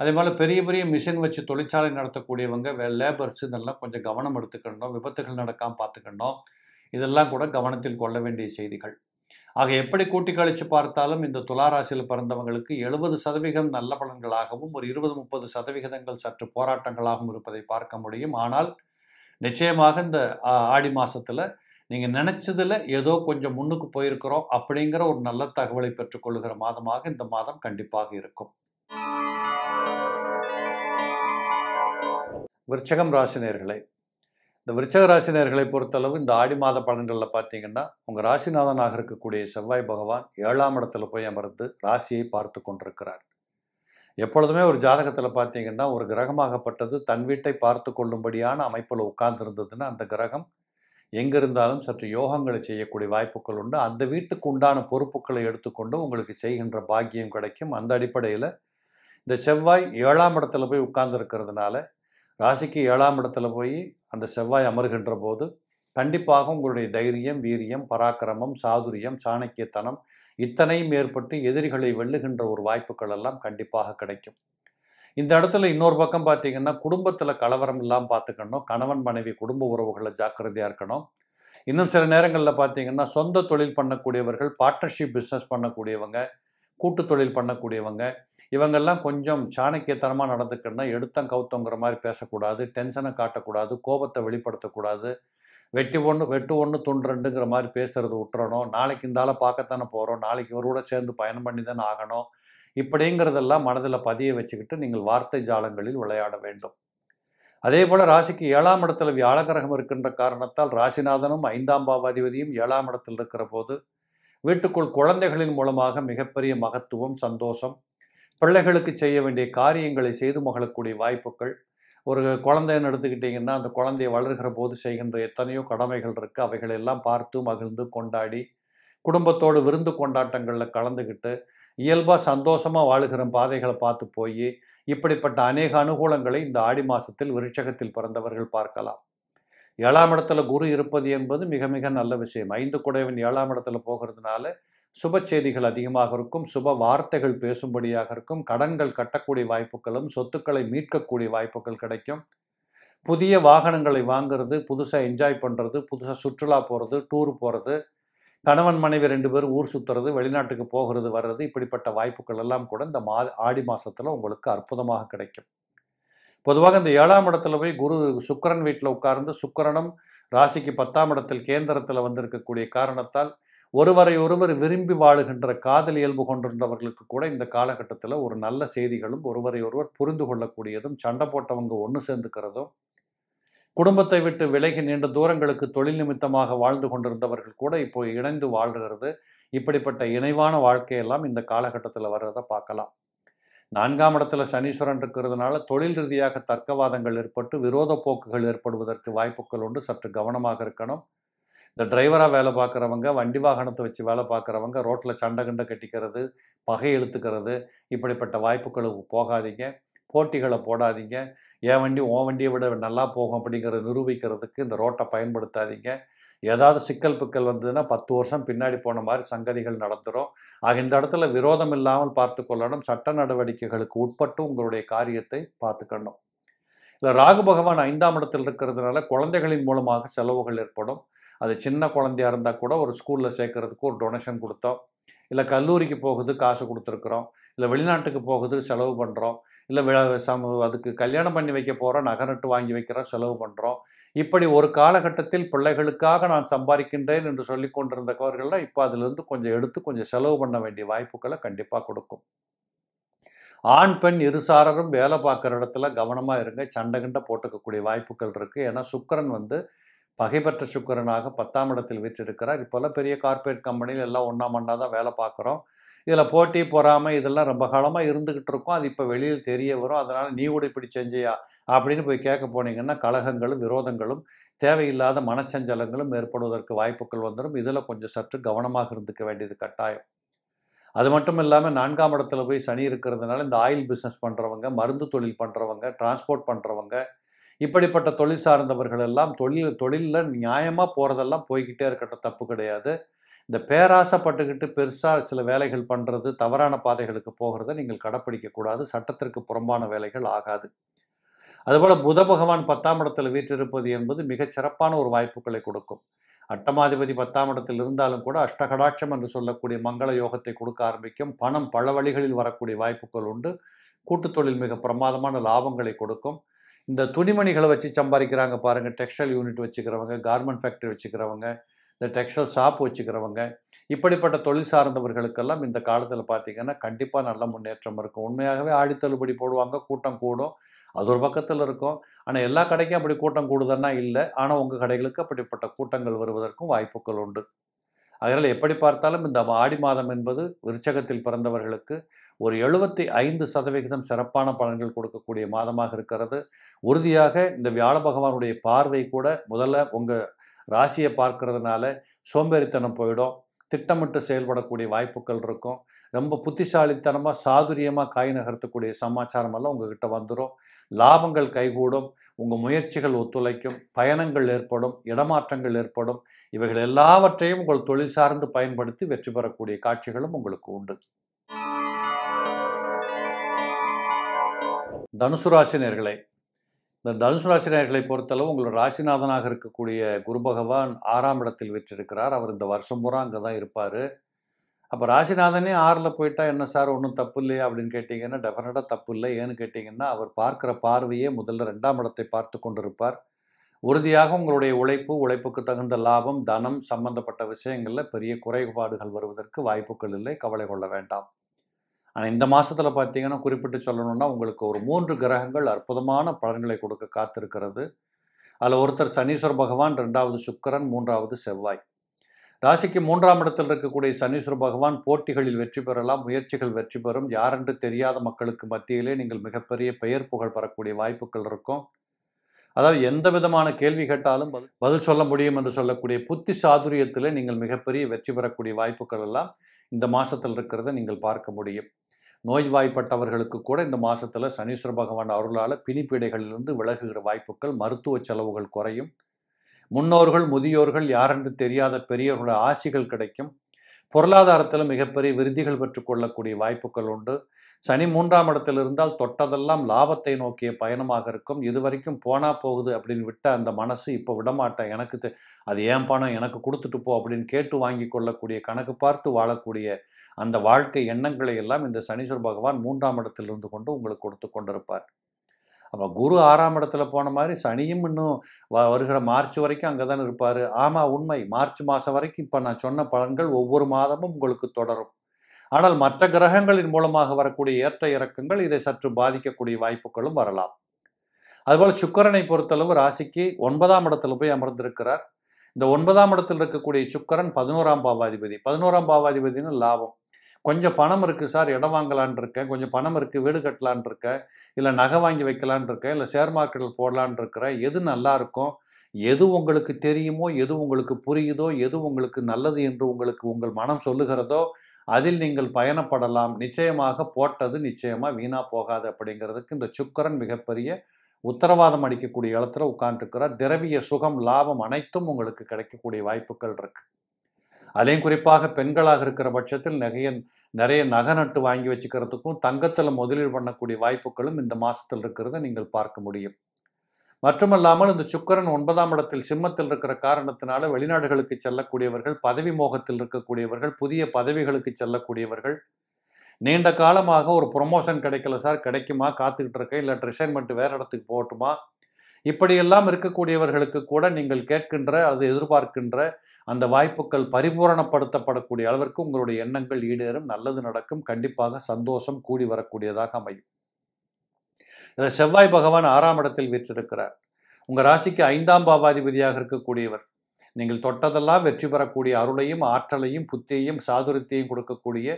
அதே போல் பெரிய பெரிய மிஷின் வச்சு தொழிற்சாலை நடத்தக்கூடியவங்க வே லேபர்ஸ் இதெல்லாம் கொஞ்சம் கவனம் எடுத்துக்கணும் விபத்துகள் நடக்காமல் பார்த்துக்கணும் இதெல்லாம் கூட கவனத்தில் கொள்ள வேண்டிய செய்திகள் ஆக எப்படி கூட்டி கழித்து பார்த்தாலும் இந்த துளாராசியில் பிறந்தவங்களுக்கு எழுபது சதவீதம் நல்ல பலன்களாகவும் ஒரு இருபது முப்பது சதவிகிதங்கள் சற்று போராட்டங்களாகவும் இருப்பதை பார்க்க முடியும் ஆனால் நிச்சயமாக இந்த ஆடி மாதத்தில் நீங்கள் நினச்சதில் ஏதோ கொஞ்சம் முன்னுக்கு போயிருக்கிறோம் அப்படிங்கிற ஒரு நல்ல தகவலை பெற்றுக்கொள்கிற மாதமாக இந்த மாதம் கண்டிப்பாக இருக்கும் விருச்சகம் ராசினியர்களே இந்த விருச்சக ராசினியர்களை பொறுத்தளவு இந்த ஆடி மாத பலன்களில் பார்த்தீங்கன்னா உங்கள் ராசிநாதனாக இருக்கக்கூடிய செவ்வாய் பகவான் ஏழாம் இடத்துல போய் அமர்ந்து ராசியை பார்த்து கொண்டிருக்கிறார் எப்பொழுதுமே ஒரு ஜாதகத்தில் பார்த்தீங்கன்னா ஒரு கிரகமாகப்பட்டது தன் வீட்டை பார்த்து கொள்ளும்படியான அமைப்பில் உட்கார்ந்துருந்ததுன்னா அந்த கிரகம் எங்கே இருந்தாலும் சற்று யோகங்களை செய்யக்கூடிய வாய்ப்புகள் உண்டு அந்த வீட்டுக்கு உண்டான பொறுப்புகளை எடுத்துக்கொண்டு உங்களுக்கு செய்கின்ற பாக்கியம் கிடைக்கும் அந்த அடிப்படையில் இந்த செவ்வாய் ஏழாம் இடத்துல போய் உட்கார்ந்துருக்கிறதுனால ராசிக்கு ஏழாம் இடத்துல போய் அந்த செவ்வாய் அமர்கின்ற போது கண்டிப்பாக உங்களுடைய தைரியம் வீரியம் பராக்கிரமம் சாதுரியம் சாணக்கியத்தனம் இத்தனையும் ஏற்பட்டு எதிரிகளை வெல்லுகின்ற ஒரு வாய்ப்புகள் எல்லாம் கண்டிப்பாக கிடைக்கும் இந்த இடத்துல இன்னொரு பக்கம் பார்த்தீங்கன்னா குடும்பத்தில் கலவரம் எல்லாம் பார்த்துக்கணும் கணவன் மனைவி குடும்ப உறவுகளை ஜாக்கிரதையாக இருக்கணும் இன்னும் சில நேரங்களில் பார்த்தீங்கன்னா சொந்த தொழில் பண்ணக்கூடியவர்கள் பார்ட்னர்ஷிப் பிஸ்னஸ் பண்ணக்கூடியவங்க கூட்டு தொழில் பண்ணக்கூடியவங்க இவங்கெல்லாம் கொஞ்சம் சாணக்கியத்தனமாக நடந்துக்கிறனா எடுத்தம் கவுத்தங்கிற மாதிரி பேசக்கூடாது டென்ஷனை காட்டக்கூடாது கோபத்தை வெளிப்படுத்தக்கூடாது வெட்டி ஒன்று வெட்டு ஒன்று துண்டு ரெண்டுங்கிற மாதிரி பேசுகிறது விட்டுறணும் நாளைக்கு இந்தால பார்க்கத்தானே போகிறோம் நாளைக்கு இவரோட சேர்ந்து பயணம் பண்ணி தானே ஆகணும் இப்படிங்கிறதெல்லாம் மனதில் பதிய வச்சுக்கிட்டு நீங்கள் வார்த்தை ஜாலங்களில் விளையாட வேண்டும் அதே போல் ராசிக்கு ஏழாம் இடத்துல வியாழகிரகம் இருக்கின்ற காரணத்தால் ராசிநாதனும் ஐந்தாம் பாவாதிபதியும் ஏழாம் இடத்தில் இருக்கிற போது வீட்டுக்குள் குழந்தைகளின் மூலமாக மிகப்பெரிய மகத்துவம் சந்தோஷம் பிள்ளைகளுக்கு செய்ய வேண்டிய காரியங்களை செய்து மகளக்கூடிய வாய்ப்புகள் ஒரு குழந்தைன்னு எடுத்துக்கிட்டிங்கன்னா அந்த குழந்தையை வளர்கிற போது செய்கின்ற எத்தனையோ கடமைகள் இருக்குது அவைகளெல்லாம் பார்த்து மகிழ்ந்து கொண்டாடி குடும்பத்தோடு விருந்து கொண்டாட்டங்களில் கலந்துக்கிட்டு இயல்பாக சந்தோஷமாக வாழுகிற பாதைகளை பார்த்து போய் இப்படிப்பட்ட அநேக அனுகூலங்களை இந்த ஆடி மாதத்தில் விருட்சகத்தில் பிறந்தவர்கள் பார்க்கலாம் ஏழாம் இடத்துல குரு இருப்பது என்பது மிக மிக நல்ல விஷயம் ஐந்து குடைவன் ஏழாம் இடத்துல போகிறதுனால சுப செய்திகள் அதிகமாக இருக்கும் சுப வார்த்தைகள் பேசும்படியாக இருக்கும் கடன்கள் கட்டக்கூடிய வாய்ப்புகளும் சொத்துக்களை மீட்கக்கூடிய வாய்ப்புகள் கிடைக்கும் புதிய வாகனங்களை வாங்கிறது புதுசாக என்ஜாய் பண்ணுறது புதுசாக சுற்றுலா போகிறது டூர் போகிறது கணவன் மனைவி ரெண்டு பேரும் ஊர் சுற்றுறது வெளிநாட்டுக்கு போகிறது வர்றது இப்படிப்பட்ட வாய்ப்புகள் எல்லாம் கூட இந்த மா ஆடி மாதத்தில் உங்களுக்கு அற்புதமாக கிடைக்கும் பொதுவாக இந்த ஏழாம் இடத்துல போய் குரு சுக்கரன் வீட்டில் உட்கார்ந்து சுக்கரனும் ராசிக்கு பத்தாம் இடத்தில் கேந்திரத்தில் வந்திருக்கக்கூடிய காரணத்தால் ஒருவரை ஒருவர் விரும்பி வாழுகின்ற காதல் இயல்பு கொண்டிருந்தவர்களுக்கு கூட இந்த காலகட்டத்தில் ஒரு நல்ல செய்திகளும் ஒருவரை ஒருவர் புரிந்து கொள்ளக்கூடியதும் சண்டை போட்டவங்க ஒன்று சேர்ந்துக்கிறதும் குடும்பத்தை விட்டு விலகி நீண்ட தூரங்களுக்கு தொழில் நிமித்தமாக வாழ்ந்து கொண்டிருந்தவர்கள் கூட இப்போ இணைந்து வாழ்கிறது இப்படிப்பட்ட இணைவான வாழ்க்கையெல்லாம் இந்த காலகட்டத்தில் வர்றதை பார்க்கலாம் நான்காம் இடத்துல சனீஸ்வரன் இருக்கிறதுனால தொழில் ரீதியாக தர்க்கவாதங்கள் ஏற்பட்டு விரோத போக்குகள் ஏற்படுவதற்கு வாய்ப்புகள் உண்டு சற்று கவனமாக இருக்கணும் இந்த டிரைவராக வேலை பார்க்குறவங்க வண்டி வாகனத்தை வச்சு வேலை பார்க்குறவங்க ரோட்டில் சண்டை கண்டை கட்டிக்கிறது பகை இழுத்துக்கிறது இப்படிப்பட்ட வாய்ப்புகளுக்கு போகாதீங்க போட்டிகளை போடாதீங்க என் வண்டி ஓ வண்டியை விட நல்லா போகும் அப்படிங்கிறத நிரூபிக்கிறதுக்கு இந்த ரோட்டை பயன்படுத்தாதீங்க ஏதாவது சிக்கல் பிக்கல் வந்ததுன்னா பத்து வருஷம் பின்னாடி போன மாதிரி சங்கதிகள் நடந்துடும் ஆக இந்த இடத்துல விரோதம் இல்லாமல் பார்த்து கொள்ளணும் சட்ட நடவடிக்கைகளுக்கு உட்பட்டு உங்களுடைய காரியத்தை பார்த்துக்கணும் இல்லை ராகு பகவான் ஐந்தாம் இடத்தில் இருக்கிறதுனால குழந்தைகளின் மூலமாக செலவுகள் ஏற்படும் அது சின்ன குழந்தையாக இருந்தால் கூட ஒரு ஸ்கூலில் சேர்க்கறதுக்கு ஒரு டொனேஷன் கொடுத்தோம் இல்லை கல்லூரிக்கு போகுது காசு கொடுத்துருக்குறோம் இல்லை வெளிநாட்டுக்கு போகுது செலவு பண்ணுறோம் இல்லை சம அதுக்கு கல்யாணம் பண்ணி வைக்க போகிறோம் நகரட்டு நட்டு வாங்கி வைக்கிறோம் செலவு பண்ணுறோம் இப்படி ஒரு காலகட்டத்தில் பிள்ளைகளுக்காக நான் சம்பாதிக்கின்றேன் என்று சொல்லி கொண்டிருந்தவர்கள்லாம் இப்போ அதிலிருந்து கொஞ்சம் எடுத்து கொஞ்சம் செலவு பண்ண வேண்டிய வாய்ப்புகளை கண்டிப்பாக கொடுக்கும் ஆண் பெண் இருசாரரும் வேலை பார்க்குற இடத்துல கவனமாக இருங்க சண்டை கிண்டை போட்டுக்கக்கூடிய வாய்ப்புகள் இருக்குது ஏன்னா சுக்கரன் வந்து பகைப்பற்ற சுக்கரனாக பத்தாம் இடத்தில் வீற்றிருக்கிறார் இப்போல்லாம் பெரிய கார்ப்பரேட் கம்பெனியில் எல்லாம் ஒன்றா மண்ணா தான் வேலை பார்க்குறோம் இதில் போட்டி பொறாமை இதெல்லாம் ரொம்ப காலமாக இருந்துக்கிட்டு இருக்கோம் அது இப்போ வெளியில் தெரிய வரும் அதனால் நீ கூட இப்படி செஞ்சியா அப்படின்னு போய் கேட்க போனீங்கன்னா கழகங்களும் விரோதங்களும் தேவையில்லாத மனச்சஞ்சலங்களும் ஏற்படுவதற்கு வாய்ப்புகள் வந்துடும் இதில் கொஞ்சம் சற்று கவனமாக இருந்துக்க வேண்டியது கட்டாயம் அது மட்டும் இல்லாமல் நான்காம் இடத்துல போய் சனி இருக்கிறதுனால இந்த ஆயில் பிஸ்னஸ் பண்ணுறவங்க மருந்து தொழில் பண்ணுறவங்க டிரான்ஸ்போர்ட் பண்ணுறவங்க இப்படிப்பட்ட தொழில் சார்ந்தவர்கள் எல்லாம் தொழில் தொழிலில் நியாயமாக போகிறதெல்லாம் போய்கிட்டே இருக்கட்டும் தப்பு கிடையாது இந்த பேராசைப்பட்டுக்கிட்டு பெருசாக சில வேலைகள் பண்ணுறது தவறான பாதைகளுக்கு போகிறத நீங்கள் கடைப்பிடிக்கக்கூடாது சட்டத்திற்கு புறம்பான வேலைகள் ஆகாது அதுபோல் புத பகவான் பத்தாம் இடத்தில் வீற்றிருப்பது என்பது மிகச் சிறப்பான ஒரு வாய்ப்புகளை கொடுக்கும் அட்டமாதிபதி பத்தாம் இடத்தில் இருந்தாலும் கூட அஷ்டகடாட்சம் என்று சொல்லக்கூடிய மங்கள யோகத்தை கொடுக்க ஆரம்பிக்கும் பணம் பல வழிகளில் வரக்கூடிய வாய்ப்புகள் உண்டு கூட்டுத்தொழில் மிக பிரமாதமான லாபங்களை கொடுக்கும் இந்த துணிமணிகளை வச்சு சம்பாதிக்கிறாங்க பாருங்கள் டெக்ஸ்டைல் யூனிட் வச்சுக்கிறவங்க கார்மெண்ட் ஃபேக்ட்ரி வச்சுக்கிறவங்க இந்த டெக்ஸ்டைல் ஷாப் வச்சுக்கிறவங்க இப்படிப்பட்ட தொழில் சார்ந்தவர்களுக்கெல்லாம் இந்த காலத்தில் பார்த்திங்கன்னா கண்டிப்பாக நல்ல முன்னேற்றம் இருக்கும் உண்மையாகவே ஆடித்தள்ளுபடி போடுவாங்க கூட்டம் கூடும் அது ஒரு பக்கத்தில் இருக்கும் ஆனால் எல்லா கடைக்கும் அப்படி கூட்டம் கூடுதுன்னா இல்லை ஆனால் உங்கள் கடைகளுக்கு அப்படிப்பட்ட கூட்டங்கள் வருவதற்கும் வாய்ப்புகள் உண்டு அதனால் எப்படி பார்த்தாலும் இந்த ஆடி மாதம் என்பது விருச்சகத்தில் பிறந்தவர்களுக்கு ஒரு எழுபத்தி ஐந்து சதவிகிதம் சிறப்பான பலன்கள் கொடுக்கக்கூடிய மாதமாக இருக்கிறது உறுதியாக இந்த வியாழ பகவானுடைய பார்வை கூட முதல்ல உங்கள் ராசியை பார்க்கறதுனால சோம்பேறித்தனம் போயிடும் திட்டமிட்டு செயல்படக்கூடிய வாய்ப்புகள் இருக்கும் ரொம்ப புத்திசாலித்தனமாக சாதுரியமாக காய் நகர்த்தக்கூடிய சமாச்சாரம் எல்லாம் உங்ககிட்ட வந்துடும் லாபங்கள் கைகூடும் உங்கள் முயற்சிகள் ஒத்துழைக்கும் பயணங்கள் ஏற்படும் இடமாற்றங்கள் ஏற்படும் இவைகள் எல்லாவற்றையும் உங்கள் தொழில் சார்ந்து பயன்படுத்தி வெற்றி பெறக்கூடிய காட்சிகளும் உங்களுக்கு உண்டு தனுசு ராசினியர்களை இந்த தனுசு ராசினியர்களை பொறுத்தளவு உங்களோட ராசிநாதனாக இருக்கக்கூடிய குரு பகவான் ஆறாம் இடத்தில் வச்சிருக்கிறார் அவர் இந்த வருஷம் பூரா அங்கே தான் இருப்பார் அப்போ ராசிநாதனே ஆறில் போயிட்டா என்ன சார் ஒன்றும் தப்பு இல்லையா அப்படின்னு கேட்டிங்கன்னா டெஃபினட்டாக தப்பு இல்லை ஏன்னு கேட்டிங்கன்னா அவர் பார்க்குற பார்வையே முதல்ல ரெண்டாம் இடத்தை பார்த்து கொண்டிருப்பார் உறுதியாக உங்களுடைய உழைப்பு உழைப்புக்கு தகுந்த லாபம் தனம் சம்பந்தப்பட்ட விஷயங்களில் பெரிய குறைபாடுகள் வருவதற்கு வாய்ப்புகள் இல்லை கவலை கொள்ள வேண்டாம் ஆனால் இந்த மாதத்தில் பார்த்தீங்கன்னா குறிப்பிட்டு சொல்லணும்னா உங்களுக்கு ஒரு மூன்று கிரகங்கள் அற்புதமான பலன்களை கொடுக்க காத்திருக்கிறது அதில் ஒருத்தர் சனீஸ்வர பகவான் ரெண்டாவது சுக்கரன் மூன்றாவது செவ்வாய் ராசிக்கு மூன்றாம் இடத்தில் இருக்கக்கூடிய சனீஸ்வர பகவான் போட்டிகளில் வெற்றி பெறலாம் முயற்சிகள் வெற்றி பெறும் யாரென்று தெரியாத மக்களுக்கு மத்தியிலே நீங்கள் மிகப்பெரிய பெயர் புகழ் பெறக்கூடிய வாய்ப்புகள் இருக்கும் அதாவது எந்த விதமான கேள்வி கேட்டாலும் பதில் சொல்ல முடியும் என்று சொல்லக்கூடிய புத்தி சாதுரியத்தில் நீங்கள் மிகப்பெரிய வெற்றி பெறக்கூடிய வாய்ப்புகள் எல்லாம் இந்த மாதத்தில் இருக்கிறத நீங்கள் பார்க்க முடியும் நோய்வாய்ப்பட்டவர்களுக்கு கூட இந்த மாதத்தில் சனீஸ்வர பகவான் அருளால் பிணிப்பீடைகளிலிருந்து விலகுகிற வாய்ப்புகள் மருத்துவ செலவுகள் குறையும் முன்னோர்கள் முதியோர்கள் யாரென்று தெரியாத பெரியவர்களோட ஆசிகள் கிடைக்கும் பொருளாதாரத்தில் மிகப்பெரிய விருதிகள் பெற்றுக்கொள்ளக்கூடிய வாய்ப்புகள் உண்டு சனி மூன்றாம் இடத்தில் இருந்தால் தொட்டதெல்லாம் லாபத்தை நோக்கிய பயணமாக இருக்கும் இது வரைக்கும் போனால் போகுது அப்படின்னு விட்ட அந்த மனசு இப்போ விடமாட்டேன் எனக்கு அது ஏன் பணம் எனக்கு கொடுத்துட்டு போ அப்படின்னு கேட்டு வாங்கி கொள்ளக்கூடிய கணக்கு பார்த்து வாழக்கூடிய அந்த வாழ்க்கை எண்ணங்களை எல்லாம் இந்த சனீஸ்வர் பகவான் மூன்றாம் இடத்தில் இருந்து கொண்டு உங்களுக்கு கொடுத்து கொண்டிருப்பார் அப்போ குரு ஆறாம் இடத்துல போன மாதிரி சனியும் இன்னும் வ வருகிற மார்ச் வரைக்கும் அங்கே தான் இருப்பார் ஆமாம் உண்மை மார்ச் மாதம் வரைக்கும் இப்போ நான் சொன்ன பலன்கள் ஒவ்வொரு மாதமும் உங்களுக்கு தொடரும் ஆனால் மற்ற கிரகங்களின் மூலமாக வரக்கூடிய ஏற்ற இறக்கங்கள் இதை சற்று பாதிக்கக்கூடிய வாய்ப்புகளும் வரலாம் அதுபோல் சுக்கரனை பொறுத்தளவு ராசிக்கு ஒன்பதாம் இடத்துல போய் அமர்ந்திருக்கிறார் இந்த ஒன்பதாம் இடத்தில் இருக்கக்கூடிய சுக்கரன் பதினோராம் பாவாதிபதி பதினோராம் பாவாதிபதினு லாபம் கொஞ்சம் பணம் இருக்குது சார் இடம் வாங்கலான் இருக்கேன் கொஞ்சம் பணம் இருக்குது வீடு கட்டலான் இருக்கேன் இல்லை நகை வாங்கி வைக்கலான் இருக்கேன் இல்லை ஷேர் மார்க்கெட்டில் போடலான் இருக்கிறேன் எது நல்லா இருக்கும் எது உங்களுக்கு தெரியுமோ எது உங்களுக்கு புரியுதோ எது உங்களுக்கு நல்லது என்று உங்களுக்கு உங்கள் மனம் சொல்லுகிறதோ அதில் நீங்கள் பயணப்படலாம் நிச்சயமாக போட்டது நிச்சயமாக வீணாக போகாது அப்படிங்கிறதுக்கு இந்த சுக்கரன் மிகப்பெரிய உத்தரவாதம் அளிக்கக்கூடிய இடத்துல உட்காந்துருக்கிறார் திரவிய சுகம் லாபம் அனைத்தும் உங்களுக்கு கிடைக்கக்கூடிய வாய்ப்புகள் இருக்குது அதையும் குறிப்பாக பெண்களாக இருக்கிற பட்சத்தில் நிறைய நிறைய நகை நட்டு வாங்கி வச்சுக்கிறதுக்கும் தங்கத்தில் முதலீடு பண்ணக்கூடிய வாய்ப்புகளும் இந்த மாதத்தில் இருக்கிறத நீங்கள் பார்க்க முடியும் மட்டுமல்லாமல் இந்த சுக்கரன் ஒன்பதாம் இடத்தில் சிம்மத்தில் இருக்கிற காரணத்தினால வெளிநாடுகளுக்கு செல்லக்கூடியவர்கள் பதவி மோகத்தில் இருக்கக்கூடியவர்கள் புதிய பதவிகளுக்கு செல்லக்கூடியவர்கள் நீண்ட காலமாக ஒரு ப்ரொமோஷன் கிடைக்கல சார் கிடைக்குமா காத்துக்கிட்டு இருக்கேன் இல்லை ரிசைன்மெண்ட் வேறு இடத்துக்கு போகட்டுமா இப்படியெல்லாம் இருக்கக்கூடியவர்களுக்கு கூட நீங்கள் கேட்கின்ற அல்லது எதிர்பார்க்கின்ற அந்த வாய்ப்புகள் பரிபூரணப்படுத்தப்படக்கூடிய அளவிற்கு உங்களுடைய எண்ணங்கள் ஈடேறும் நல்லது நடக்கும் கண்டிப்பாக சந்தோஷம் கூடி வரக்கூடியதாக அமையும் இதை செவ்வாய் பகவான் ஆறாம் இடத்தில் வீற்றிருக்கிறார் உங்கள் ராசிக்கு ஐந்தாம் பாவாதிபதியாக இருக்கக்கூடியவர் நீங்கள் தொட்டதெல்லாம் வெற்றி பெறக்கூடிய அருளையும் ஆற்றலையும் புத்தியையும் சாதுரத்தையும் கொடுக்கக்கூடிய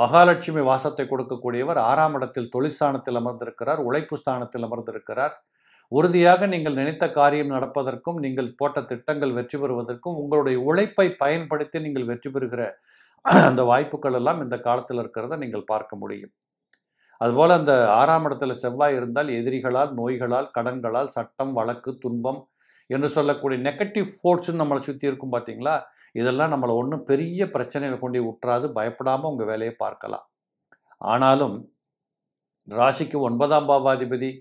மகாலட்சுமி வாசத்தை கொடுக்கக்கூடியவர் ஆறாம் இடத்தில் தொழிற்சானத்தில் அமர்ந்திருக்கிறார் உழைப்பு ஸ்தானத்தில் அமர்ந்திருக்கிறார் உறுதியாக நீங்கள் நினைத்த காரியம் நடப்பதற்கும் நீங்கள் போட்ட திட்டங்கள் வெற்றி பெறுவதற்கும் உங்களுடைய உழைப்பை பயன்படுத்தி நீங்கள் வெற்றி பெறுகிற அந்த வாய்ப்புகள் எல்லாம் இந்த காலத்தில் இருக்கிறத நீங்கள் பார்க்க முடியும் அதுபோல் அந்த ஆறாம் இடத்துல செவ்வாய் இருந்தால் எதிரிகளால் நோய்களால் கடன்களால் சட்டம் வழக்கு துன்பம் என்று சொல்லக்கூடிய நெகட்டிவ் ஃபோர்ஸ்ன்னு நம்மளை சுற்றி இருக்கும் பார்த்தீங்களா இதெல்லாம் நம்மளை ஒன்றும் பெரிய பிரச்சனைகள் கொண்டு உற்றாது பயப்படாமல் உங்கள் வேலையை பார்க்கலாம் ஆனாலும் ராசிக்கு ஒன்பதாம் பாவாதிபதி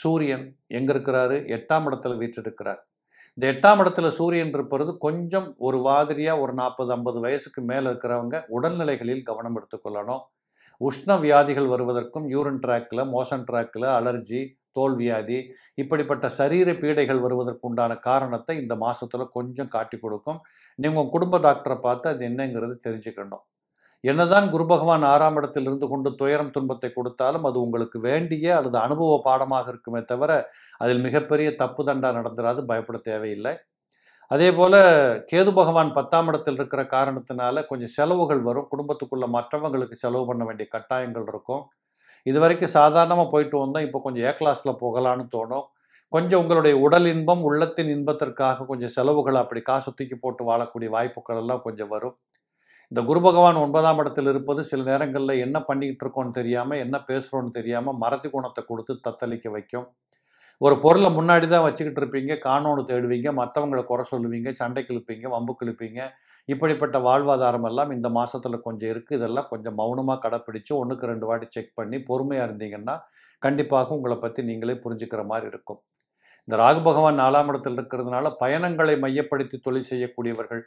சூரியன் எங்கே இருக்கிறாரு எட்டாம் இடத்துல வீற்றிருக்கிறார் இந்த எட்டாம் இடத்துல சூரியன் இருப்பது கொஞ்சம் ஒரு மாதிரியாக ஒரு நாற்பது ஐம்பது வயசுக்கு மேலே இருக்கிறவங்க உடல்நிலைகளில் கவனம் எடுத்துக்கொள்ளணும் உஷ்ண வியாதிகள் வருவதற்கும் யூரின் ட்ராக்கில் மோஷன் ட்ராக்கில் அலர்ஜி தோல்வியாதி இப்படிப்பட்ட சரீர பீடைகள் வருவதற்கு உண்டான காரணத்தை இந்த மாதத்தில் கொஞ்சம் காட்டி கொடுக்கும் நீங்கள் உங்கள் குடும்ப டாக்டரை பார்த்து அது என்னங்கிறது தெரிஞ்சுக்கணும் என்னதான் குரு பகவான் ஆறாம் இடத்தில் இருந்து கொண்டு துயரம் துன்பத்தை கொடுத்தாலும் அது உங்களுக்கு வேண்டிய அல்லது அனுபவ பாடமாக இருக்குமே தவிர அதில் மிகப்பெரிய தப்பு தண்டா நடந்துராது பயப்பட தேவையில்லை அதே போல் கேது பகவான் பத்தாம் இடத்தில் இருக்கிற காரணத்தினால கொஞ்சம் செலவுகள் வரும் குடும்பத்துக்குள்ளே மற்றவங்களுக்கு செலவு பண்ண வேண்டிய கட்டாயங்கள் இருக்கும் இது வரைக்கும் சாதாரணமாக போயிட்டு வந்தோம் இப்போ கொஞ்சம் ஏ கிளாஸில் போகலான்னு தோணும் கொஞ்சம் உங்களுடைய உடல் இன்பம் உள்ளத்தின் இன்பத்திற்காக கொஞ்சம் செலவுகள் அப்படி காசு தூக்கி போட்டு வாழக்கூடிய வாய்ப்புகள் எல்லாம் கொஞ்சம் வரும் இந்த குரு பகவான் ஒன்பதாம் இடத்தில் இருப்பது சில நேரங்களில் என்ன பண்ணிக்கிட்டு இருக்கோன்னு தெரியாமல் என்ன பேசுகிறோன்னு தெரியாமல் மரத்தி குணத்தை கொடுத்து தத்தளிக்க வைக்கும் ஒரு பொருளை முன்னாடி தான் வச்சுக்கிட்டு இருப்பீங்க காணோன்னு தேடுவீங்க மற்றவங்களை குறை சொல்லுவீங்க சண்டை கிழிப்பீங்க வம்பு கிழிப்பீங்க இப்படிப்பட்ட வாழ்வாதாரம் எல்லாம் இந்த மாதத்தில் கொஞ்சம் இருக்குது இதெல்லாம் கொஞ்சம் மௌனமாக கடைப்பிடிச்சு ஒன்றுக்கு ரெண்டு வாட்டி செக் பண்ணி பொறுமையாக இருந்தீங்கன்னா கண்டிப்பாக உங்களை பற்றி நீங்களே புரிஞ்சுக்கிற மாதிரி இருக்கும் இந்த ராகு பகவான் நாலாம் இடத்தில் இருக்கிறதுனால பயணங்களை மையப்படுத்தி தொழில் செய்யக்கூடியவர்கள்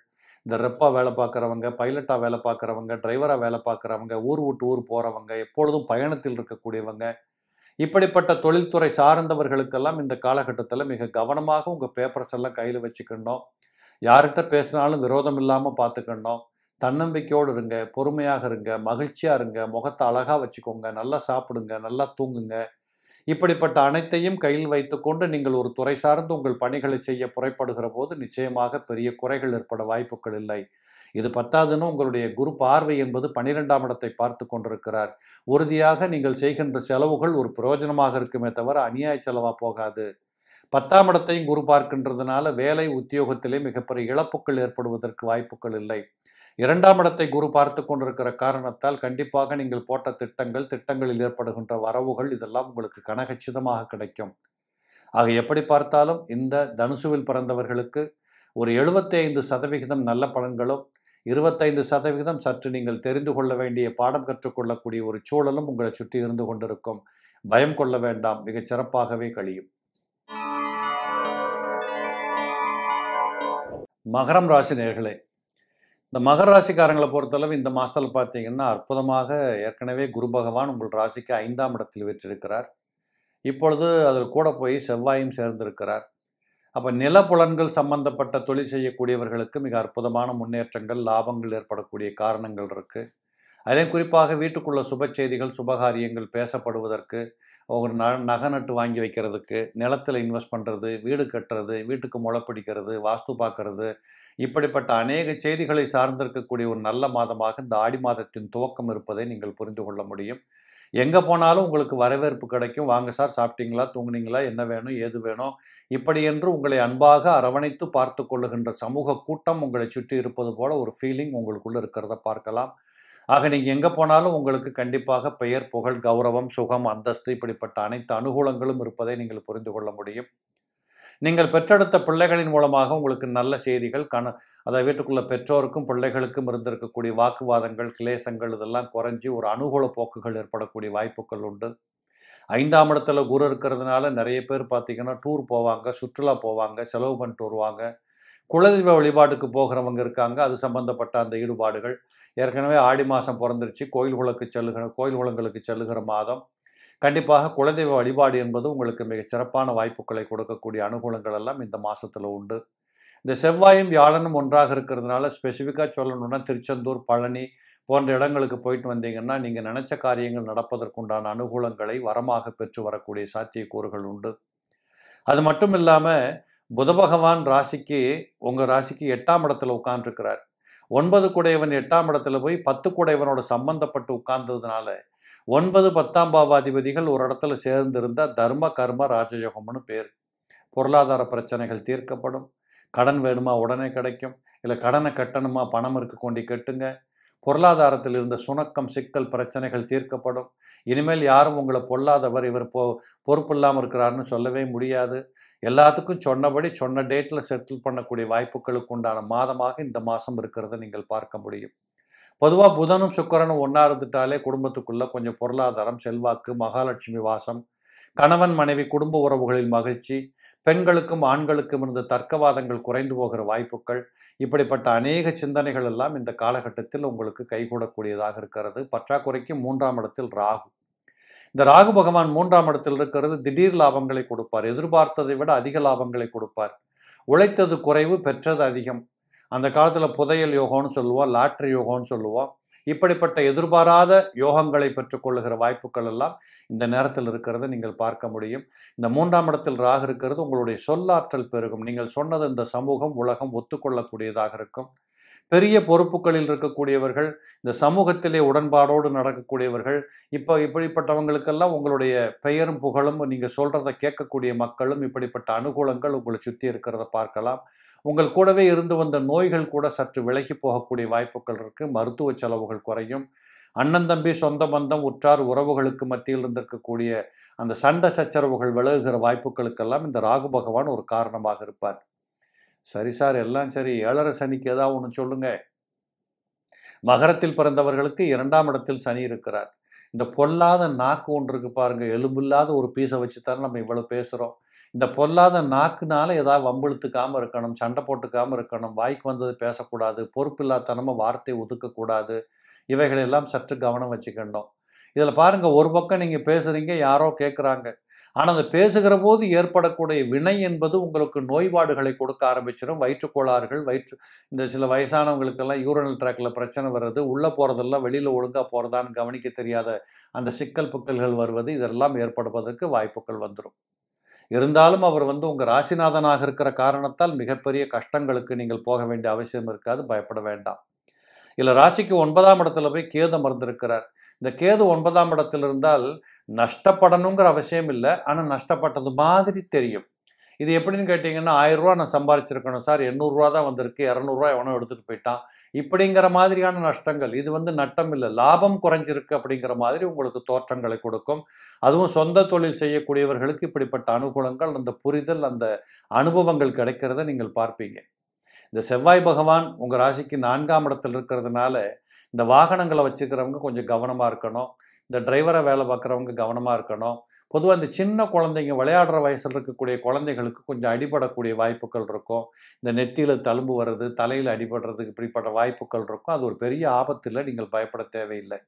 இந்த ரெப்பாக வேலை பார்க்குறவங்க பைலட்டாக வேலை பார்க்குறவங்க டிரைவராக வேலை பார்க்குறவங்க ஊர் விட்டு ஊர் போகிறவங்க எப்பொழுதும் பயணத்தில் இருக்கக்கூடியவங்க இப்படிப்பட்ட தொழில்துறை சார்ந்தவர்களுக்கெல்லாம் இந்த காலகட்டத்தில் மிக கவனமாக உங்கள் பேப்பர்ஸ் எல்லாம் கையில் வச்சுக்கணும் யார்கிட்ட பேசினாலும் விரோதம் இல்லாமல் பார்த்துக்கணும் தன்னம்பிக்கையோடு இருங்க பொறுமையாக இருங்க மகிழ்ச்சியாக இருங்க முகத்தை அழகாக வச்சுக்கோங்க நல்லா சாப்பிடுங்க நல்லா தூங்குங்க இப்படிப்பட்ட அனைத்தையும் கையில் வைத்துக்கொண்டு நீங்கள் ஒரு துறை சார்ந்து உங்கள் பணிகளை செய்ய புறப்படுகிற போது நிச்சயமாக பெரிய குறைகள் ஏற்பட வாய்ப்புகள் இல்லை இது பத்தாதுன்னு உங்களுடைய குரு பார்வை என்பது பன்னிரெண்டாம் இடத்தை பார்த்து கொண்டிருக்கிறார் உறுதியாக நீங்கள் செய்கின்ற செலவுகள் ஒரு பிரயோஜனமாக இருக்குமே தவிர அநியாய செலவாக போகாது பத்தாம் இடத்தையும் குரு பார்க்கின்றதுனால வேலை உத்தியோகத்திலே மிகப்பெரிய இழப்புகள் ஏற்படுவதற்கு வாய்ப்புகள் இல்லை இரண்டாம் இடத்தை குரு பார்த்து கொண்டிருக்கிற காரணத்தால் கண்டிப்பாக நீங்கள் போட்ட திட்டங்கள் திட்டங்களில் ஏற்படுகின்ற வரவுகள் இதெல்லாம் உங்களுக்கு கனகச்சிதமாக கிடைக்கும் ஆக எப்படி பார்த்தாலும் இந்த தனுசுவில் பிறந்தவர்களுக்கு ஒரு எழுபத்தி ஐந்து சதவிகிதம் நல்ல பலன்களும் இருபத்தைந்து சதவிகிதம் சற்று நீங்கள் தெரிந்து கொள்ள வேண்டிய பாடம் கற்றுக்கொள்ளக்கூடிய ஒரு சூழலும் உங்களை சுற்றி இருந்து கொண்டிருக்கும் பயம் கொள்ள வேண்டாம் மிகச் சிறப்பாகவே கழியும் மகரம் ராசி நேர்களே இந்த மகர ராசிக்காரங்களை பொறுத்தளவு இந்த மாதத்தில் பார்த்தீங்கன்னா அற்புதமாக ஏற்கனவே குரு பகவான் உங்கள் ராசிக்கு ஐந்தாம் இடத்தில் வச்சிருக்கிறார் இப்பொழுது அதில் கூட போய் செவ்வாயும் சேர்ந்திருக்கிறார் அப்போ நிலப்புலன்கள் சம்பந்தப்பட்ட தொழில் செய்யக்கூடியவர்களுக்கு மிக அற்புதமான முன்னேற்றங்கள் லாபங்கள் ஏற்படக்கூடிய காரணங்கள் இருக்குது அதே குறிப்பாக வீட்டுக்குள்ள சுப செய்திகள் சுபகாரியங்கள் பேசப்படுவதற்கு ஒரு ந நகை நட்டு வாங்கி வைக்கிறதுக்கு நிலத்தில் இன்வெஸ்ட் பண்ணுறது வீடு கட்டுறது வீட்டுக்கு முளைப்பிடிக்கிறது வாஸ்து பார்க்கறது இப்படிப்பட்ட அநேக செய்திகளை சார்ந்திருக்கக்கூடிய ஒரு நல்ல மாதமாக இந்த ஆடி மாதத்தின் துவக்கம் இருப்பதை நீங்கள் புரிந்து கொள்ள முடியும் எங்கே போனாலும் உங்களுக்கு வரவேற்பு கிடைக்கும் வாங்க சார் சாப்பிட்டீங்களா தூங்குனீங்களா என்ன வேணும் ஏது வேணும் இப்படி என்று உங்களை அன்பாக அரவணைத்து பார்த்து கொள்ளுகின்ற சமூக கூட்டம் உங்களை சுற்றி இருப்பது போல ஒரு ஃபீலிங் உங்களுக்குள்ளே இருக்கிறத பார்க்கலாம் ஆக நீங்கள் எங்கே போனாலும் உங்களுக்கு கண்டிப்பாக பெயர் புகழ் கௌரவம் சுகம் அந்தஸ்து இப்படிப்பட்ட அனைத்து அனுகூலங்களும் இருப்பதை நீங்கள் புரிந்து கொள்ள முடியும் நீங்கள் பெற்றெடுத்த பிள்ளைகளின் மூலமாக உங்களுக்கு நல்ல செய்திகள் கண அதாவது வீட்டுக்குள்ள பெற்றோருக்கும் பிள்ளைகளுக்கும் இருந்திருக்கக்கூடிய வாக்குவாதங்கள் கிளேசங்கள் இதெல்லாம் குறைஞ்சி ஒரு அனுகூல போக்குகள் ஏற்படக்கூடிய வாய்ப்புகள் உண்டு ஐந்தாம் இடத்துல குரு இருக்கிறதுனால நிறைய பேர் பார்த்தீங்கன்னா டூர் போவாங்க சுற்றுலா போவாங்க செலவு பண்ணிட்டு வருவாங்க குலதெய்வ வழிபாட்டுக்கு போகிறவங்க இருக்காங்க அது சம்பந்தப்பட்ட அந்த ஈடுபாடுகள் ஏற்கனவே ஆடி மாதம் பிறந்துருச்சு கோயில் குளக்கு செல்லுகிற கோயில் குளங்களுக்கு செல்லுகிற மாதம் கண்டிப்பாக குலதெய்வ வழிபாடு என்பது உங்களுக்கு மிக சிறப்பான வாய்ப்புகளை கொடுக்கக்கூடிய அனுகூலங்கள் எல்லாம் இந்த மாதத்தில் உண்டு இந்த செவ்வாயும் வியாழனும் ஒன்றாக இருக்கிறதுனால ஸ்பெசிஃபிக்காக சொல்லணும்னா திருச்செந்தூர் பழனி போன்ற இடங்களுக்கு போயிட்டு வந்தீங்கன்னா நீங்கள் நினச்ச காரியங்கள் நடப்பதற்குண்டான அனுகூலங்களை வரமாக பெற்று வரக்கூடிய சாத்தியக்கூறுகள் உண்டு அது மட்டும் இல்லாமல் புத பகவான் ராசிக்கு உங்கள் ராசிக்கு எட்டாம் இடத்துல உட்காந்துருக்கிறார் ஒன்பது குடையவன் எட்டாம் இடத்துல போய் பத்து குடையவனோட சம்பந்தப்பட்டு உட்கார்ந்ததுனால ஒன்பது பத்தாம் பாவாதிபதிகள் ஒரு இடத்துல சேர்ந்திருந்தால் தர்ம கர்ம ராஜயோகம்னு பேர் பொருளாதார பிரச்சனைகள் தீர்க்கப்படும் கடன் வேணுமா உடனே கிடைக்கும் இல்லை கடனை கட்டணுமா பணம் இருக்க கொண்டு கட்டுங்க பொருளாதாரத்தில் இருந்த சுணக்கம் சிக்கல் பிரச்சனைகள் தீர்க்கப்படும் இனிமேல் யாரும் உங்களை பொல்லாதவர் இவர் பொ பொறுப்பு இல்லாமல் இருக்கிறாருன்னு சொல்லவே முடியாது எல்லாத்துக்கும் சொன்னபடி சொன்ன டேட்டில் செட்டில் பண்ணக்கூடிய வாய்ப்புகளுக்கு உண்டான மாதமாக இந்த மாதம் இருக்கிறத நீங்கள் பார்க்க முடியும் பொதுவாக புதனும் சுக்கரனும் ஒன்றா இருந்துட்டாலே குடும்பத்துக்குள்ளே கொஞ்சம் பொருளாதாரம் செல்வாக்கு மகாலட்சுமி வாசம் கணவன் மனைவி குடும்ப உறவுகளில் மகிழ்ச்சி பெண்களுக்கும் ஆண்களுக்கும் இருந்த தர்க்கவாதங்கள் குறைந்து போகிற வாய்ப்புகள் இப்படிப்பட்ட அநேக சிந்தனைகள் எல்லாம் இந்த காலகட்டத்தில் உங்களுக்கு கைகூடக்கூடியதாக இருக்கிறது பற்றாக்குறைக்கு மூன்றாம் இடத்தில் ராகு இந்த ராகு பகவான் மூன்றாம் இடத்தில் இருக்கிறது திடீர் லாபங்களை கொடுப்பார் எதிர்பார்த்ததை விட அதிக லாபங்களை கொடுப்பார் உழைத்தது குறைவு பெற்றது அதிகம் அந்த காலத்தில் புதையல் யோகம்னு சொல்லுவோம் லாட்ரி யோகம்னு சொல்லுவோம் இப்படிப்பட்ட எதிர்பாராத யோகங்களை பெற்றுக்கொள்ளுகிற வாய்ப்புகள் எல்லாம் இந்த நேரத்தில் இருக்கிறத நீங்கள் பார்க்க முடியும் இந்த மூன்றாம் இடத்தில் ராகு இருக்கிறது உங்களுடைய சொல்லாற்றல் பெருகும் நீங்கள் சொன்னது இந்த சமூகம் உலகம் ஒத்துக்கொள்ளக்கூடியதாக இருக்கும் பெரிய பொறுப்புகளில் இருக்கக்கூடியவர்கள் இந்த சமூகத்திலே உடன்பாடோடு நடக்கக்கூடியவர்கள் இப்போ இப்படிப்பட்டவங்களுக்கெல்லாம் உங்களுடைய பெயரும் புகழும் நீங்கள் சொல்கிறத கேட்கக்கூடிய மக்களும் இப்படிப்பட்ட அனுகூலங்கள் உங்களை சுற்றி இருக்கிறத பார்க்கலாம் உங்கள் கூடவே இருந்து வந்த நோய்கள் கூட சற்று விலகி போகக்கூடிய வாய்ப்புகள் இருக்குது மருத்துவ செலவுகள் குறையும் அண்ணன் தம்பி சொந்த பந்தம் உற்றார் உறவுகளுக்கு மத்தியில் இருந்திருக்கக்கூடிய அந்த சண்டை சச்சரவுகள் விலகுகிற வாய்ப்புகளுக்கெல்லாம் இந்த ராகு பகவான் ஒரு காரணமாக இருப்பார் சரி சார் எல்லாம் சரி ஏழரை சனிக்கு ஏதாவது ஒன்று சொல்லுங்கள் மகரத்தில் பிறந்தவர்களுக்கு இரண்டாம் இடத்தில் சனி இருக்கிறார் இந்த பொல்லாத நாக்கு ஒன்று இருக்கு பாருங்க எலும்பில்லாத ஒரு பீஸை வச்சு தானே நம்ம இவ்வளோ பேசுகிறோம் இந்த பொல்லாத நாக்குனால ஏதாவது வம்பிழுத்துக்காமல் இருக்கணும் சண்டை போட்டுக்காமல் இருக்கணும் வாய்க்கு வந்தது பேசக்கூடாது பொறுப்பு பொறுப்பில்லாத்தனமாக வார்த்தை ஒதுக்கக்கூடாது இவைகளெல்லாம் சற்று கவனம் வச்சுக்கணும் இதில் பாருங்கள் ஒரு பக்கம் நீங்கள் பேசுகிறீங்க யாரோ கேட்குறாங்க ஆனால் அந்த பேசுகிற போது ஏற்படக்கூடிய வினை என்பது உங்களுக்கு நோய்பாடுகளை கொடுக்க ஆரம்பிச்சிடும் வயிற்றுக்கோளாறுகள் வயிற்று இந்த சில வயசானவங்களுக்கெல்லாம் யூரனல் ட்ராக்கில் பிரச்சனை வர்றது உள்ளே போகிறதெல்லாம் வெளியில் ஒழுங்காக போகிறதான்னு கவனிக்க தெரியாத அந்த சிக்கல் புக்கல்கள் வருவது இதெல்லாம் ஏற்படுவதற்கு வாய்ப்புகள் வந்துடும் இருந்தாலும் அவர் வந்து உங்கள் ராசிநாதனாக இருக்கிற காரணத்தால் மிகப்பெரிய கஷ்டங்களுக்கு நீங்கள் போக வேண்டிய அவசியம் இருக்காது பயப்பட வேண்டாம் இல்லை ராசிக்கு ஒன்பதாம் இடத்துல போய் கேது அமர்ந்திருக்கிறார் இந்த கேது ஒன்பதாம் இடத்தில் இருந்தால் நஷ்டப்படணுங்கிற அவசியம் இல்லை ஆனால் நஷ்டப்பட்டது மாதிரி தெரியும் இது எப்படின்னு கேட்டிங்கன்னா ஆயிரரூவா நான் சம்பாரிச்சிருக்கணும் சார் எண்ணூறுரூவா தான் வந்திருக்கு இரநூறுவா எவனோ எடுத்துகிட்டு போயிட்டான் இப்படிங்கிற மாதிரியான நஷ்டங்கள் இது வந்து நட்டம் இல்லை லாபம் குறைஞ்சிருக்கு அப்படிங்கிற மாதிரி உங்களுக்கு தோற்றங்களை கொடுக்கும் அதுவும் சொந்த தொழில் செய்யக்கூடியவர்களுக்கு இப்படிப்பட்ட அனுகூலங்கள் அந்த புரிதல் அந்த அனுபவங்கள் கிடைக்கிறத நீங்கள் பார்ப்பீங்க இந்த செவ்வாய் பகவான் உங்கள் ராசிக்கு நான்காம் இடத்தில் இருக்கிறதுனால இந்த வாகனங்களை வச்சுக்கிறவங்க கொஞ்சம் கவனமாக இருக்கணும் இந்த டிரைவரை வேலை பார்க்குறவங்க கவனமாக இருக்கணும் பொதுவாக இந்த சின்ன குழந்தைங்க விளையாடுற வயசில் இருக்கக்கூடிய குழந்தைகளுக்கு கொஞ்சம் அடிபடக்கூடிய வாய்ப்புகள் இருக்கும் இந்த நெத்தியில் தழும்பு வர்றது தலையில் அடிபடுறதுக்கு இப்படிப்பட்ட வாய்ப்புகள் இருக்கும் அது ஒரு பெரிய ஆபத்தில் நீங்கள் பயப்பட தேவையில்லை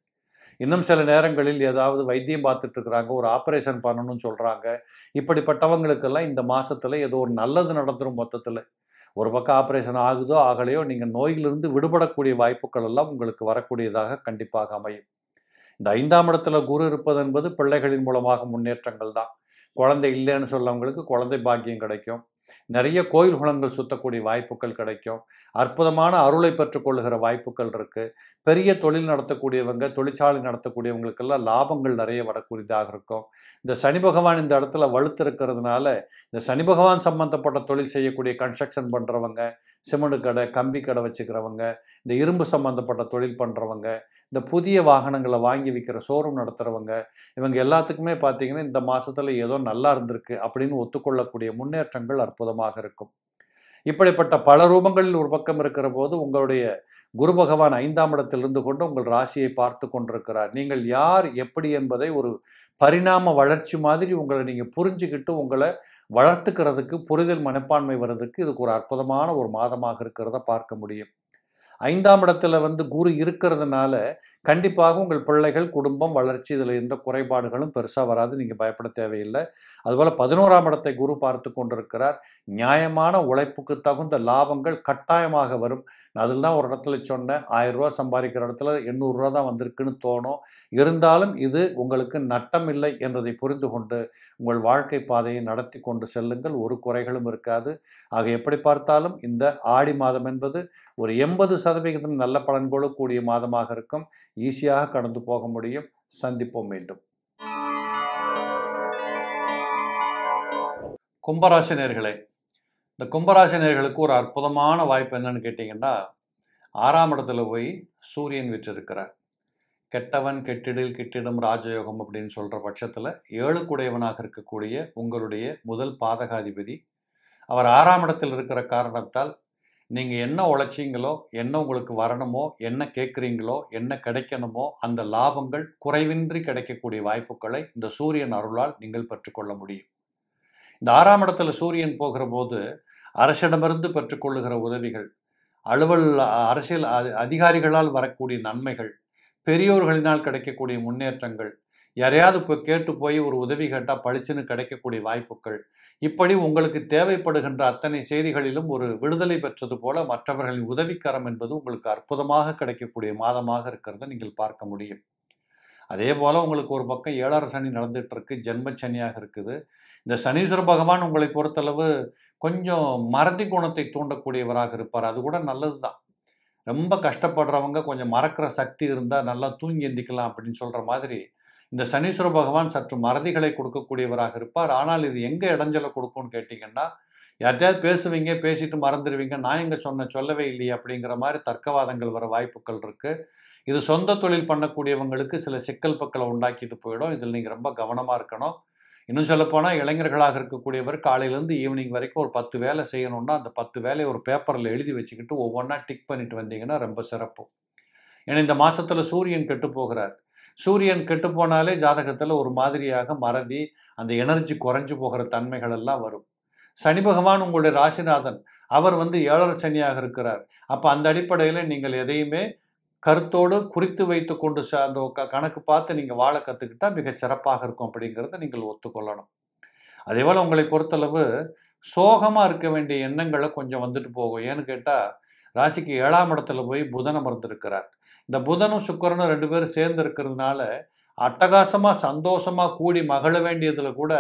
இன்னும் சில நேரங்களில் ஏதாவது வைத்தியம் பார்த்துட்டு இருக்கிறாங்க ஒரு ஆப்ரேஷன் பண்ணணும்னு சொல்கிறாங்க இப்படிப்பட்டவங்களுக்கெல்லாம் இந்த மாதத்தில் ஏதோ ஒரு நல்லது நடந்துடும் மொத்தத்தில் ஒரு பக்கம் ஆப்ரேஷன் ஆகுதோ ஆகலையோ நீங்கள் நோயிலிருந்து விடுபடக்கூடிய வாய்ப்புகள் எல்லாம் உங்களுக்கு வரக்கூடியதாக கண்டிப்பாக அமையும் இந்த ஐந்தாம் இடத்துல குரு இருப்பது என்பது பிள்ளைகளின் மூலமாக முன்னேற்றங்கள் தான் குழந்தை இல்லைன்னு சொல்லவங்களுக்கு குழந்தை பாக்கியம் கிடைக்கும் நிறைய கோயில் குளங்கள் சுத்தக்கூடிய வாய்ப்புகள் கிடைக்கும் அற்புதமான அருளை பெற்றுக்கொள்கிற வாய்ப்புகள் இருக்குது பெரிய தொழில் நடத்தக்கூடியவங்க தொழிற்சாலை நடத்தக்கூடியவங்களுக்கெல்லாம் லாபங்கள் நிறைய வரக்கூடியதாக இருக்கும் இந்த சனி பகவான் இந்த இடத்துல வலுத்திருக்கிறதுனால இந்த சனி பகவான் சம்மந்தப்பட்ட தொழில் செய்யக்கூடிய கன்ஸ்ட்ரக்ஷன் பண்ணுறவங்க சிமெண்ட் கடை கம்பி கடை வச்சுக்கிறவங்க இந்த இரும்பு சம்மந்தப்பட்ட தொழில் பண்ணுறவங்க இந்த புதிய வாகனங்களை வாங்கி விற்கிற ஷோரூம் நடத்துகிறவங்க இவங்க எல்லாத்துக்குமே பார்த்தீங்கன்னா இந்த மாதத்தில் ஏதோ நல்லா இருந்திருக்கு அப்படின்னு ஒத்துக்கொள்ளக்கூடிய முன்னேற்றங்கள் அற்புதமாக இருக்கும் இப்படிப்பட்ட பல ரூபங்களில் ஒரு பக்கம் இருக்கிற போது உங்களுடைய குரு பகவான் ஐந்தாம் இடத்திலிருந்து கொண்டு உங்கள் ராசியை பார்த்து கொண்டிருக்கிறார் நீங்கள் யார் எப்படி என்பதை ஒரு பரிணாம வளர்ச்சி மாதிரி உங்களை நீங்கள் புரிஞ்சுக்கிட்டு உங்களை வளர்த்துக்கிறதுக்கு புரிதல் மனப்பான்மை வர்றதுக்கு இதுக்கு ஒரு அற்புதமான ஒரு மாதமாக இருக்கிறத பார்க்க முடியும் ஐந்தாம் இடத்துல வந்து குரு இருக்கிறதுனால கண்டிப்பாக உங்கள் பிள்ளைகள் குடும்பம் வளர்ச்சி இதில் எந்த குறைபாடுகளும் பெருசாக வராது நீங்கள் பயப்பட தேவையில்லை அதுபோல் பதினோராம் இடத்தை குரு பார்த்து கொண்டிருக்கிறார் நியாயமான உழைப்புக்கு தகுந்த லாபங்கள் கட்டாயமாக வரும் அதில் தான் ஒரு இடத்துல சொன்னேன் ஆயிரரூவா சம்பாதிக்கிற இடத்துல எண்ணூறுரூவா தான் வந்திருக்குன்னு தோணும் இருந்தாலும் இது உங்களுக்கு நட்டம் இல்லை என்றதை புரிந்து கொண்டு உங்கள் வாழ்க்கை பாதையை நடத்தி கொண்டு செல்லுங்கள் ஒரு குறைகளும் இருக்காது ஆக எப்படி பார்த்தாலும் இந்த ஆடி மாதம் என்பது ஒரு எண்பது சதவிகிதம் நல்ல பலன் கூடிய மாதமாக இருக்கும் ஈஸியாக கடந்து போக முடியும் சந்திப்போம் மீண்டும் கும்பராசினியர்களே இந்த கும்பராசினியர்களுக்கு ஒரு அற்புதமான வாய்ப்பு என்னன்னு கேட்டிங்கன்னா ஆறாம் இடத்துல போய் சூரியன் விற்றிருக்கிறார் கெட்டவன் கெட்டிடில் கெட்டிடும் ராஜயோகம் அப்படின்னு சொல்கிற பட்சத்தில் ஏழுக்குடையவனாக இருக்கக்கூடிய உங்களுடைய முதல் பாதகாதிபதி அவர் ஆறாம் இடத்தில் இருக்கிற காரணத்தால் நீங்கள் என்ன உழைச்சிங்களோ என்ன உங்களுக்கு வரணுமோ என்ன கேட்குறீங்களோ என்ன கிடைக்கணுமோ அந்த லாபங்கள் குறைவின்றி கிடைக்கக்கூடிய வாய்ப்புகளை இந்த சூரியன் அருளால் நீங்கள் பெற்றுக்கொள்ள முடியும் இந்த ஆறாம் இடத்துல சூரியன் போகிற போது அரசிடமிருந்து பெற்றுக்கொள்ளுகிற உதவிகள் அலுவல் அரசியல் அதிகாரிகளால் வரக்கூடிய நன்மைகள் பெரியோர்களினால் கிடைக்கக்கூடிய முன்னேற்றங்கள் யாரையாவது இப்போ கேட்டு போய் ஒரு உதவி கேட்டால் பளிச்சுன்னு கிடைக்கக்கூடிய வாய்ப்புகள் இப்படி உங்களுக்கு தேவைப்படுகின்ற அத்தனை செய்திகளிலும் ஒரு விடுதலை பெற்றது போல மற்றவர்களின் உதவிக்கரம் என்பது உங்களுக்கு அற்புதமாக கிடைக்கக்கூடிய மாதமாக இருக்கிறத நீங்கள் பார்க்க முடியும் அதே போல் உங்களுக்கு ஒரு பக்கம் ஏழரை சனி நடந்துகிட்டு இருக்கு ஜென்ம சனியாக இருக்குது இந்த சனீஸ்வர பகவான் உங்களை பொறுத்தளவு கொஞ்சம் மறதி குணத்தை தூண்டக்கூடியவராக இருப்பார் அது கூட நல்லது தான் ரொம்ப கஷ்டப்படுறவங்க கொஞ்சம் மறக்கிற சக்தி இருந்தால் நல்லா தூங்கி எந்திக்கலாம் அப்படின்னு சொல்கிற மாதிரி இந்த சனீஸ்வர பகவான் சற்று மறதிகளை கொடுக்கக்கூடியவராக இருப்பார் ஆனால் இது எங்கே இடைஞ்சலை கொடுக்கும்னு கேட்டிங்கன்னா யார்கிட்டயாவது பேசுவீங்க பேசிட்டு மறந்துடுவீங்க நான் எங்கே சொன்ன சொல்லவே இல்லையே அப்படிங்கிற மாதிரி தர்க்கவாதங்கள் வர வாய்ப்புகள் இருக்குது இது சொந்த தொழில் பண்ணக்கூடியவங்களுக்கு சில சிக்கல் பக்களை உண்டாக்கிட்டு போயிடும் இதில் நீங்கள் ரொம்ப கவனமாக இருக்கணும் இன்னும் சொல்லப்போனால் இளைஞர்களாக இருக்கக்கூடியவர் காலையிலேருந்து ஈவினிங் வரைக்கும் ஒரு பத்து வேலை செய்யணும்னா அந்த பத்து வேலையை ஒரு பேப்பரில் எழுதி வச்சுக்கிட்டு ஒவ்வொன்றா டிக் பண்ணிட்டு வந்தீங்கன்னா ரொம்ப சிறப்பு ஏன்னா இந்த மாதத்தில் சூரியன் கெட்டு போகிறார் சூரியன் கெட்டு போனாலே ஜாதகத்தில் ஒரு மாதிரியாக மறதி அந்த எனர்ஜி குறைஞ்சு போகிற தன்மைகள் எல்லாம் வரும் சனி பகவான் உங்களுடைய ராசிநாதன் அவர் வந்து ஏழரை சனியாக இருக்கிறார் அப்போ அந்த அடிப்படையில் நீங்கள் எதையுமே கருத்தோடு குறித்து வைத்து கொண்டு அந்த கணக்கு பார்த்து நீங்கள் வாழ கற்றுக்கிட்டால் மிக சிறப்பாக இருக்கும் அப்படிங்கிறத நீங்கள் ஒத்துக்கொள்ளணும் அதேபோல் உங்களை பொறுத்தளவு சோகமாக இருக்க வேண்டிய எண்ணங்களை கொஞ்சம் வந்துட்டு போகும் ஏன்னு கேட்டால் ராசிக்கு ஏழாம் இடத்துல போய் புதன் அமர்ந்திருக்கிறார் இந்த புதனும் சுக்கரனும் ரெண்டு பேரும் சேர்ந்து இருக்கிறதுனால அட்டகாசமாக சந்தோஷமாக கூடி மகள வேண்டியதில் கூட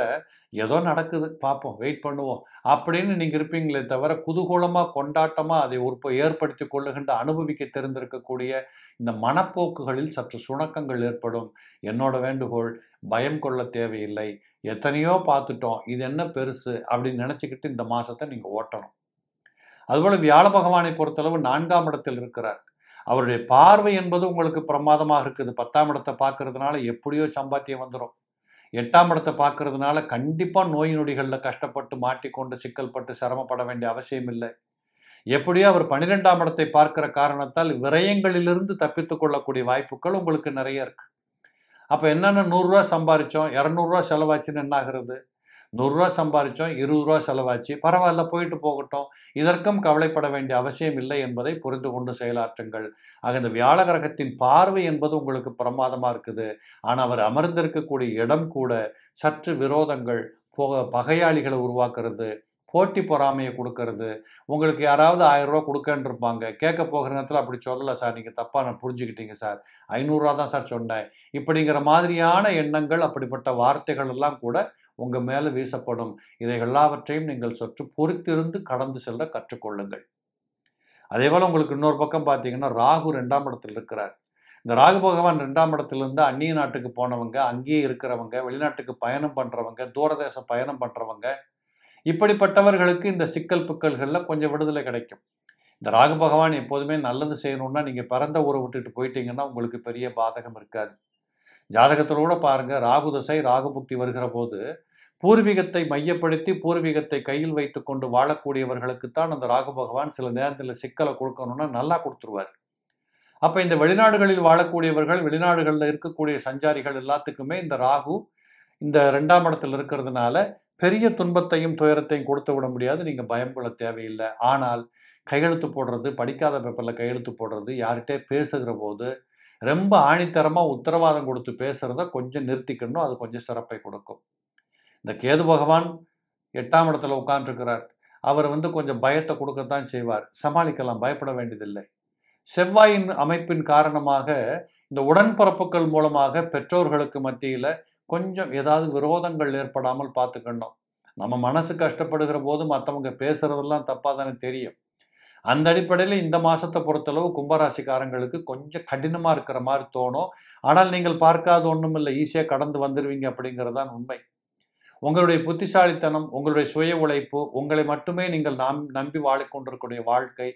ஏதோ நடக்குது பார்ப்போம் வெயிட் பண்ணுவோம் அப்படின்னு நீங்கள் இருப்பீங்களே தவிர குதூகூலமாக கொண்டாட்டமாக அதை உற்ப ஏற்படுத்தி கொள்ளுகின்ற அனுபவிக்க தெரிந்திருக்கக்கூடிய இந்த மனப்போக்குகளில் சற்று சுணக்கங்கள் ஏற்படும் என்னோட வேண்டுகோள் பயம் கொள்ள தேவையில்லை எத்தனையோ பார்த்துட்டோம் இது என்ன பெருசு அப்படின்னு நினச்சிக்கிட்டு இந்த மாதத்தை நீங்கள் ஓட்டணும் அதுபோல் வியாழ பகவானை பொறுத்தளவு நான்காம் இடத்தில் இருக்கிறார் அவருடைய பார்வை என்பது உங்களுக்கு பிரமாதமாக இருக்குது பத்தாம் இடத்தை பார்க்கறதுனால எப்படியோ சம்பாத்தியம் வந்துடும் எட்டாம் இடத்தை பார்க்கறதுனால கண்டிப்பாக நோய் நொடிகளில் கஷ்டப்பட்டு மாட்டிக்கொண்டு சிக்கல்பட்டு சிரமப்பட வேண்டிய அவசியம் இல்லை எப்படியோ அவர் பன்னிரெண்டாம் இடத்தை பார்க்கிற காரணத்தால் விரயங்களிலிருந்து தப்பித்து கொள்ளக்கூடிய வாய்ப்புகள் உங்களுக்கு நிறைய இருக்குது அப்போ என்னென்ன நூறுரூவா சம்பாரித்தோம் இரநூறுவா செலவாச்சுன்னு என்ன நூறுரூவா சம்பாரித்தோம் இருபது ரூபா செலவாச்சு பரவாயில்ல போயிட்டு போகட்டும் இதற்கும் கவலைப்பட வேண்டிய அவசியம் இல்லை என்பதை புரிந்து கொண்டு செயலாற்றுங்கள் ஆக இந்த வியாழ கிரகத்தின் பார்வை என்பது உங்களுக்கு பிரமாதமாக இருக்குது ஆனால் அவர் அமர்ந்திருக்கக்கூடிய இடம் கூட சற்று விரோதங்கள் போக பகையாளிகளை உருவாக்குறது போட்டி பொறாமையை கொடுக்கறது உங்களுக்கு யாராவது ஆயிரரூவா கொடுக்கன்னு இருப்பாங்க கேட்க போகிற நேரத்தில் அப்படி சொல்லலை சார் நீங்கள் தப்பாக நான் புரிஞ்சுக்கிட்டீங்க சார் ஐநூறுரூவா தான் சார் சொன்னேன் இப்படிங்கிற மாதிரியான எண்ணங்கள் அப்படிப்பட்ட வார்த்தைகள் எல்லாம் கூட உங்கள் மேலே வீசப்படும் இதை எல்லாவற்றையும் நீங்கள் சற்று பொறுத்திருந்து கடந்து செல்ல கற்றுக்கொள்ளுங்கள் அதே போல் உங்களுக்கு இன்னொரு பக்கம் பார்த்தீங்கன்னா ராகு ரெண்டாம் இடத்தில் இருக்கிறார் இந்த ராகு பகவான் ரெண்டாம் இடத்துலேருந்து அந்நிய நாட்டுக்கு போனவங்க அங்கேயே இருக்கிறவங்க வெளிநாட்டுக்கு பயணம் பண்ணுறவங்க தூரதேச பயணம் பண்ணுறவங்க இப்படிப்பட்டவர்களுக்கு இந்த சிக்கல் புக்கல்களில் கொஞ்சம் விடுதலை கிடைக்கும் இந்த ராகு பகவான் எப்போதுமே நல்லது செய்யணும்னா நீங்கள் பிறந்த ஊரை விட்டுட்டு போயிட்டீங்கன்னா உங்களுக்கு பெரிய பாதகம் இருக்காது ஜாதகத்திலோடு பாருங்கள் ராகு தசை ராகு புக்தி வருகிற போது பூர்வீகத்தை மையப்படுத்தி பூர்வீகத்தை கையில் வைத்து கொண்டு வாழக்கூடியவர்களுக்குத்தான் அந்த ராகு பகவான் சில நேரத்தில் சிக்கலை கொடுக்கணும்னா நல்லா கொடுத்துருவார் அப்போ இந்த வெளிநாடுகளில் வாழக்கூடியவர்கள் வெளிநாடுகளில் இருக்கக்கூடிய சஞ்சாரிகள் எல்லாத்துக்குமே இந்த ராகு இந்த ரெண்டாம் இடத்தில் இருக்கிறதுனால பெரிய துன்பத்தையும் துயரத்தையும் கொடுத்து விட முடியாது நீங்கள் பயம் கொள்ள தேவையில்லை ஆனால் கையெழுத்து போடுறது படிக்காத பேப்பரில் கையெழுத்து போடுறது யார்கிட்டே பேசுகிற போது ரொம்ப ஆணித்தரமாக உத்தரவாதம் கொடுத்து பேசுகிறத கொஞ்சம் நிறுத்திக்கணும் அது கொஞ்சம் சிறப்பை கொடுக்கும் இந்த கேது பகவான் எட்டாம் இடத்துல உட்காந்துருக்கிறார் அவர் வந்து கொஞ்சம் பயத்தை கொடுக்கத்தான் செய்வார் சமாளிக்கலாம் பயப்பட வேண்டியதில்லை செவ்வாயின் அமைப்பின் காரணமாக இந்த உடன்பிறப்புகள் மூலமாக பெற்றோர்களுக்கு மத்தியில் கொஞ்சம் ஏதாவது விரோதங்கள் ஏற்படாமல் பார்த்துக்கணும் நம்ம மனசு கஷ்டப்படுகிற போது மற்றவங்க பேசுகிறதெல்லாம் தப்பாக தானே தெரியும் அந்த அடிப்படையில் இந்த மாதத்தை பொறுத்தளவு கும்பராசிக்காரங்களுக்கு கொஞ்சம் கடினமாக இருக்கிற மாதிரி தோணும் ஆனால் நீங்கள் பார்க்காத ஒன்றும் இல்லை ஈஸியாக கடந்து வந்துடுவீங்க அப்படிங்கிறது தான் உண்மை உங்களுடைய புத்திசாலித்தனம் உங்களுடைய சுய உழைப்பு உங்களை மட்டுமே நீங்கள் நம் நம்பி வாழிக்கொண்டிருக்கக்கூடிய வாழ்க்கை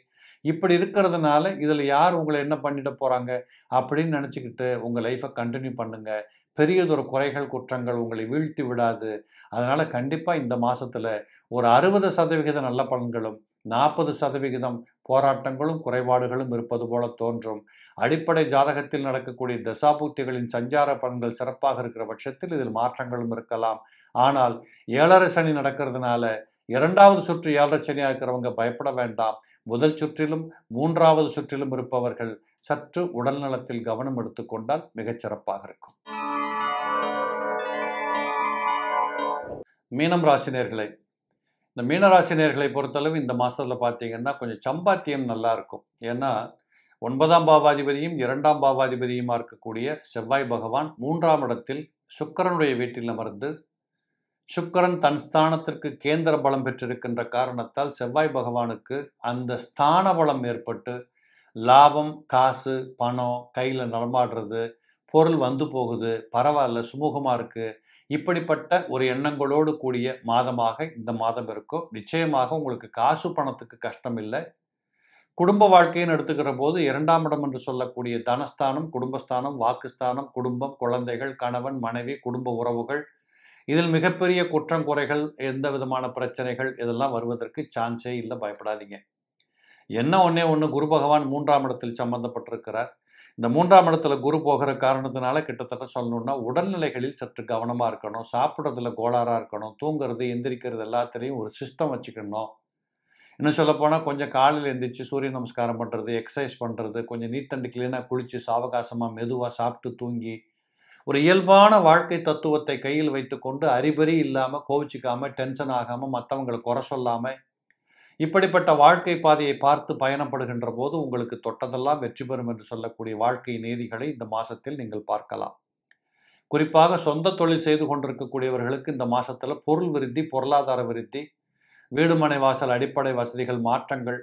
இப்படி இருக்கிறதுனால இதில் யார் உங்களை என்ன பண்ணிட போகிறாங்க அப்படின்னு நினச்சிக்கிட்டு உங்கள் லைஃப்பை கண்டினியூ பண்ணுங்கள் பெரியதொரு குறைகள் குற்றங்கள் உங்களை வீழ்த்தி விடாது அதனால் கண்டிப்பாக இந்த மாதத்தில் ஒரு அறுபது சதவிகித நல்ல பலன்களும் நாற்பது சதவிகிதம் போராட்டங்களும் குறைபாடுகளும் இருப்பது போல தோன்றும் அடிப்படை ஜாதகத்தில் நடக்கக்கூடிய தசாபூர்த்திகளின் சஞ்சார பலன்கள் சிறப்பாக இருக்கிற பட்சத்தில் இதில் மாற்றங்களும் இருக்கலாம் ஆனால் ஏழரை சனி நடக்கிறதுனால இரண்டாவது சுற்று ஏழரை சனியாக இருக்கிறவங்க பயப்பட வேண்டாம் முதல் சுற்றிலும் மூன்றாவது சுற்றிலும் இருப்பவர்கள் சற்று உடல் நலத்தில் கவனம் எடுத்துக்கொண்டால் சிறப்பாக இருக்கும் மீனம் ராசினியர்களை இந்த மீனராசினியர்களை பொறுத்தளவு இந்த மாதத்தில் பார்த்தீங்கன்னா கொஞ்சம் சம்பாத்தியம் நல்லாயிருக்கும் ஏன்னா ஒன்பதாம் பாவாதிபதியும் இரண்டாம் பாவாதிபதியுமாக இருக்கக்கூடிய செவ்வாய் பகவான் மூன்றாம் இடத்தில் சுக்கரனுடைய வீட்டில் அமர்ந்து சுக்கரன் தன் ஸ்தானத்திற்கு கேந்திர பலம் பெற்றிருக்கின்ற காரணத்தால் செவ்வாய் பகவானுக்கு அந்த ஸ்தான பலம் ஏற்பட்டு லாபம் காசு பணம் கையில் நடமாடுறது பொருள் வந்து போகுது பரவாயில்ல சுமூகமாக இருக்குது இப்படிப்பட்ட ஒரு எண்ணங்களோடு கூடிய மாதமாக இந்த மாதம் இருக்கும் நிச்சயமாக உங்களுக்கு காசு பணத்துக்கு கஷ்டம் இல்லை குடும்ப வாழ்க்கைன்னு எடுத்துக்கிற போது இரண்டாம் இடம் என்று சொல்லக்கூடிய தனஸ்தானம் குடும்பஸ்தானம் வாக்குஸ்தானம் குடும்பம் குழந்தைகள் கணவன் மனைவி குடும்ப உறவுகள் இதில் மிகப்பெரிய குற்றம் குறைகள் எந்த விதமான பிரச்சனைகள் இதெல்லாம் வருவதற்கு சான்ஸே இல்லை பயப்படாதீங்க என்ன ஒன்றே ஒன்று குரு பகவான் மூன்றாம் இடத்தில் சம்பந்தப்பட்டிருக்கிறார் இந்த மூன்றாம் இடத்துல குரு போகிற காரணத்தினால கிட்டத்தட்ட சொல்லணும்னா உடல்நிலைகளில் சற்று கவனமாக இருக்கணும் சாப்பிட்றதுல கோளாறாக இருக்கணும் தூங்குறது எந்திரிக்கிறது எல்லாத்துலேயும் ஒரு சிஸ்டம் வச்சுக்கணும் இன்னும் சொல்லப்போனால் கொஞ்சம் காலையில் எழுந்திரிச்சு சூரிய நமஸ்காரம் பண்ணுறது எக்ஸசைஸ் பண்ணுறது கொஞ்சம் நீட் அண்ட் க்ளீனாக குளித்து சாவகாசமாக மெதுவாக சாப்பிட்டு தூங்கி ஒரு இயல்பான வாழ்க்கை தத்துவத்தை கையில் வைத்துக்கொண்டு அறிபறி இல்லாமல் கோவிச்சிக்காமல் டென்ஷன் ஆகாமல் மற்றவங்களை குறை சொல்லாமல் இப்படிப்பட்ட வாழ்க்கை பாதையை பார்த்து பயணப்படுகின்ற போது உங்களுக்கு தொட்டதெல்லாம் வெற்றி பெறும் என்று சொல்லக்கூடிய வாழ்க்கை நீதிகளை இந்த மாதத்தில் நீங்கள் பார்க்கலாம் குறிப்பாக சொந்த தொழில் செய்து கொண்டிருக்கக்கூடியவர்களுக்கு இந்த மாதத்தில் பொருள் விருத்தி பொருளாதார விருத்தி வீடுமனை வாசல் அடிப்படை வசதிகள் மாற்றங்கள்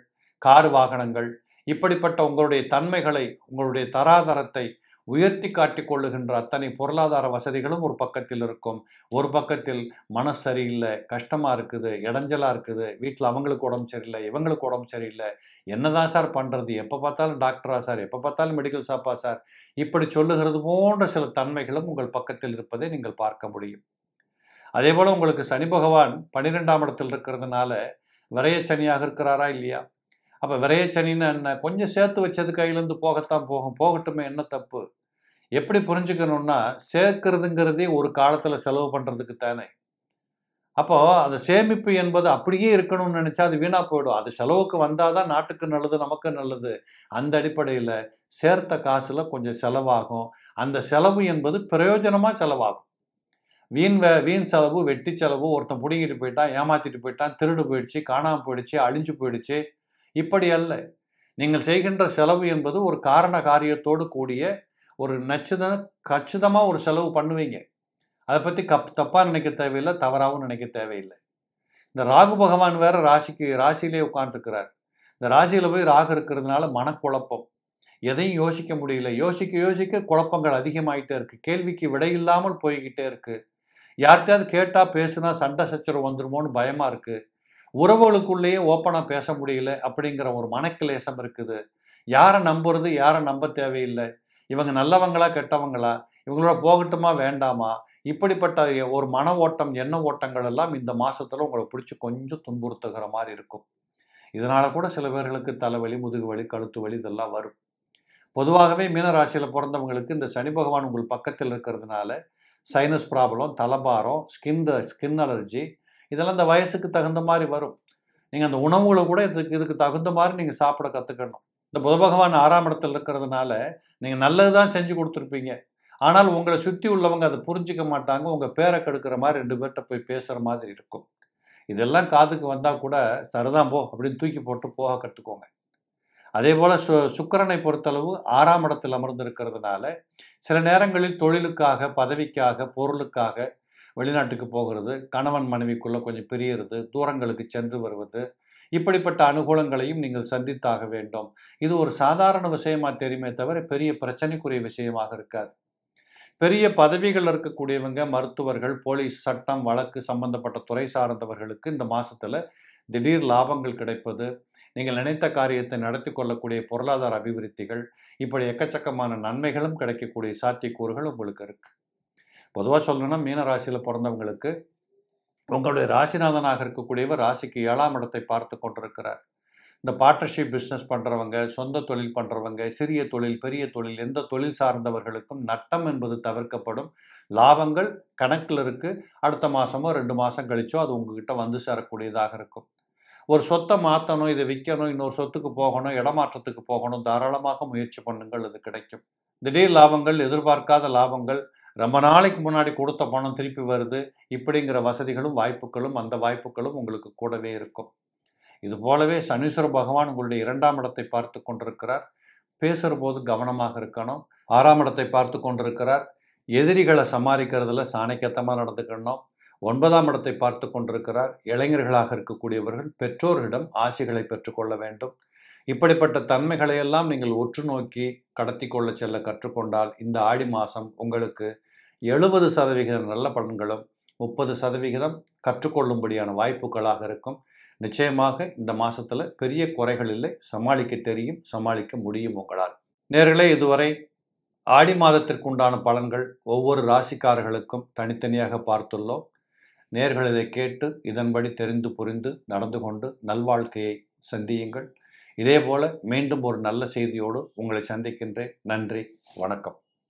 கார் வாகனங்கள் இப்படிப்பட்ட உங்களுடைய தன்மைகளை உங்களுடைய தராதரத்தை உயர்த்தி காட்டிக்கொள்ளுகின்ற அத்தனை பொருளாதார வசதிகளும் ஒரு பக்கத்தில் இருக்கும் ஒரு பக்கத்தில் மன சரியில்லை கஷ்டமாக இருக்குது இடைஞ்சலாக இருக்குது வீட்டில் அவங்களுக்கு உடம்பு சரியில்லை இவங்களுக்கு உடம்பு சரியில்லை என்னதான் சார் பண்ணுறது எப்போ பார்த்தாலும் டாக்டரா சார் எப்போ பார்த்தாலும் மெடிக்கல் ஷாப்பா சார் இப்படி சொல்லுகிறது போன்ற சில தன்மைகளும் உங்கள் பக்கத்தில் இருப்பதை நீங்கள் பார்க்க முடியும் அதே போல் உங்களுக்கு சனி பகவான் பன்னிரெண்டாம் இடத்தில் இருக்கிறதுனால விரைய சனியாக இருக்கிறாரா இல்லையா அப்போ விரையச்சனின்னு என்ன கொஞ்சம் சேர்த்து வச்சது கையிலேருந்து போகத்தான் போகும் போகட்டுமே என்ன தப்பு எப்படி புரிஞ்சுக்கணுன்னா சேர்க்கறதுங்கிறதே ஒரு காலத்தில் செலவு பண்ணுறதுக்கு தானே அப்போது அந்த சேமிப்பு என்பது அப்படியே இருக்கணும்னு நினச்சா அது வீணாக போயிடும் அது செலவுக்கு வந்தால் தான் நாட்டுக்கு நல்லது நமக்கு நல்லது அந்த அடிப்படையில் சேர்த்த காசில் கொஞ்சம் செலவாகும் அந்த செலவு என்பது பிரயோஜனமாக செலவாகும் வீண் வே வீண் செலவு வெட்டி செலவு ஒருத்தன் பிடிங்கிட்டு போயிட்டான் ஏமாற்றிட்டு போயிட்டான் திருடு போயிடுச்சு காணாமல் போயிடுச்சு அழிஞ்சு போயிடுச்சு இப்படி அல்ல நீங்கள் செய்கின்ற செலவு என்பது ஒரு காரண காரியத்தோடு கூடிய ஒரு நச்சுத கச்சிதமாக ஒரு செலவு பண்ணுவீங்க அதை பற்றி கப் தப்பாக நினைக்க தேவையில்லை தவறாகவும் நினைக்க தேவையில்லை இந்த ராகு பகவான் வேற ராசிக்கு ராசியிலே உட்காந்துருக்கிறார் இந்த ராசியில் போய் ராகு இருக்கிறதுனால மனக்குழப்பம் எதையும் யோசிக்க முடியல யோசிக்க யோசிக்க குழப்பங்கள் அதிகமாயிட்டே இருக்குது கேள்விக்கு விடை இல்லாமல் போய்கிட்டே இருக்குது யார்கிட்டயாவது கேட்டால் பேசுனா சண்டை சச்சரவு வந்துடுமோன்னு பயமாக இருக்குது உறவுகளுக்குள்ளேயே ஓப்பனாக பேச முடியல அப்படிங்கிற ஒரு மனக்கிலேசம் இருக்குது யாரை நம்புறது யாரை நம்ப தேவையில்லை இவங்க நல்லவங்களா கெட்டவங்களா இவங்களோட போகட்டுமா வேண்டாமா இப்படிப்பட்ட ஒரு மன ஓட்டம் எண்ண ஓட்டங்கள் எல்லாம் இந்த மாதத்தில் உங்களை பிடிச்சி கொஞ்சம் துன்புறுத்துகிற மாதிரி இருக்கும் இதனால் கூட சில பேர்களுக்கு தலைவலி முதுகு வலி கழுத்து வலி இதெல்லாம் வரும் பொதுவாகவே மீனராசியில் பிறந்தவங்களுக்கு இந்த சனி பகவான் உங்கள் பக்கத்தில் இருக்கிறதுனால சைனஸ் ப்ராப்ளம் தலைபாரம் ஸ்கின் ஸ்கின் அலர்ஜி இதெல்லாம் இந்த வயசுக்கு தகுந்த மாதிரி வரும் நீங்கள் அந்த உணவுகளை கூட இதுக்கு இதுக்கு தகுந்த மாதிரி நீங்கள் சாப்பிட கற்றுக்கணும் இந்த புத பகவான் ஆறாம் இடத்துல இருக்கிறதுனால நீங்கள் நல்லது தான் செஞ்சு கொடுத்துருப்பீங்க ஆனால் உங்களை சுற்றி உள்ளவங்க அதை புரிஞ்சிக்க மாட்டாங்க உங்கள் பேரை கெடுக்கிற மாதிரி ரெண்டு பேர்கிட்ட போய் பேசுகிற மாதிரி இருக்கும் இதெல்லாம் காதுக்கு வந்தால் கூட சரிதான் போ அப்படின்னு தூக்கி போட்டு போக கற்றுக்கோங்க அதே போல் சு சுக்கரனை பொறுத்தளவு ஆறாம் இடத்தில் அமர்ந்திருக்கிறதுனால சில நேரங்களில் தொழிலுக்காக பதவிக்காக பொருளுக்காக வெளிநாட்டுக்கு போகிறது கணவன் மனைவிக்குள்ளே கொஞ்சம் பிரியறது தூரங்களுக்கு சென்று வருவது இப்படிப்பட்ட அனுகூலங்களையும் நீங்கள் சந்தித்தாக வேண்டும் இது ஒரு சாதாரண விஷயமா தெரியுமே தவிர பெரிய பிரச்சனைக்குரிய விஷயமாக இருக்காது பெரிய பதவிகள் இருக்கக்கூடியவங்க மருத்துவர்கள் போலீஸ் சட்டம் வழக்கு சம்பந்தப்பட்ட துறை சார்ந்தவர்களுக்கு இந்த மாசத்துல திடீர் லாபங்கள் கிடைப்பது நீங்கள் நினைத்த காரியத்தை நடத்தி கொள்ளக்கூடிய பொருளாதார அபிவிருத்திகள் இப்படி எக்கச்சக்கமான நன்மைகளும் கிடைக்கக்கூடிய சாத்தியக்கூறுகள் உங்களுக்கு இருக்குது பொதுவாக சொல்லணும்னா மீன ராசியில் பிறந்தவங்களுக்கு உங்களுடைய ராசிநாதனாக இருக்கக்கூடியவர் ராசிக்கு ஏழாம் இடத்தை பார்த்து கொண்டிருக்கிறார் இந்த பார்ட்னர்ஷிப் பிஸ்னஸ் பண்ணுறவங்க சொந்த தொழில் பண்ணுறவங்க சிறிய தொழில் பெரிய தொழில் எந்த தொழில் சார்ந்தவர்களுக்கும் நட்டம் என்பது தவிர்க்கப்படும் லாபங்கள் கணக்கில் இருக்குது அடுத்த மாதமோ ரெண்டு மாதம் கழிச்சோ அது உங்ககிட்ட வந்து சேரக்கூடியதாக இருக்கும் ஒரு சொத்தை மாற்றணும் இதை விற்கணும் இன்னொரு சொத்துக்கு போகணும் இடமாற்றத்துக்கு போகணும் தாராளமாக முயற்சி பண்ணுங்கள் அது கிடைக்கும் திடீர் லாபங்கள் எதிர்பார்க்காத லாபங்கள் ரொம்ப நாளைக்கு முன்னாடி கொடுத்த பணம் திருப்பி வருது இப்படிங்கிற வசதிகளும் வாய்ப்புகளும் அந்த வாய்ப்புகளும் உங்களுக்கு கூடவே இருக்கும் இது போலவே சனீஸ்வர பகவான் உங்களுடைய இரண்டாம் இடத்தை பார்த்து கொண்டிருக்கிறார் பேசுகிற போது கவனமாக இருக்கணும் ஆறாம் இடத்தை பார்த்து கொண்டிருக்கிறார் எதிரிகளை சமாளிக்கிறதுல சாணைக்கத்தமாக நடந்துக்கணும் ஒன்பதாம் இடத்தை பார்த்து கொண்டிருக்கிறார் இளைஞர்களாக இருக்கக்கூடியவர்கள் பெற்றோர்களிடம் ஆசைகளை பெற்றுக்கொள்ள வேண்டும் இப்படிப்பட்ட தன்மைகளையெல்லாம் நீங்கள் உற்று நோக்கி கடத்தி கொள்ள செல்ல கற்றுக்கொண்டால் இந்த ஆடி மாதம் உங்களுக்கு எழுபது சதவிகிதம் நல்ல பலன்களும் முப்பது சதவிகிதம் கற்றுக்கொள்ளும்படியான வாய்ப்புகளாக இருக்கும் நிச்சயமாக இந்த மாதத்தில் பெரிய குறைகள் இல்லை சமாளிக்க தெரியும் சமாளிக்க முடியும் உங்களால் நேர்களே இதுவரை ஆடி மாதத்திற்குண்டான பலன்கள் ஒவ்வொரு ராசிக்காரர்களுக்கும் தனித்தனியாக பார்த்துள்ளோம் நேர்கள் இதை கேட்டு இதன்படி தெரிந்து புரிந்து நடந்து கொண்டு நல்வாழ்க்கையை சந்தியுங்கள் இதேபோல மீண்டும் ஒரு நல்ல செய்தியோடு உங்களை சந்திக்கின்றேன் நன்றி வணக்கம்